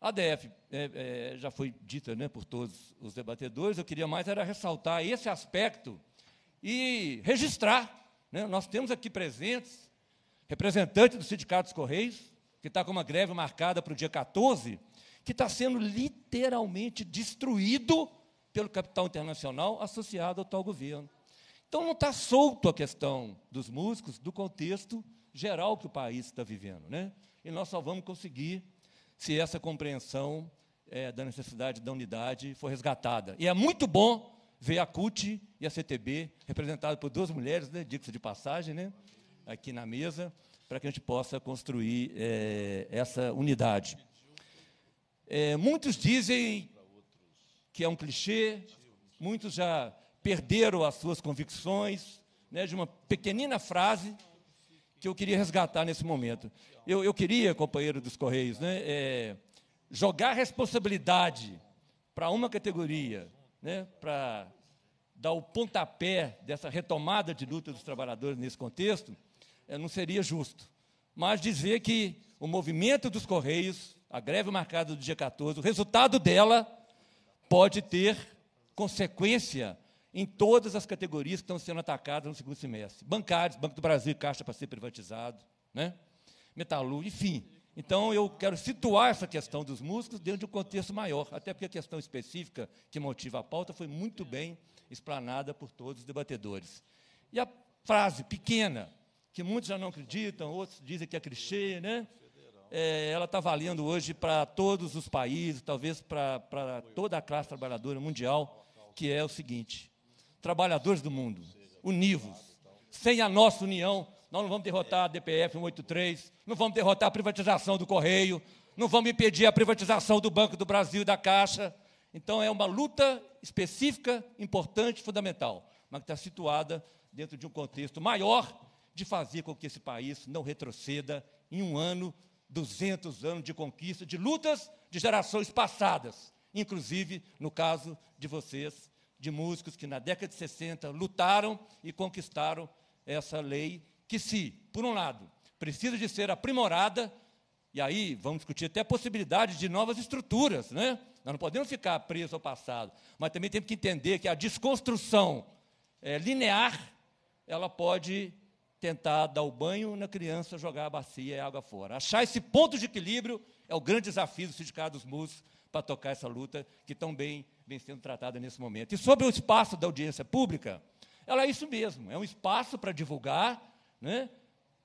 A DF é, é, já foi dita né, por todos os debatedores, eu queria mais era ressaltar esse aspecto e registrar. Né. Nós temos aqui presentes representantes dos sindicatos Correios, que está com uma greve marcada para o dia 14, que está sendo literalmente destruído pelo capital internacional associado ao tal governo. Então não está solto a questão dos músicos do contexto geral que o país está vivendo. Né? E nós só vamos conseguir se essa compreensão é, da necessidade da unidade for resgatada. E é muito bom ver a CUT e a CTB, representadas por duas mulheres, né, dica de passagem, né, aqui na mesa, para que a gente possa construir é, essa unidade. É, muitos dizem que é um clichê, muitos já perderam as suas convicções, né, de uma pequenina frase que eu queria resgatar nesse momento. Eu, eu queria, companheiro dos Correios, né, é, jogar responsabilidade para uma categoria, né, para dar o pontapé dessa retomada de luta dos trabalhadores nesse contexto, eh, não seria justo. Mas dizer que o movimento dos Correios, a greve marcada do dia 14, o resultado dela pode ter consequência em todas as categorias que estão sendo atacadas no segundo semestre. Bancários, Banco do Brasil, Caixa para ser privatizado, né? Metalu, enfim. Então, eu quero situar essa questão dos músicos dentro de um contexto maior, até porque a questão específica que motiva a pauta foi muito bem explanada por todos os debatedores. E a frase pequena, que muitos já não acreditam, outros dizem que é clichê, né? É, ela está valendo hoje para todos os países, talvez para toda a classe trabalhadora mundial, que é o seguinte: trabalhadores do mundo, univos. Sem a nossa união, nós não vamos derrotar a DPF 183, não vamos derrotar a privatização do Correio, não vamos impedir a privatização do Banco do Brasil e da Caixa. Então, é uma luta específica, importante, fundamental, mas que está situada dentro de um contexto maior de fazer com que esse país não retroceda em um ano, 200 anos de conquista, de lutas de gerações passadas, inclusive no caso de vocês, de músicos que na década de 60 lutaram e conquistaram essa lei que se, por um lado, precisa de ser aprimorada, e aí vamos discutir até a possibilidade de novas estruturas, né? Nós não podemos ficar presos ao passado, mas também temos que entender que a desconstrução é, linear, ela pode tentar dar o banho na criança, jogar a bacia e a água fora. Achar esse ponto de equilíbrio é o grande desafio do Sindicato dos Músicos para tocar essa luta que tão bem vem sendo tratada nesse momento. E sobre o espaço da audiência pública, ela é isso mesmo, é um espaço para divulgar, né,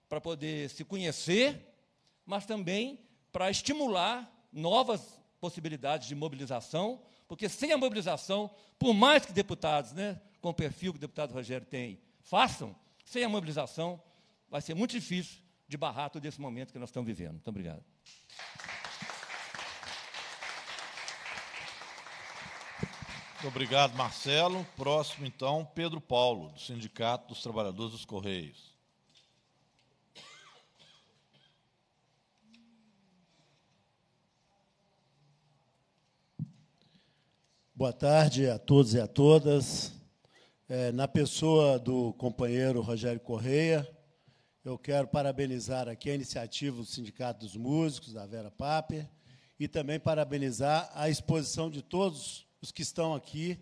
para poder se conhecer, mas também para estimular novas possibilidades de mobilização, porque sem a mobilização, por mais que deputados, né, com o perfil que o deputado Rogério tem, façam, sem a mobilização, vai ser muito difícil de barrar todo esse momento que nós estamos vivendo. Muito obrigado. Muito obrigado, Marcelo. Próximo, então, Pedro Paulo, do Sindicato dos Trabalhadores dos Correios. Boa tarde a todos e a todas. É, na pessoa do companheiro Rogério Correia, eu quero parabenizar aqui a iniciativa do Sindicato dos Músicos, da Vera Paper, e também parabenizar a exposição de todos os que estão aqui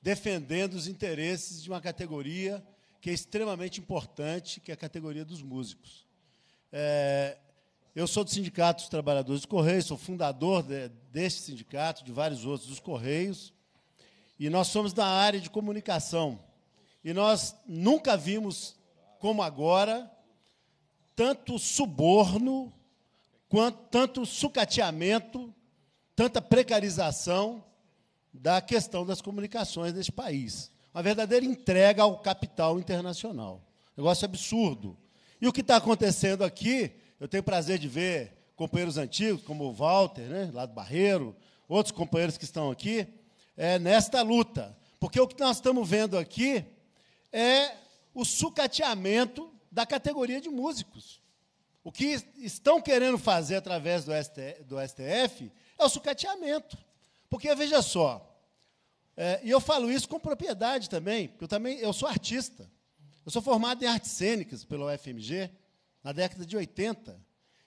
defendendo os interesses de uma categoria que é extremamente importante, que é a categoria dos músicos. É, eu sou do Sindicato dos Trabalhadores dos Correios, sou fundador de, deste sindicato, de vários outros dos Correios, e nós somos da área de comunicação. E nós nunca vimos, como agora, tanto suborno, quanto, tanto sucateamento, tanta precarização da questão das comunicações neste país. Uma verdadeira entrega ao capital internacional. Negócio absurdo. E o que está acontecendo aqui, eu tenho prazer de ver companheiros antigos, como o Walter, né, lá do Barreiro, outros companheiros que estão aqui, é, nesta luta. Porque o que nós estamos vendo aqui é o sucateamento da categoria de músicos. O que estão querendo fazer através do STF, do STF é o sucateamento. Porque, veja só, é, e eu falo isso com propriedade também, porque eu também eu sou artista. Eu sou formado em artes cênicas pela UFMG, na década de 80.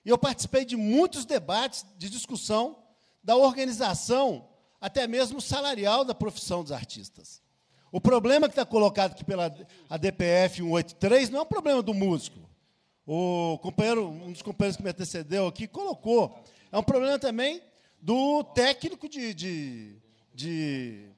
E eu participei de muitos debates de discussão da organização até mesmo salarial da profissão dos artistas. O problema que está colocado aqui pela ADPF 183 não é um problema do músico. O companheiro, um dos companheiros que me antecedeu aqui colocou. É um problema também do técnico de, de, de,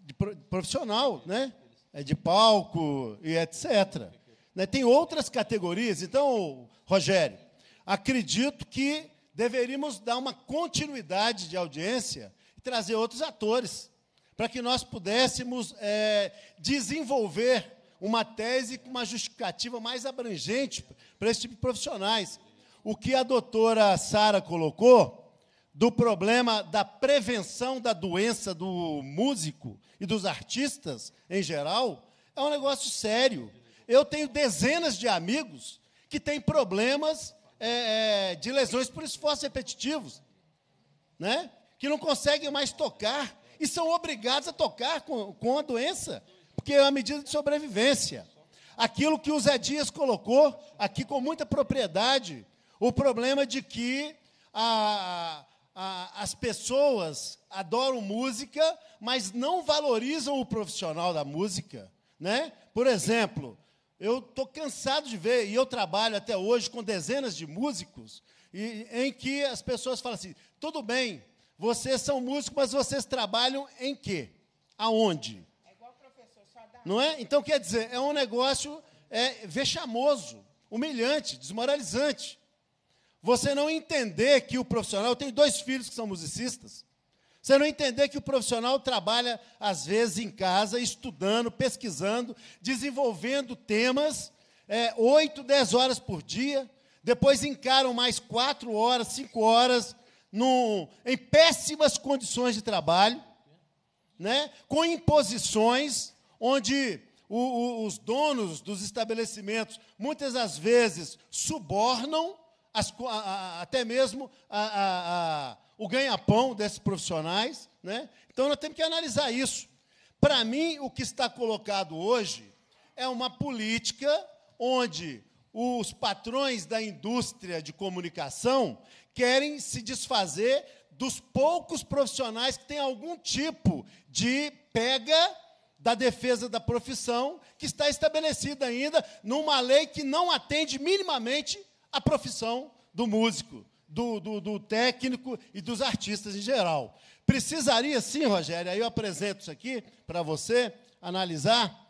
de profissional, né? É de palco e etc. Né? Tem outras categorias. Então, Rogério, acredito que deveríamos dar uma continuidade de audiência trazer outros atores, para que nós pudéssemos é, desenvolver uma tese com uma justificativa mais abrangente para esse tipo de profissionais. O que a doutora Sara colocou do problema da prevenção da doença do músico e dos artistas em geral é um negócio sério. Eu tenho dezenas de amigos que têm problemas é, é de lesões por esforços repetitivos. Né? que não conseguem mais tocar e são obrigados a tocar com, com a doença, porque é uma medida de sobrevivência. Aquilo que o Zé Dias colocou aqui com muita propriedade, o problema de que a, a, as pessoas adoram música, mas não valorizam o profissional da música. Né? Por exemplo, eu estou cansado de ver, e eu trabalho até hoje com dezenas de músicos, e, em que as pessoas falam assim: tudo bem, vocês são músicos, mas vocês trabalham em quê? Aonde? É igual professor, só dá. Não é? Então, quer dizer, é um negócio é, vexamoso, humilhante, desmoralizante. Você não entender que o profissional. Eu tenho dois filhos que são musicistas. Você não entender que o profissional trabalha, às vezes, em casa, estudando, pesquisando, desenvolvendo temas, é, dez horas por dia, depois encaram mais quatro horas, cinco horas em péssimas condições de trabalho, né? com imposições, onde o, o, os donos dos estabelecimentos muitas das vezes subornam as, a, a, até mesmo a, o ganha-pão desses profissionais. Né? Então nós temos que analisar isso. Para mim, o que está colocado hoje é uma política onde os patrões da indústria de comunicação querem se desfazer dos poucos profissionais que têm algum tipo de pega da defesa da profissão, que está estabelecida ainda numa lei que não atende minimamente a profissão do músico, do, do, do técnico e dos artistas em geral. Precisaria sim, Rogério, aí eu apresento isso aqui para você analisar,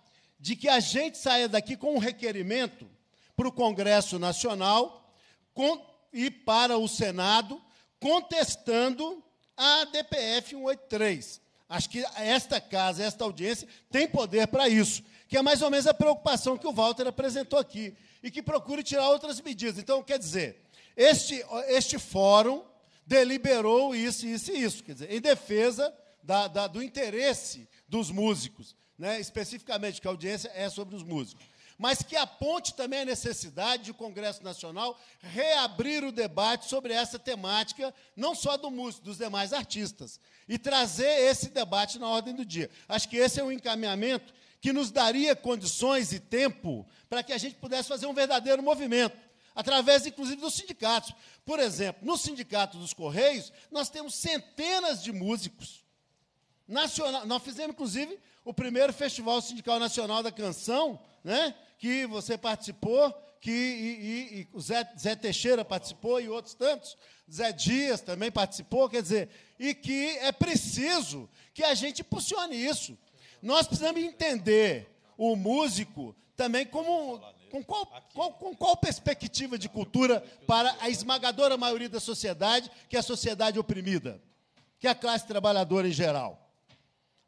de que a gente saia daqui com um requerimento para o Congresso Nacional com, e para o Senado contestando a DPF 183. Acho que esta casa, esta audiência, tem poder para isso, que é mais ou menos a preocupação que o Walter apresentou aqui, e que procure tirar outras medidas. Então, quer dizer, este, este fórum deliberou isso, isso e isso, quer dizer, em defesa da, da, do interesse dos músicos, né? especificamente, que a audiência é sobre os músicos mas que aponte também a necessidade de o Congresso Nacional reabrir o debate sobre essa temática, não só do músico, dos demais artistas, e trazer esse debate na ordem do dia. Acho que esse é um encaminhamento que nos daria condições e tempo para que a gente pudesse fazer um verdadeiro movimento, através, inclusive, dos sindicatos. Por exemplo, no Sindicato dos Correios, nós temos centenas de músicos. Nacional, nós fizemos, inclusive, o primeiro Festival Sindical Nacional da Canção, né? que você participou, que e, e, e o Zé, Zé, Teixeira participou e outros tantos, Zé Dias também participou, quer dizer, e que é preciso que a gente impulsione isso. Nós precisamos entender o músico também como com qual, qual, com qual perspectiva de cultura para a esmagadora maioria da sociedade, que é a sociedade oprimida, que é a classe trabalhadora em geral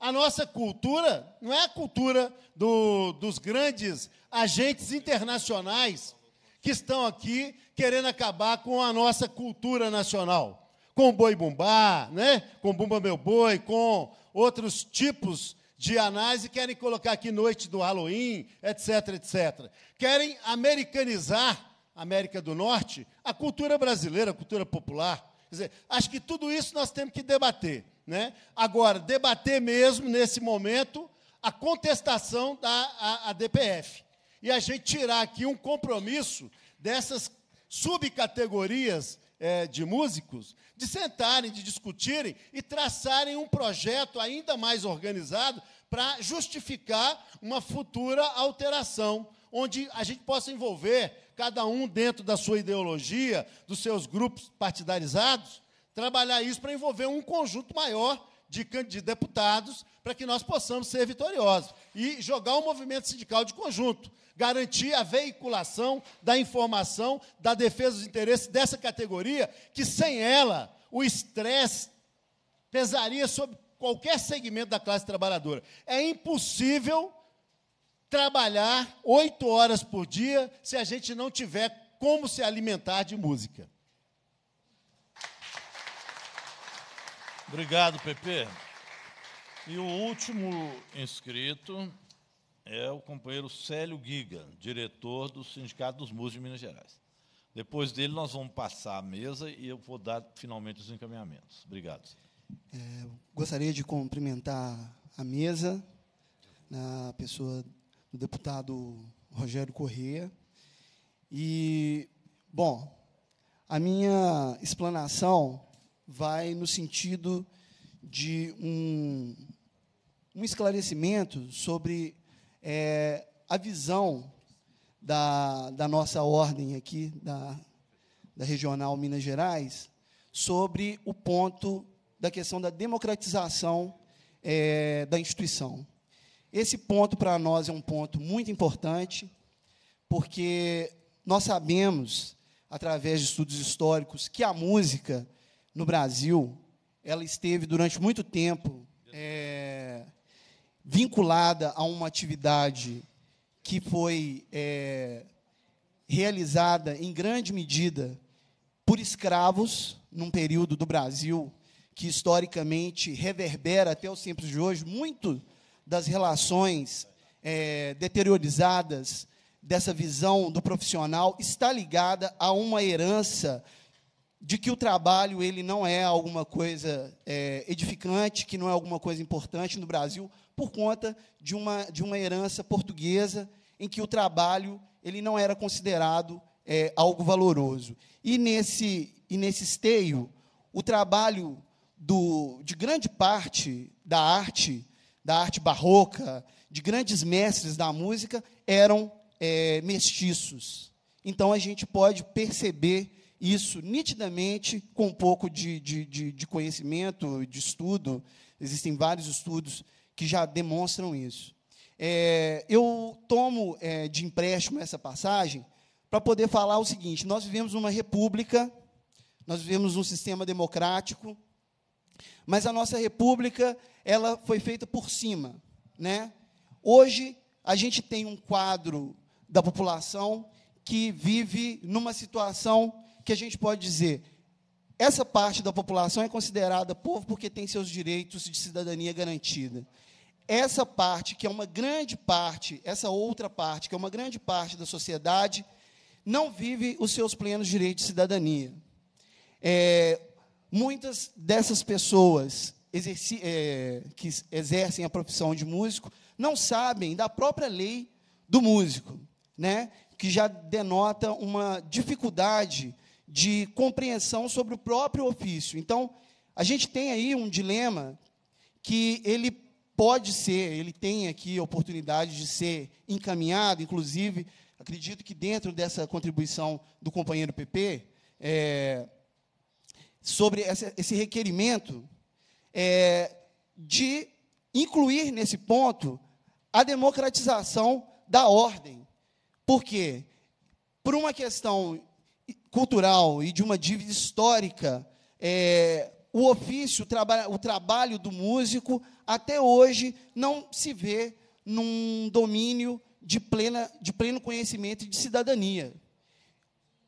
a nossa cultura não é a cultura do, dos grandes agentes internacionais que estão aqui querendo acabar com a nossa cultura nacional, com o boi bumbá, né? com bumba meu boi, com outros tipos de análise, querem colocar aqui noite do Halloween, etc, etc. Querem americanizar a América do Norte, a cultura brasileira, a cultura popular. Quer dizer, acho que tudo isso nós temos que debater. Né? Agora, debater mesmo, nesse momento, a contestação da a, a DPF. E a gente tirar aqui um compromisso dessas subcategorias é, de músicos, de sentarem, de discutirem e traçarem um projeto ainda mais organizado para justificar uma futura alteração, onde a gente possa envolver cada um dentro da sua ideologia, dos seus grupos partidarizados, trabalhar isso para envolver um conjunto maior de, de deputados para que nós possamos ser vitoriosos e jogar o um movimento sindical de conjunto, garantir a veiculação da informação, da defesa dos interesses dessa categoria, que sem ela o estresse pesaria sobre qualquer segmento da classe trabalhadora. É impossível trabalhar oito horas por dia se a gente não tiver como se alimentar de música. Obrigado, Pepe. E o último inscrito é o companheiro Célio Giga, diretor do Sindicato dos Músicos de Minas Gerais. Depois dele, nós vamos passar a mesa e eu vou dar finalmente os encaminhamentos. Obrigado. É, gostaria de cumprimentar a mesa, na né, pessoa do deputado Rogério Corrêa. E, bom, a minha explanação vai no sentido de um, um esclarecimento sobre é, a visão da, da nossa ordem aqui, da, da Regional Minas Gerais, sobre o ponto da questão da democratização é, da instituição. Esse ponto, para nós, é um ponto muito importante, porque nós sabemos, através de estudos históricos, que a música no Brasil, ela esteve durante muito tempo é, vinculada a uma atividade que foi é, realizada em grande medida por escravos num período do Brasil que historicamente reverbera até os tempos de hoje muito das relações é, deteriorizadas dessa visão do profissional está ligada a uma herança de que o trabalho ele não é alguma coisa é, edificante, que não é alguma coisa importante no Brasil, por conta de uma, de uma herança portuguesa em que o trabalho ele não era considerado é, algo valoroso. E nesse, e nesse esteio, o trabalho do, de grande parte da arte, da arte barroca, de grandes mestres da música, eram é, mestiços. Então a gente pode perceber isso nitidamente com um pouco de, de, de, de conhecimento, de estudo. Existem vários estudos que já demonstram isso. É, eu tomo é, de empréstimo essa passagem para poder falar o seguinte: nós vivemos uma república, nós vivemos um sistema democrático, mas a nossa república ela foi feita por cima, né? Hoje a gente tem um quadro da população que vive numa situação que a gente pode dizer: essa parte da população é considerada povo porque tem seus direitos de cidadania garantida. Essa parte, que é uma grande parte, essa outra parte, que é uma grande parte da sociedade, não vive os seus plenos direitos de cidadania. É, muitas dessas pessoas exerci, é, que exercem a profissão de músico não sabem da própria lei do músico, né, que já denota uma dificuldade de compreensão sobre o próprio ofício. Então, a gente tem aí um dilema que ele pode ser, ele tem aqui a oportunidade de ser encaminhado, inclusive, acredito que dentro dessa contribuição do companheiro PP, é, sobre essa, esse requerimento é, de incluir nesse ponto a democratização da ordem. Por quê? Por uma questão cultural e de uma dívida histórica, é, o ofício, o, traba o trabalho do músico, até hoje, não se vê num domínio de, plena, de pleno conhecimento e de cidadania.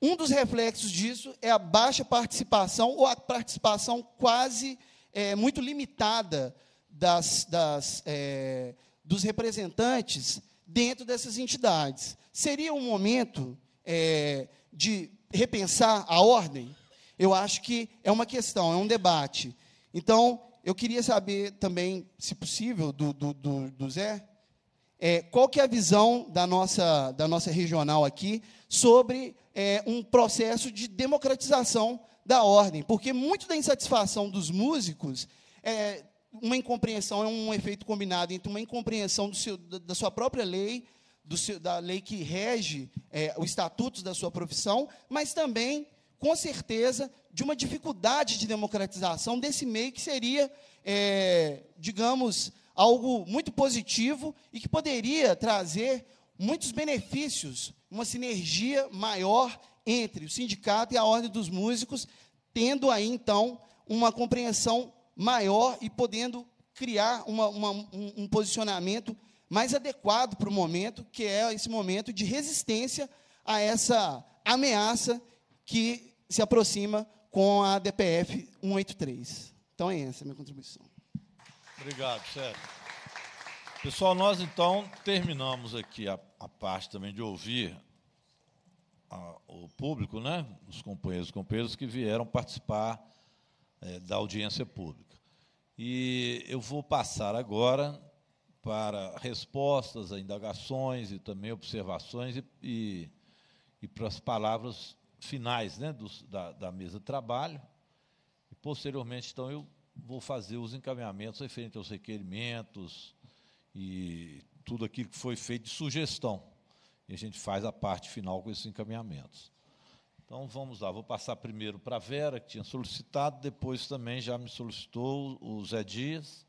Um dos reflexos disso é a baixa participação, ou a participação quase é, muito limitada das, das, é, dos representantes dentro dessas entidades. Seria um momento é, de repensar a ordem? Eu acho que é uma questão, é um debate. Então, eu queria saber também, se possível, do, do, do, do Zé, é, qual que é a visão da nossa, da nossa regional aqui sobre é, um processo de democratização da ordem, porque muito da insatisfação dos músicos é uma incompreensão, é um efeito combinado entre uma incompreensão seu, da sua própria lei, seu, da lei que rege é, os estatutos da sua profissão, mas também, com certeza, de uma dificuldade de democratização desse meio que seria, é, digamos, algo muito positivo e que poderia trazer muitos benefícios, uma sinergia maior entre o sindicato e a ordem dos músicos, tendo aí então uma compreensão maior e podendo criar uma, uma, um, um posicionamento mais adequado para o momento, que é esse momento de resistência a essa ameaça que se aproxima com a DPF 183. Então, é essa a minha contribuição. Obrigado, Sérgio. Pessoal, nós então terminamos aqui a, a parte também de ouvir a, o público, né? os companheiros e companheiras que vieram participar é, da audiência pública. E eu vou passar agora para respostas a indagações e também observações e, e, e para as palavras finais né, da, da mesa de trabalho. E, posteriormente, então, eu vou fazer os encaminhamentos referentes aos requerimentos e tudo aquilo que foi feito de sugestão. E a gente faz a parte final com esses encaminhamentos. Então vamos lá, vou passar primeiro para a Vera, que tinha solicitado, depois também já me solicitou o Zé Dias,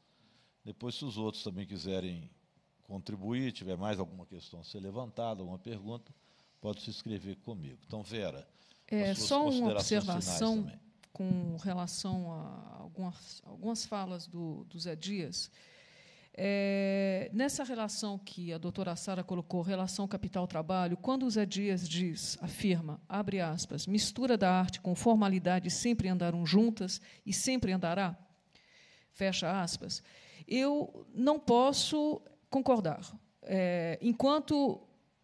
depois, se os outros também quiserem contribuir, tiver mais alguma questão a ser levantada, alguma pergunta, pode se inscrever comigo. Então, Vera, é, só uma observação com relação a algumas, algumas falas do, do Zé Dias. É, nessa relação que a doutora Sara colocou, relação capital-trabalho, quando o Zé Dias diz, afirma, abre aspas, mistura da arte com formalidade sempre andaram juntas e sempre andará, fecha aspas, eu não posso concordar. É, enquanto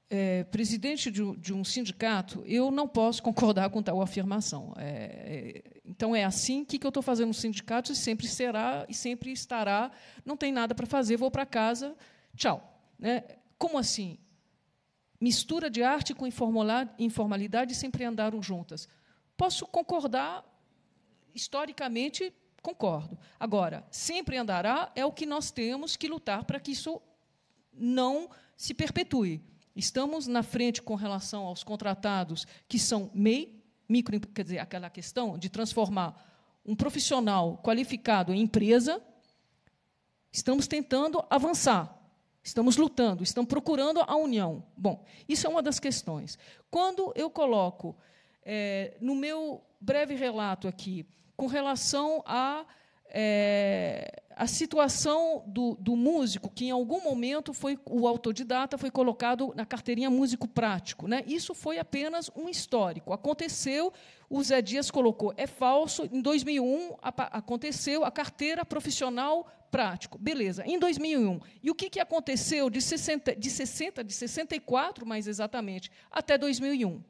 é, presidente de, de, um sindicato, eu não posso concordar com tal afirmação. É, é então, é assim que, que eu estou fazendo no sindicato e sempre será e sempre estará. Não tem nada para fazer, vou para casa, tchau. Né? Como assim? Mistura de arte com informalidade sempre andaram juntas. Posso concordar historicamente Concordo. Agora, sempre andará é o que nós temos que lutar para que isso não se perpetue. Estamos na frente com relação aos contratados que são MEI, micro, quer dizer, aquela questão de transformar um profissional qualificado em empresa. Estamos tentando avançar, estamos lutando, estamos procurando a união. Bom, isso é uma das questões. Quando eu coloco é, no meu breve relato aqui com relação à é, a situação do, do músico, que em algum momento foi o autodidata foi colocado na carteirinha músico prático. Né? Isso foi apenas um histórico. Aconteceu, o Zé Dias colocou, é falso, em 2001 a, aconteceu a carteira profissional prático. Beleza, em 2001. E o que, que aconteceu de 60, de 60, de 64, mais exatamente, até 2001?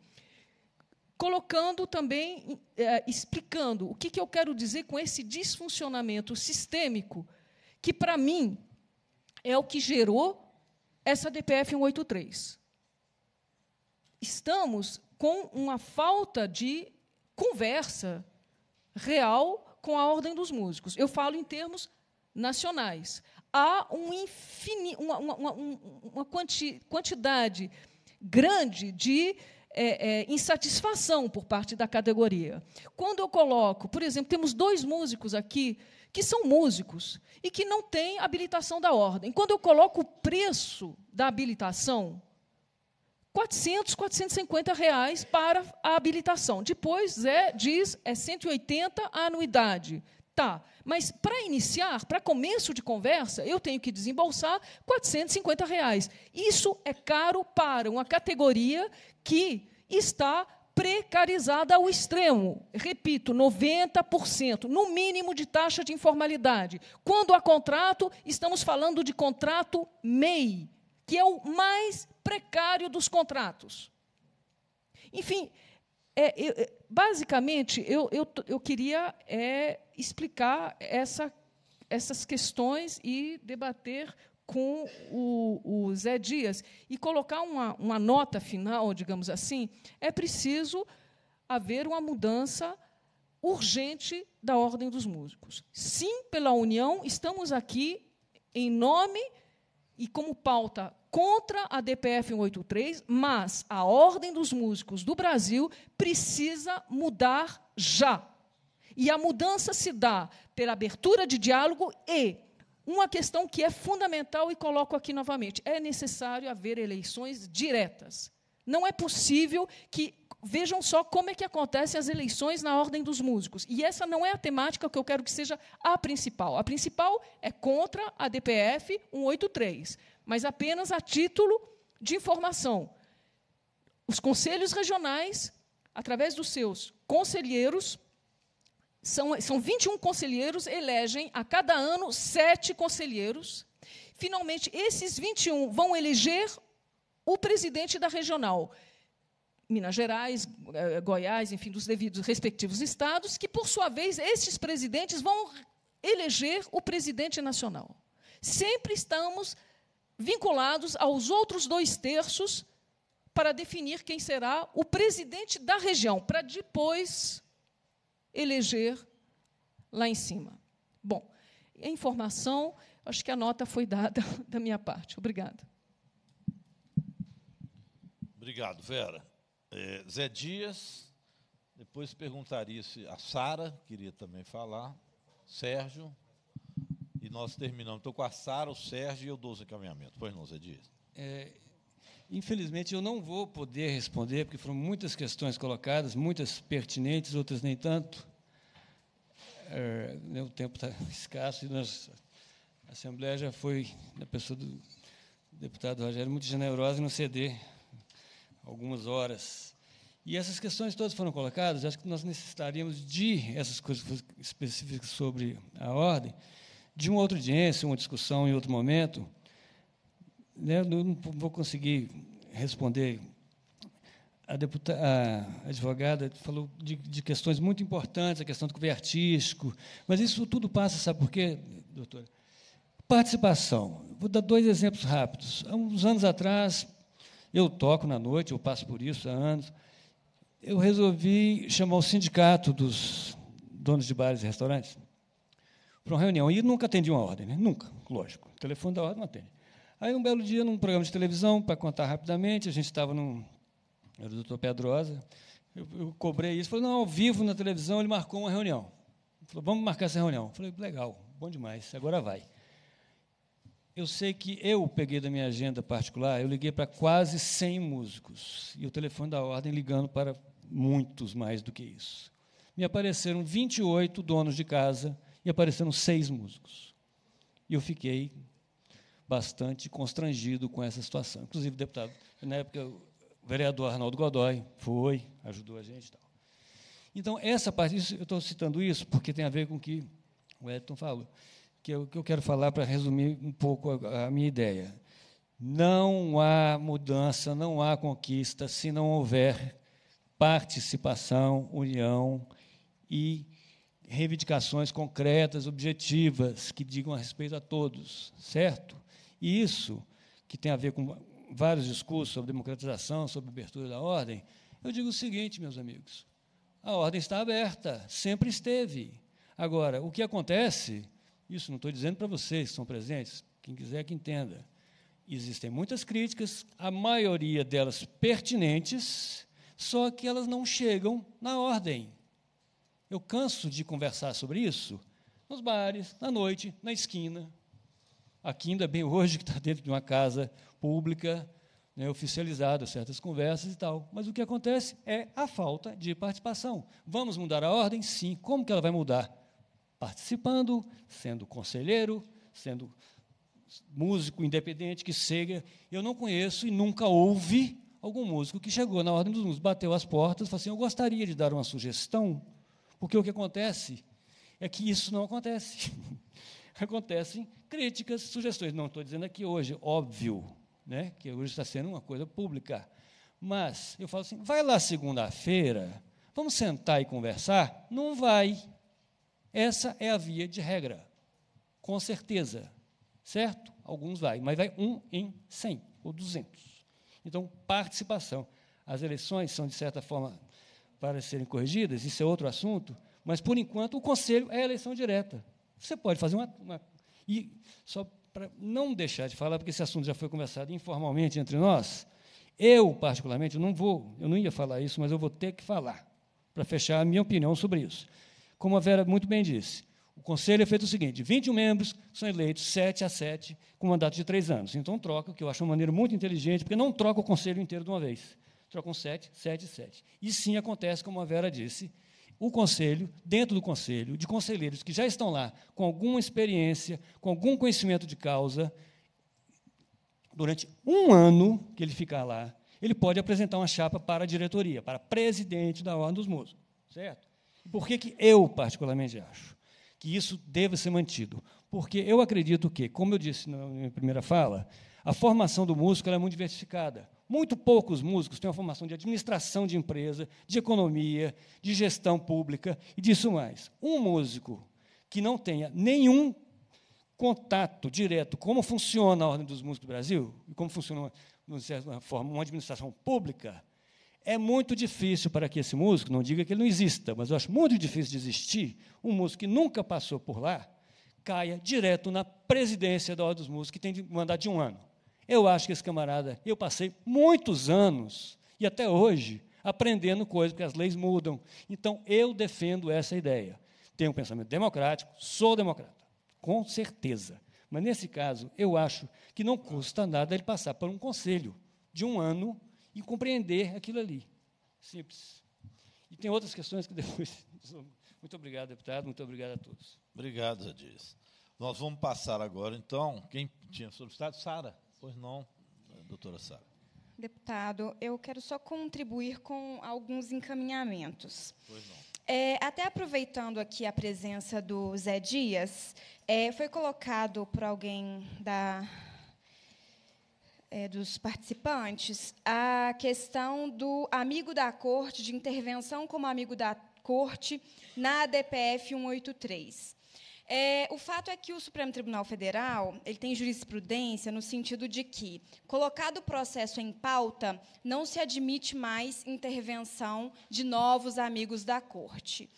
colocando também, é, explicando o que, que eu quero dizer com esse desfuncionamento sistêmico, que para mim é o que gerou essa DPF 183. Estamos com uma falta de conversa real com a ordem dos músicos. Eu falo em termos nacionais. Há um infin... uma, uma, uma, uma quanti... quantidade grande de é, é, insatisfação por parte da categoria. Quando eu coloco, por exemplo, temos dois músicos aqui que são músicos e que não têm habilitação da ordem. Quando eu coloco o preço da habilitação, 400, 450 reais para a habilitação. Depois Zé diz, é 180 a anuidade. Tá, mas para iniciar, para começo de conversa, eu tenho que desembolsar 450 reais. Isso é caro para uma categoria que está precarizada ao extremo. Repito, 90%, no mínimo, de taxa de informalidade. Quando há contrato, estamos falando de contrato MEI, que é o mais precário dos contratos. Enfim, é, eu, é, basicamente, eu, eu, eu queria é, explicar essa, essas questões e debater com o, o Zé Dias. E colocar uma, uma nota final, digamos assim, é preciso haver uma mudança urgente da ordem dos músicos. Sim, pela união, estamos aqui em nome e como pauta contra a DPF 183, mas a ordem dos músicos do Brasil precisa mudar já. E a mudança se dá pela abertura de diálogo e uma questão que é fundamental e coloco aqui novamente: é necessário haver eleições diretas. Não é possível que. Vejam só como é que acontecem as eleições na ordem dos músicos. E essa não é a temática que eu quero que seja a principal. A principal é contra a DPF 183, mas apenas a título de informação. Os conselhos regionais, através dos seus conselheiros, são, são 21 conselheiros, elegem a cada ano sete conselheiros. Finalmente, esses 21 vão eleger o presidente da regional. Minas Gerais, eh, Goiás, enfim, dos devidos respectivos estados, que, por sua vez, estes presidentes vão eleger o presidente nacional. Sempre estamos vinculados aos outros dois terços para definir quem será o presidente da região, para depois eleger lá em cima. Bom, a informação, acho que a nota foi dada da minha parte. Obrigada. Obrigado, Vera. É, Zé Dias, depois perguntaria se a Sara queria também falar, Sérgio, e nós terminamos. Estou com a Sara, o Sérgio e eu dou o encaminhamento. Pois não, Zé Dias. É, Infelizmente, eu não vou poder responder, porque foram muitas questões colocadas, muitas pertinentes, outras nem tanto. É, o tempo está escasso e nós, a Assembleia já foi, na pessoa do deputado Rogério, muito generosa em não ceder algumas horas. E essas questões todas foram colocadas, acho que nós necessitaríamos de essas coisas específicas sobre a ordem, de uma outra audiência, uma discussão em outro momento, né, não vou conseguir responder. A, deputa, a advogada falou de, de, questões muito importantes, a questão do cover artístico, mas isso tudo passa, sabe por quê, doutora? Participação. Vou dar dois exemplos rápidos. Há uns anos atrás, eu toco na noite, eu passo por isso há anos, eu resolvi chamar o sindicato dos donos de bares e restaurantes para uma reunião. E nunca atendi uma ordem, né? nunca, lógico. O telefone da ordem não atende. Aí, um belo dia, num programa de televisão, para contar rapidamente, a gente estava num. Era o doutor Pedrosa. Eu, eu cobrei isso. Falei, não, ao vivo na televisão, ele marcou uma reunião. Ele falou, vamos marcar essa reunião. Eu falei, legal, bom demais, agora vai. Eu sei que eu peguei da minha agenda particular, eu liguei para quase 100 músicos, e o telefone da ordem ligando para muitos mais do que isso. Me apareceram 28 donos de casa e apareceram seis músicos. E eu fiquei bastante constrangido com essa situação. Inclusive, deputado, na época, o vereador Arnaldo Godoy foi, ajudou a gente e tal. Então, essa parte, isso, eu estou citando isso porque tem a ver com o que o Edson falou, que é o que eu quero falar para resumir um pouco a, a minha ideia. Não há mudança, não há conquista se não houver participação, união e reivindicações concretas, objetivas, que digam a respeito a todos, certo? E isso, que tem a ver com vários discursos sobre democratização, sobre abertura da ordem, eu digo o seguinte, meus amigos: a ordem está aberta, sempre esteve. Agora, o que acontece, isso não estou dizendo para vocês que são presentes, quem quiser que entenda. Existem muitas críticas, a maioria delas pertinentes, só que elas não chegam na ordem. Eu canso de conversar sobre isso nos bares, na noite, na esquina, Aqui, ainda bem hoje, que está dentro de uma casa pública, né, oficializada, certas conversas e tal. Mas o que acontece é a falta de participação. Vamos mudar a ordem? Sim. Como que ela vai mudar? Participando, sendo conselheiro, sendo músico independente que seja. Eu não conheço e nunca ouvi algum músico que chegou na Ordem dos Músicos, bateu as portas e falou assim: Eu gostaria de dar uma sugestão, porque o que acontece é que isso não acontece. acontecem críticas, sugestões. Não estou dizendo aqui hoje, óbvio, né, que hoje está sendo uma coisa pública. Mas eu falo assim: vai lá segunda-feira, vamos sentar e conversar? Não vai. Essa é a via de regra, com certeza, certo? Alguns vai, mas vai um em 100 ou 200. Então, participação. As eleições são, de certa forma, para serem corrigidas, isso é outro assunto, mas, por enquanto, o Conselho é eleição direta. Você pode fazer uma. uma e só para não deixar de falar, porque esse assunto já foi conversado informalmente entre nós, eu, particularmente, não vou, eu não ia falar isso, mas eu vou ter que falar, para fechar a minha opinião sobre isso. Como a Vera muito bem disse, o conselho é feito o seguinte: 21 membros são eleitos 7 a 7, com mandato de 3 anos. Então, troca, o que eu acho uma maneira muito inteligente, porque não troca o conselho inteiro de uma vez. Trocam 7, 7 e 7. E sim acontece, como a Vera disse, o conselho, dentro do conselho, de conselheiros que já estão lá com alguma experiência, com algum conhecimento de causa, durante um ano que ele ficar lá, ele pode apresentar uma chapa para a diretoria, para presidente da Ordem dos Músicos, certo? Por que, que eu, particularmente, acho que isso deve ser mantido? Porque eu acredito que, como eu disse na minha primeira fala, a formação do músico é muito diversificada. Muito poucos músicos têm uma formação de administração de empresa, de economia, de gestão pública e disso mais. Um músico que não tenha nenhum contato direto como funciona a Ordem dos Músicos do Brasil e como funciona, de certa forma, uma administração pública, é muito difícil para que esse músico, não diga que ele não exista, mas eu acho muito difícil de existir, um músico que nunca passou por lá, caia direto na presidência da Ordem dos Músicos, que tem de mandar de um ano. Eu acho que esse camarada, eu passei muitos anos e até hoje aprendendo coisas, porque as leis mudam. Então, eu defendo essa ideia. Tenho um pensamento democrático, sou democrata, com certeza. Mas, nesse caso, eu acho que não custa nada ele passar por um conselho de um ano e compreender aquilo ali. Simples. E tem outras questões que depois. Muito obrigado, deputado. Muito obrigado a todos. Obrigado, Adis. Nós vamos passar agora, então, quem tinha solicitado? Sara. Pois não, doutora Sara. Deputado, eu quero só contribuir com alguns encaminhamentos. Pois não. É, até aproveitando aqui a presença do Zé Dias, é, foi colocado por alguém da, é, dos participantes a questão do amigo da corte, de intervenção como amigo da corte na DPF 183. É, o fato é que o Supremo Tribunal Federal ele tem jurisprudência no sentido de que, colocado o processo em pauta, não se admite mais intervenção de novos amigos da corte.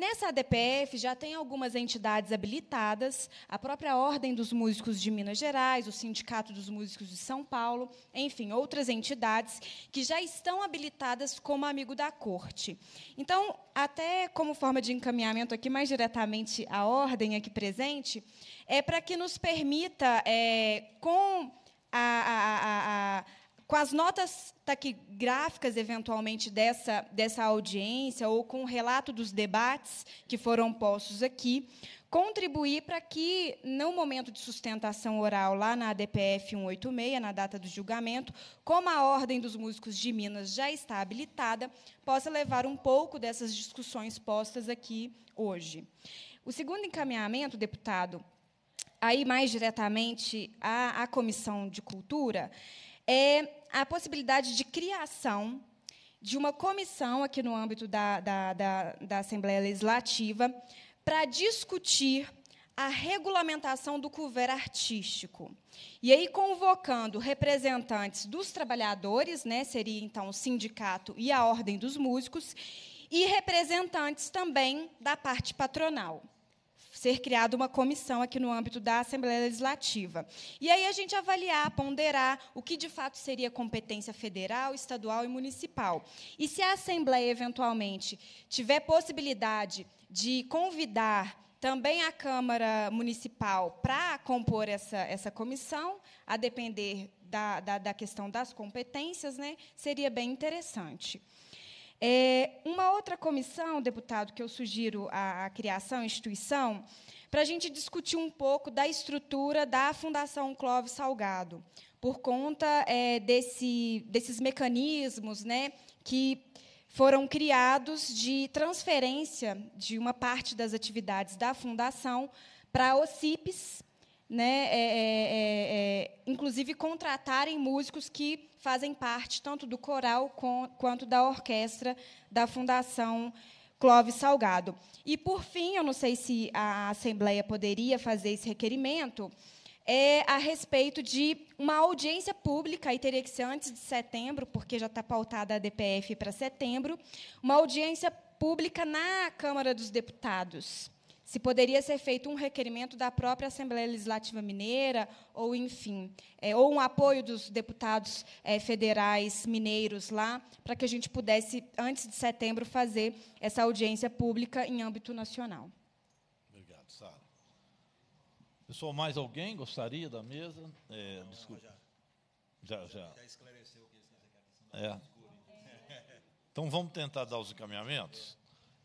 Nessa ADPF já tem algumas entidades habilitadas, a própria Ordem dos Músicos de Minas Gerais, o Sindicato dos Músicos de São Paulo, enfim, outras entidades que já estão habilitadas como amigo da corte. Então, até como forma de encaminhamento aqui mais diretamente à ordem aqui presente, é para que nos permita, é, com a, a, a, a com as notas taquigráficas, eventualmente, dessa, dessa audiência, ou com o relato dos debates que foram postos aqui, contribuir para que, no momento de sustentação oral lá na ADPF 186, na data do julgamento, como a Ordem dos Músicos de Minas já está habilitada, possa levar um pouco dessas discussões postas aqui hoje. O segundo encaminhamento, deputado, aí mais diretamente à, à Comissão de Cultura, é a possibilidade de criação de uma comissão aqui no âmbito da, da, da, da Assembleia Legislativa para discutir a regulamentação do couvert artístico. E aí convocando representantes dos trabalhadores, né, seria então o sindicato e a ordem dos músicos, e representantes também da parte patronal ser criada uma comissão aqui no âmbito da Assembleia Legislativa. E aí a gente avaliar, ponderar o que de fato seria competência federal, estadual e municipal. E se a Assembleia, eventualmente, tiver possibilidade de convidar também a Câmara Municipal para compor essa, essa comissão, a depender da, da, da questão das competências, né, seria bem interessante. É, uma outra comissão, deputado, que eu sugiro a, a criação, a instituição, para a gente discutir um pouco da estrutura da Fundação Clóvis Salgado, por conta é, desse, desses mecanismos né, que foram criados de transferência de uma parte das atividades da Fundação para OCIPs, né, é é, é, é, inclusive contratarem músicos que fazem parte tanto do coral com, quanto da orquestra da Fundação Clóvis Salgado. E, por fim, eu não sei se a Assembleia poderia fazer esse requerimento, é a respeito de uma audiência pública, e teria que ser antes de setembro, porque já está pautada a DPF para setembro, uma audiência pública na Câmara dos Deputados se poderia ser feito um requerimento da própria Assembleia Legislativa Mineira, ou enfim, é, ou um apoio dos deputados é, federais mineiros lá, para que a gente pudesse, antes de setembro, fazer essa audiência pública em âmbito nacional. Obrigado, Sara. Pessoal, mais alguém gostaria da mesa? É, Não, desculpa. Já, já. Já, já esclareceu o que é. Então. então vamos tentar dar os encaminhamentos.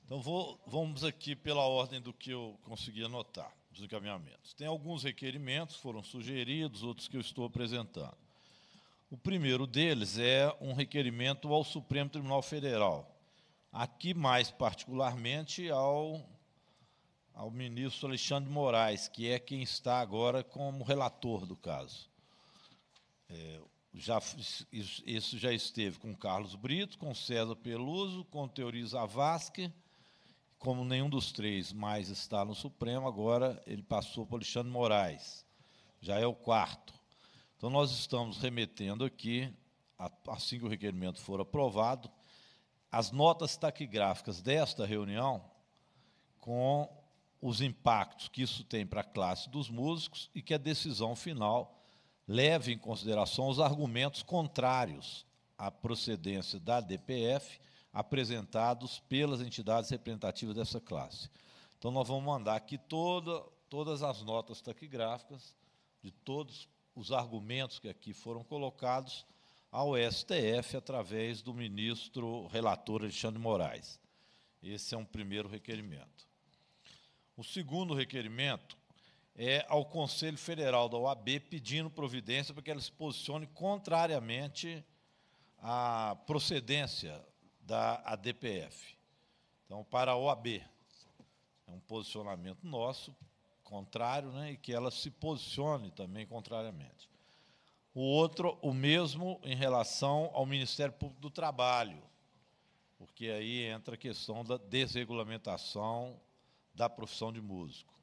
Então, vou, vamos aqui pela ordem do que eu consegui anotar, dos encaminhamentos. Tem alguns requerimentos, foram sugeridos, outros que eu estou apresentando. O primeiro deles é um requerimento ao Supremo Tribunal Federal, aqui mais particularmente ao, ao ministro Alexandre Moraes, que é quem está agora como relator do caso. É, já, isso já esteve com Carlos Brito, com César Peluso, com Teori Zavascki, como nenhum dos três mais está no Supremo, agora ele passou para o Alexandre Moraes, já é o quarto. Então, nós estamos remetendo aqui, assim que o requerimento for aprovado, as notas taquigráficas desta reunião com os impactos que isso tem para a classe dos músicos e que a decisão final leve em consideração os argumentos contrários à procedência da DPF apresentados pelas entidades representativas dessa classe. Então, nós vamos mandar aqui toda, todas as notas taquigráficas de todos os argumentos que aqui foram colocados ao STF através do ministro relator Alexandre Moraes. Esse é um primeiro requerimento. O segundo requerimento é ao Conselho Federal da OAB pedindo providência para que ela se posicione contrariamente à procedência da ADPF. Então, para a OAB, é um posicionamento nosso, contrário, né, e que ela se posicione também contrariamente. O outro, o mesmo em relação ao Ministério Público do Trabalho, porque aí entra a questão da desregulamentação da profissão de músico.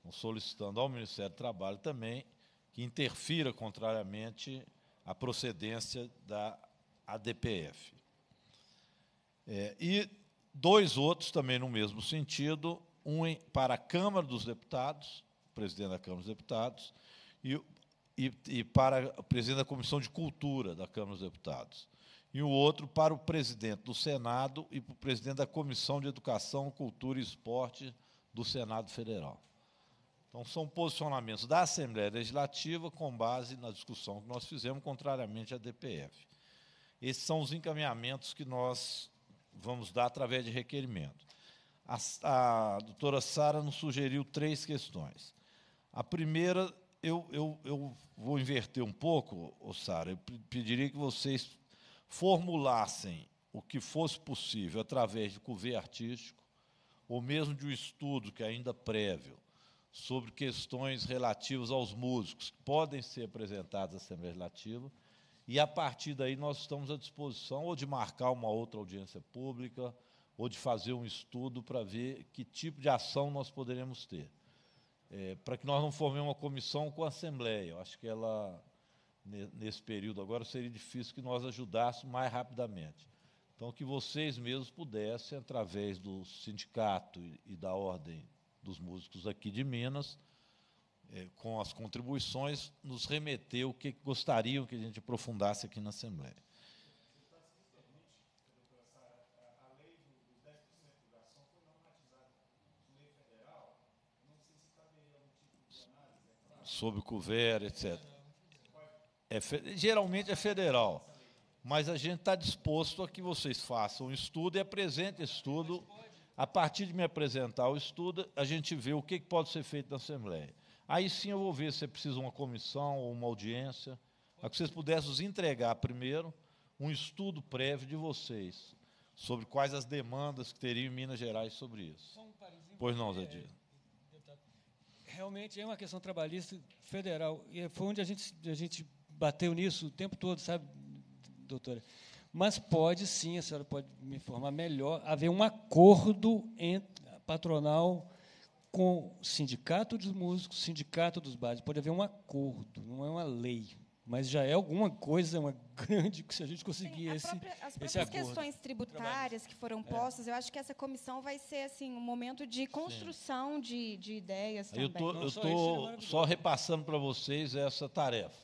Então, solicitando ao Ministério do Trabalho também que interfira contrariamente à procedência da ADPF. É, e dois outros também no mesmo sentido, um para a Câmara dos Deputados, presidente da Câmara dos Deputados, e, e, e para o presidente da Comissão de Cultura da Câmara dos Deputados. E o outro para o presidente do Senado e para o presidente da Comissão de Educação, Cultura e Esporte do Senado Federal. Então, são posicionamentos da Assembleia Legislativa com base na discussão que nós fizemos, contrariamente à DPF. Esses são os encaminhamentos que nós vamos dar através de requerimento. A, a doutora Sara nos sugeriu três questões. A primeira, eu, eu, eu vou inverter um pouco, Sara, eu pediria que vocês formulassem o que fosse possível através de cover artístico, ou mesmo de um estudo que ainda é prévio, sobre questões relativas aos músicos que podem ser apresentadas à Assembleia Legislativa, e a partir daí nós estamos à disposição ou de marcar uma outra audiência pública, ou de fazer um estudo para ver que tipo de ação nós poderemos ter. É, para que nós não formemos uma comissão com a Assembleia. Eu acho que ela, nesse período agora, seria difícil que nós ajudássemos mais rapidamente. Então, que vocês mesmos pudessem, através do sindicato e, e da ordem dos músicos aqui de Minas, é, com as contribuições, nos remeteu o que gostariam que a gente aprofundasse aqui na Assembleia. Sobre o cover, etc. É, geralmente é federal, mas a gente está disposto a que vocês façam o estudo e apresentem estudo. A partir de me apresentar o estudo, a gente vê o que pode ser feito na Assembleia. Aí sim eu vou ver se é preciso uma comissão ou uma audiência, para que vocês pudessem entregar primeiro um estudo prévio de vocês sobre quais as demandas que teriam em Minas Gerais sobre isso. pois não, Zé é, Dias. Realmente é uma questão trabalhista federal. E foi onde a gente, a gente bateu nisso o tempo todo, sabe, doutora? Mas pode sim, a senhora pode me informar melhor, haver um acordo entre patronal com o sindicato dos músicos, sindicato dos bares. Pode haver um acordo, não é uma lei, mas já é alguma coisa, uma grande, se a gente conseguir Sim, esse, própria, as próprias questões tributárias que foram é. postas, é. eu acho que essa comissão vai ser assim um momento de construção de, de, ideias eu também. eu estou só repassando para vocês essa tarefa.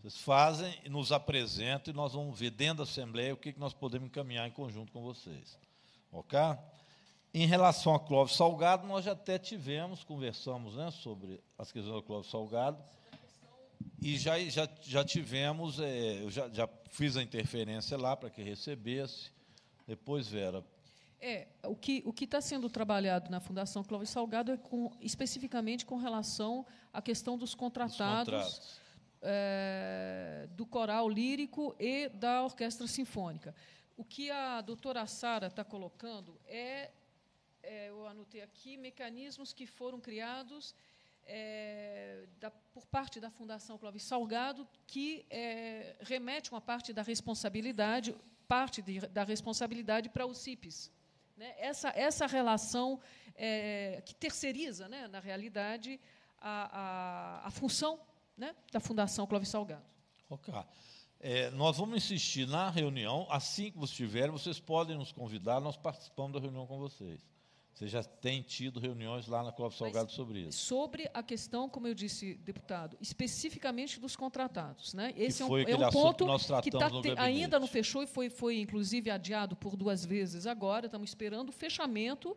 Vocês fazem, nos apresentam e nós vamos ver dentro da Assembleia o que, que nós podemos encaminhar em conjunto com vocês. Ok? Em relação a Clóvis Salgado, nós já até tivemos, conversamos né, sobre as questões do Clóvis Salgado, e já, já, já tivemos, é, eu já, já fiz a interferência lá para que recebesse. Depois, Vera, é, o que o que está sendo trabalhado na Fundação Clóvis Salgado é com, especificamente com relação à questão dos contratados é, do coral lírico e da orquestra sinfônica. O que a doutora Sara está colocando é é, eu anotei aqui, mecanismos que foram criados é, da, por parte da Fundação Clóvis Salgado, que é, remete uma parte da responsabilidade, parte de, da responsabilidade para os CIPs. Né? Essa, essa relação é, que terceiriza, né, na realidade, a, a, a função né, da Fundação Clóvis Salgado. Ok. É, nós vamos insistir na reunião, assim que vocês tiverem, vocês podem nos convidar, nós participamos da reunião com vocês. Você já tem tido reuniões lá na Clóvis Salgado Mas, sobre isso? Sobre a questão, como eu disse, deputado, especificamente dos contratados. Né? Esse é um, é um ponto que, nós que tá, no ainda não fechou e foi, foi, inclusive, adiado por duas vezes agora. Estamos esperando o fechamento.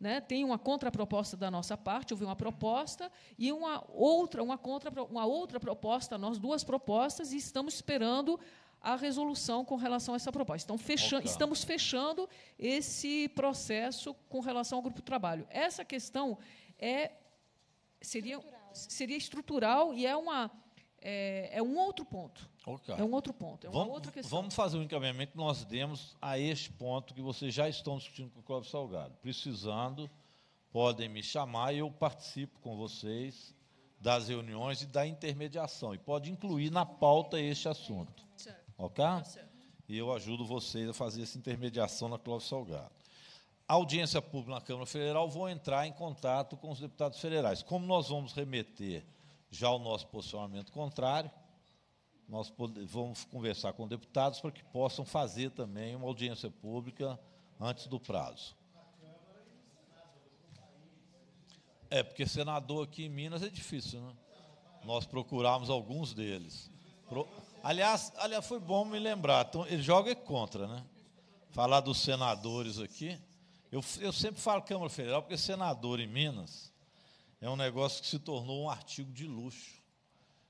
Né? Tem uma contraproposta da nossa parte, houve uma proposta e uma outra, uma, contra, uma outra proposta, nós duas propostas, e estamos esperando a resolução com relação a essa proposta. Então, estamos fechando esse processo com relação ao grupo de trabalho. Essa questão é seria estrutural, né? seria estrutural e é uma é, é um outro ponto. Okay. É um outro ponto. É vamos, outra questão. Vamos fazer um encaminhamento. que Nós demos a este ponto que vocês já estão discutindo com o Cláudio Salgado. Precisando, podem me chamar e eu participo com vocês das reuniões e da intermediação. E pode incluir na pauta este assunto. Certo ok? Tá e eu ajudo vocês a fazer essa intermediação na Clóvis Salgado. A audiência pública na Câmara Federal, vou entrar em contato com os deputados federais. Como nós vamos remeter já o nosso posicionamento contrário, nós vamos conversar com deputados para que possam fazer também uma audiência pública antes do prazo. É, porque senador aqui em Minas é difícil, né? Nós procuramos alguns deles. Pro... Aliás, aliás, foi bom me lembrar. Então, ele joga contra, né? Falar dos senadores aqui. Eu, eu sempre falo Câmara Federal, porque senador em Minas é um negócio que se tornou um artigo de luxo.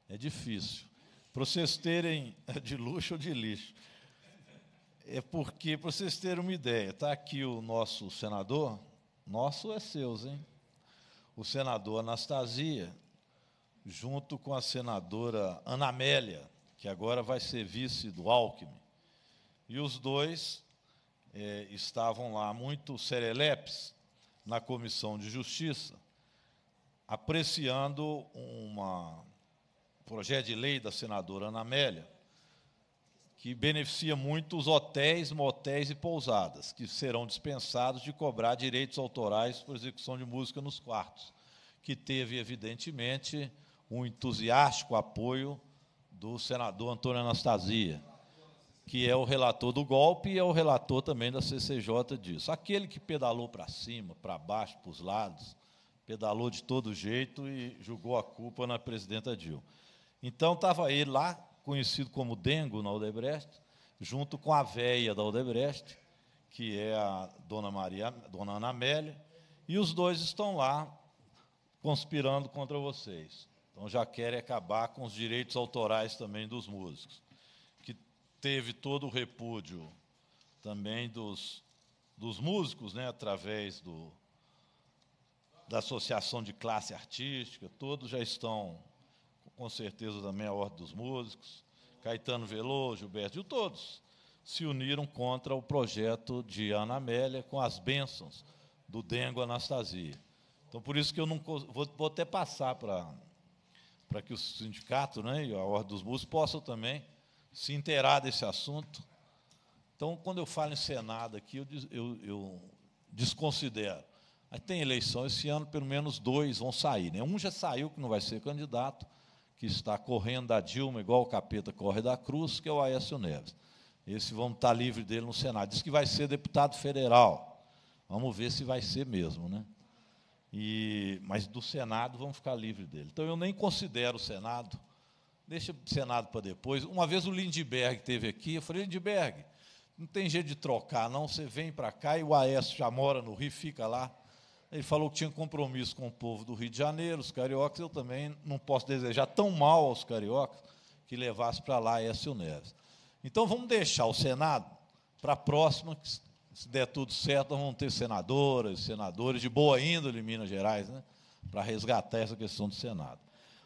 É difícil. Para vocês terem de luxo ou de lixo. É porque, para vocês terem uma ideia, está aqui o nosso senador, nosso é seus, hein? O senador Anastasia, junto com a senadora Ana Amélia que agora vai ser vice do Alckmin. E os dois é, estavam lá muito serelepes na Comissão de Justiça, apreciando um projeto de lei da senadora Ana Amélia, que beneficia muito os hotéis, motéis e pousadas, que serão dispensados de cobrar direitos autorais por execução de música nos quartos, que teve, evidentemente, um entusiástico apoio do senador Antônio Anastasia, que é o relator do golpe e é o relator também da CCJ disso. Aquele que pedalou para cima, para baixo, para os lados, pedalou de todo jeito e julgou a culpa na presidenta Dilma. Então estava ele lá, conhecido como Dengo na Odebrecht, junto com a véia da Odebrecht, que é a dona Maria, dona Ana Amélia, e os dois estão lá conspirando contra vocês. Então já querem acabar com os direitos autorais também dos músicos, que teve todo o repúdio também dos, dos músicos, né, através do, da associação de classe artística, todos já estão, com certeza, também a Ordem dos Músicos, Caetano Veloso, Gilberto, todos se uniram contra o projeto de Ana Amélia com as bênçãos do Dengo Anastasia. Então, por isso que eu não vou, vou até passar para para que o sindicato né, e a Ordem dos Músicos possam também se inteirar desse assunto. Então, quando eu falo em Senado aqui, eu, eu, eu desconsidero. Aí tem eleição esse ano, pelo menos dois vão sair. Né? Um já saiu, que não vai ser candidato, que está correndo da Dilma, igual o capeta corre da Cruz, que é o Aécio Neves. Esse vamos estar livre dele no Senado. Diz que vai ser deputado federal. Vamos ver se vai ser mesmo, né? E, mas do Senado vamos ficar livre dele. Então eu nem considero o Senado, deixa o Senado para depois. Uma vez o Lindbergh teve aqui, eu falei, Lindbergh, não tem jeito de trocar, não. Você vem para cá e o Aécio já mora no Rio, fica lá. Ele falou que tinha compromisso com o povo do Rio de Janeiro, os cariocas. Eu também não posso desejar tão mal aos cariocas que levasse para lá Aécio Neves. Então vamos deixar o Senado para a próxima, se der tudo certo, nós vamos ter senadoras, senadores de boa índole em Minas Gerais, né, para resgatar essa questão do Senado.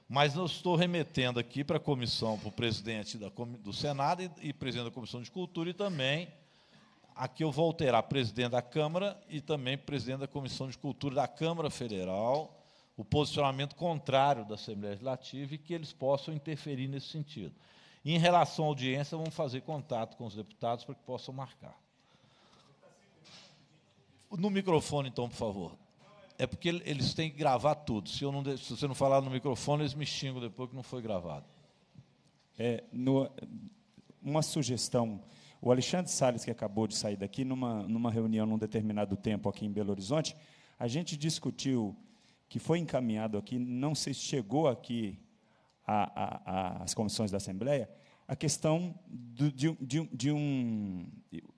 Mas eu estou remetendo aqui para a comissão, para o presidente da, do Senado e, e presidente da Comissão de Cultura e também aqui eu vou alterar presidente da Câmara e também presidente da Comissão de Cultura da Câmara Federal, o posicionamento contrário da Assembleia Legislativa e que eles possam interferir nesse sentido. em relação à audiência, vamos fazer contato com os deputados para que possam marcar no microfone, então, por favor. É porque eles têm que gravar tudo. Se, eu não, se você não falar no microfone, eles me xingam depois que não foi gravado. É, no, uma sugestão. O Alexandre Salles, que acabou de sair daqui, numa, numa reunião num determinado tempo aqui em Belo Horizonte, a gente discutiu que foi encaminhado aqui, não sei se chegou aqui às comissões da Assembleia, a questão do, de, de, de, um,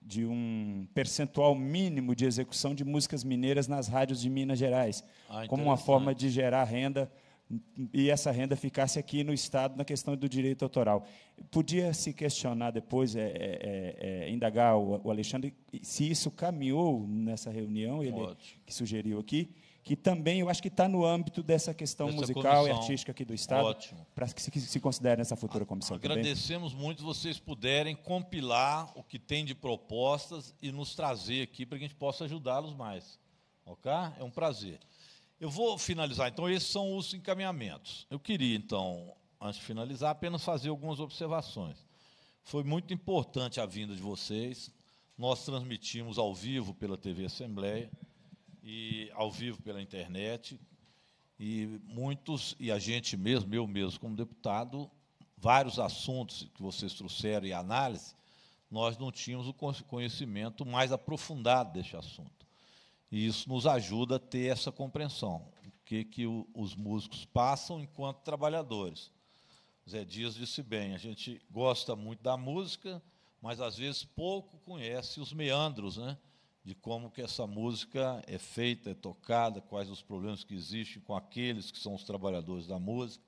de um percentual mínimo de execução de músicas mineiras nas rádios de Minas Gerais, ah, como uma forma de gerar renda e essa renda ficasse aqui no Estado na questão do direito autoral. Podia se questionar depois, é, é, é, é indagar o, o, Alexandre, se isso caminhou nessa reunião, ele que sugeriu aqui, que também eu acho que está no âmbito dessa questão musical comissão. e artística aqui do Estado, para que se, que se considere nessa futura comissão. Agradecemos também. muito vocês puderem compilar o que tem de propostas e nos trazer aqui para que a gente possa ajudá-los mais. Ok? É um prazer. Eu vou finalizar, então, esses são os encaminhamentos. Eu queria, então, antes de finalizar, apenas fazer algumas observações. Foi muito importante a vinda de vocês. Nós transmitimos ao vivo pela TV Assembleia e ao vivo pela internet. E muitos, e a gente mesmo, eu mesmo como deputado, vários assuntos que vocês trouxeram e análise, nós não tínhamos o conhecimento mais aprofundado deste assunto. E isso nos ajuda a ter essa compreensão, o que, que o, os músicos passam enquanto trabalhadores. Zé Dias disse bem, a gente gosta muito da música, mas às vezes pouco conhece os meandros, né? de como que essa música é feita, é tocada, quais os problemas que existem com aqueles que são os trabalhadores da música.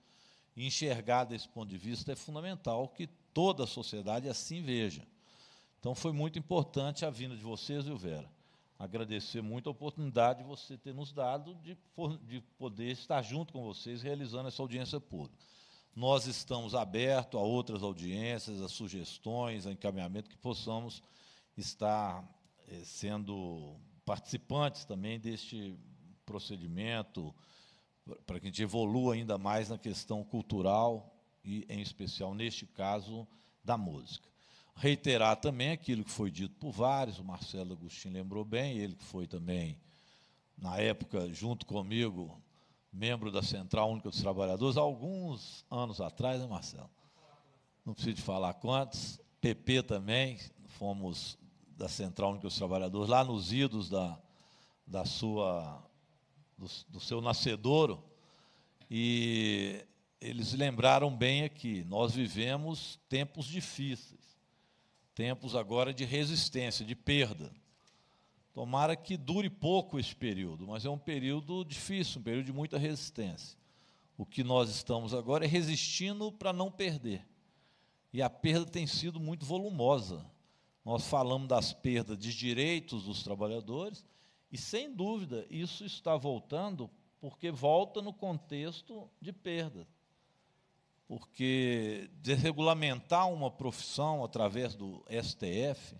E enxergar desse ponto de vista é fundamental que toda a sociedade assim veja. Então foi muito importante a vinda de vocês, viu, Vera? Agradecer muito a oportunidade de você ter nos dado de, de poder estar junto com vocês realizando essa audiência pública. Nós estamos abertos a outras audiências, a sugestões, a encaminhamento que possamos estar eh, sendo participantes também deste procedimento, para que a gente evolua ainda mais na questão cultural e, em especial, neste caso, da música. Reiterar também aquilo que foi dito por vários, o Marcelo Agostinho lembrou bem, ele que foi também, na época, junto comigo, membro da Central Única dos Trabalhadores, alguns anos atrás, né, Marcelo? Não preciso de falar quantos. PP também, fomos da Central Única dos Trabalhadores, lá nos idos da, da sua, do, do seu nascedouro, e eles lembraram bem aqui, nós vivemos tempos difíceis, tempos agora de resistência, de perda. Tomara que dure pouco esse período, mas é um período difícil, um período de muita resistência. O que nós estamos agora é resistindo para não perder. E a perda tem sido muito volumosa nós falamos das perdas de direitos dos trabalhadores, e sem dúvida isso está voltando porque volta no contexto de perda. Porque desregulamentar uma profissão através do STF,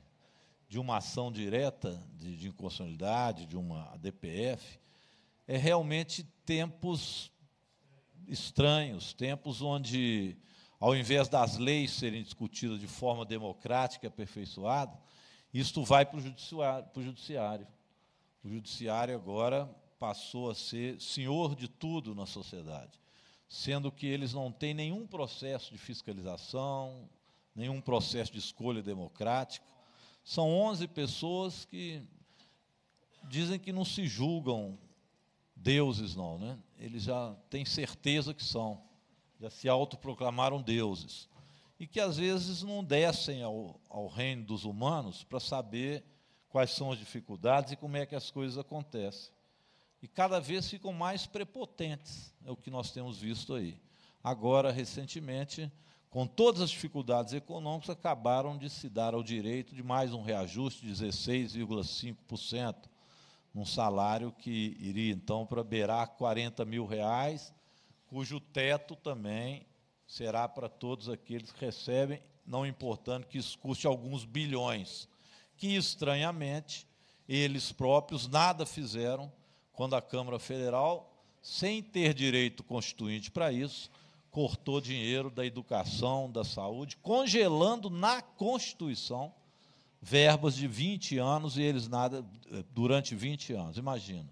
de uma ação direta de, de inconstitucionalidade, de uma DPF, é realmente tempos estranhos, tempos onde ao invés das leis serem discutidas de forma democrática e aperfeiçoada, isto vai para o judiciário. Para o judiciário. O judiciário agora passou a ser senhor de tudo na sociedade, sendo que eles não têm nenhum processo de fiscalização, nenhum processo de escolha democrática. São 11 pessoas que dizem que não se julgam deuses, não, né? Eles já têm certeza que são já se autoproclamaram deuses, e que às vezes não descem ao, ao reino dos humanos para saber quais são as dificuldades e como é que as coisas acontecem. E cada vez ficam mais prepotentes, é o que nós temos visto aí. Agora, recentemente, com todas as dificuldades econômicas, acabaram de se dar ao direito de mais um reajuste de 16,5%, num salário que iria então para beirar 40 mil reais cujo teto também será para todos aqueles que recebem, não importando que isso custe alguns bilhões, que estranhamente eles próprios nada fizeram quando a Câmara Federal, sem ter direito constituinte para isso, cortou dinheiro da educação, da saúde, congelando na Constituição verbas de 20 anos e eles nada eh, durante 20 anos. Imagina.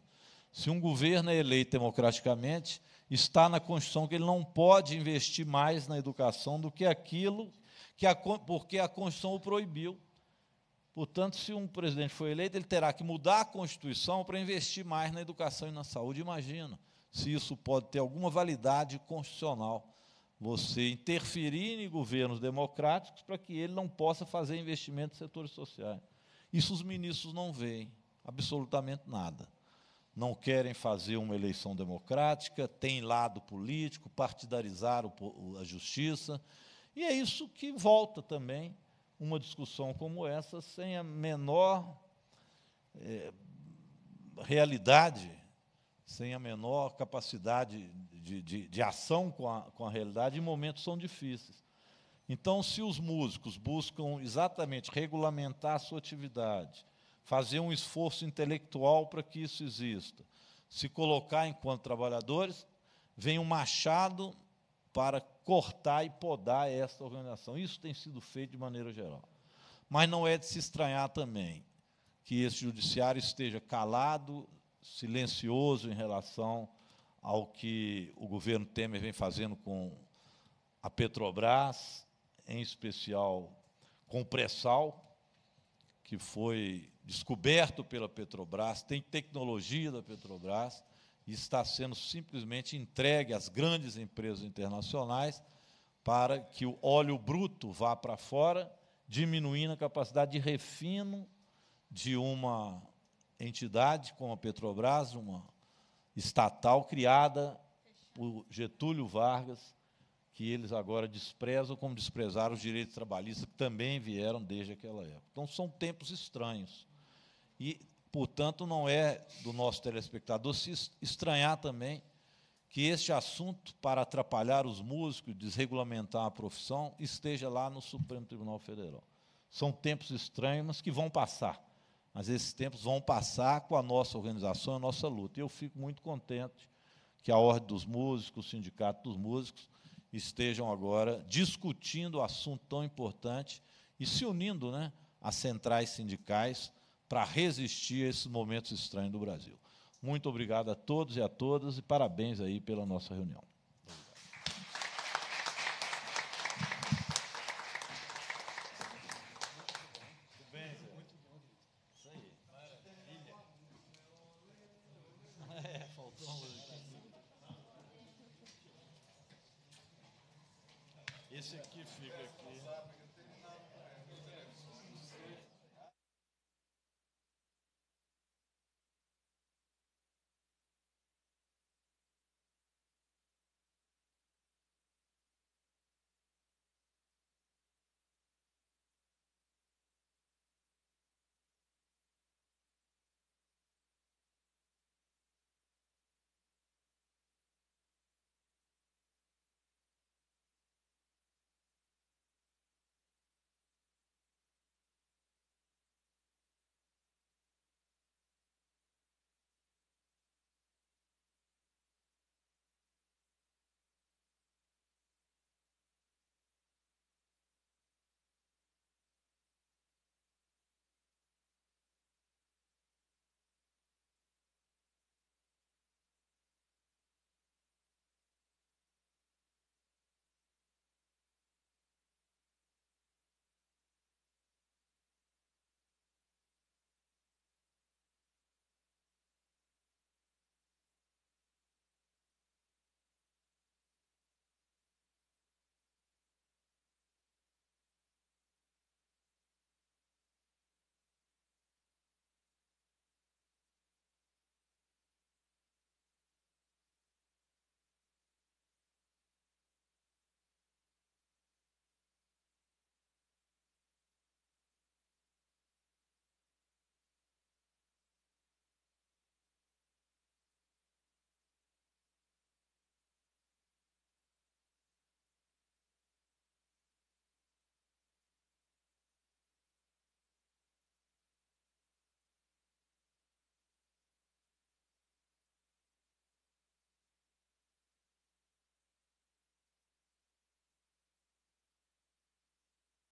Se um governo é eleito democraticamente, está na Constituição que ele não pode investir mais na educação do que aquilo que a, porque a Constituição o proibiu. Portanto, se um presidente for eleito, ele terá que mudar a Constituição para investir mais na educação e na saúde. Imagina se isso pode ter alguma validade constitucional. Você interferir em governos democráticos para que ele não possa fazer investimento em setores sociais. Isso os ministros não veem, absolutamente nada não querem fazer uma eleição democrática, têm lado político, partidarizaram a justiça. E é isso que volta também uma discussão como essa sem a menor é, realidade, sem a menor capacidade de, de, de ação com a, com a realidade, em momentos são difíceis. Então, se os músicos buscam exatamente regulamentar a sua atividade, fazer um esforço intelectual para que isso exista. Se colocar enquanto trabalhadores, vem um machado para cortar e podar esta organização. Isso tem sido feito de maneira geral. Mas não é de se estranhar também que esse judiciário esteja calado, silencioso em relação ao que o governo Temer vem fazendo com a Petrobras, em especial com o pré-sal, que foi descoberto pela Petrobras, tem tecnologia da Petrobras e está sendo simplesmente entregue às grandes empresas internacionais para que o óleo bruto vá para fora, diminuindo a capacidade de refino de uma entidade como a Petrobras, uma estatal criada por Getúlio Vargas, que eles agora desprezam, como desprezaram os direitos trabalhistas que também vieram desde aquela época. Então são tempos estranhos. E, portanto, não é do nosso telespectador se estranhar também que este assunto, para atrapalhar os músicos, desregulamentar a profissão, esteja lá no Supremo Tribunal Federal. São tempos estranhos, mas que vão passar. Mas esses tempos vão passar com a nossa organização, a nossa luta. E eu fico muito contente que a Ordem dos Músicos, o Sindicato dos Músicos, estejam agora discutindo o assunto tão importante e se unindo né, às centrais sindicais para resistir a esses momentos estranhos do Brasil. Muito obrigado a todos e a todas e parabéns aí pela nossa reunião.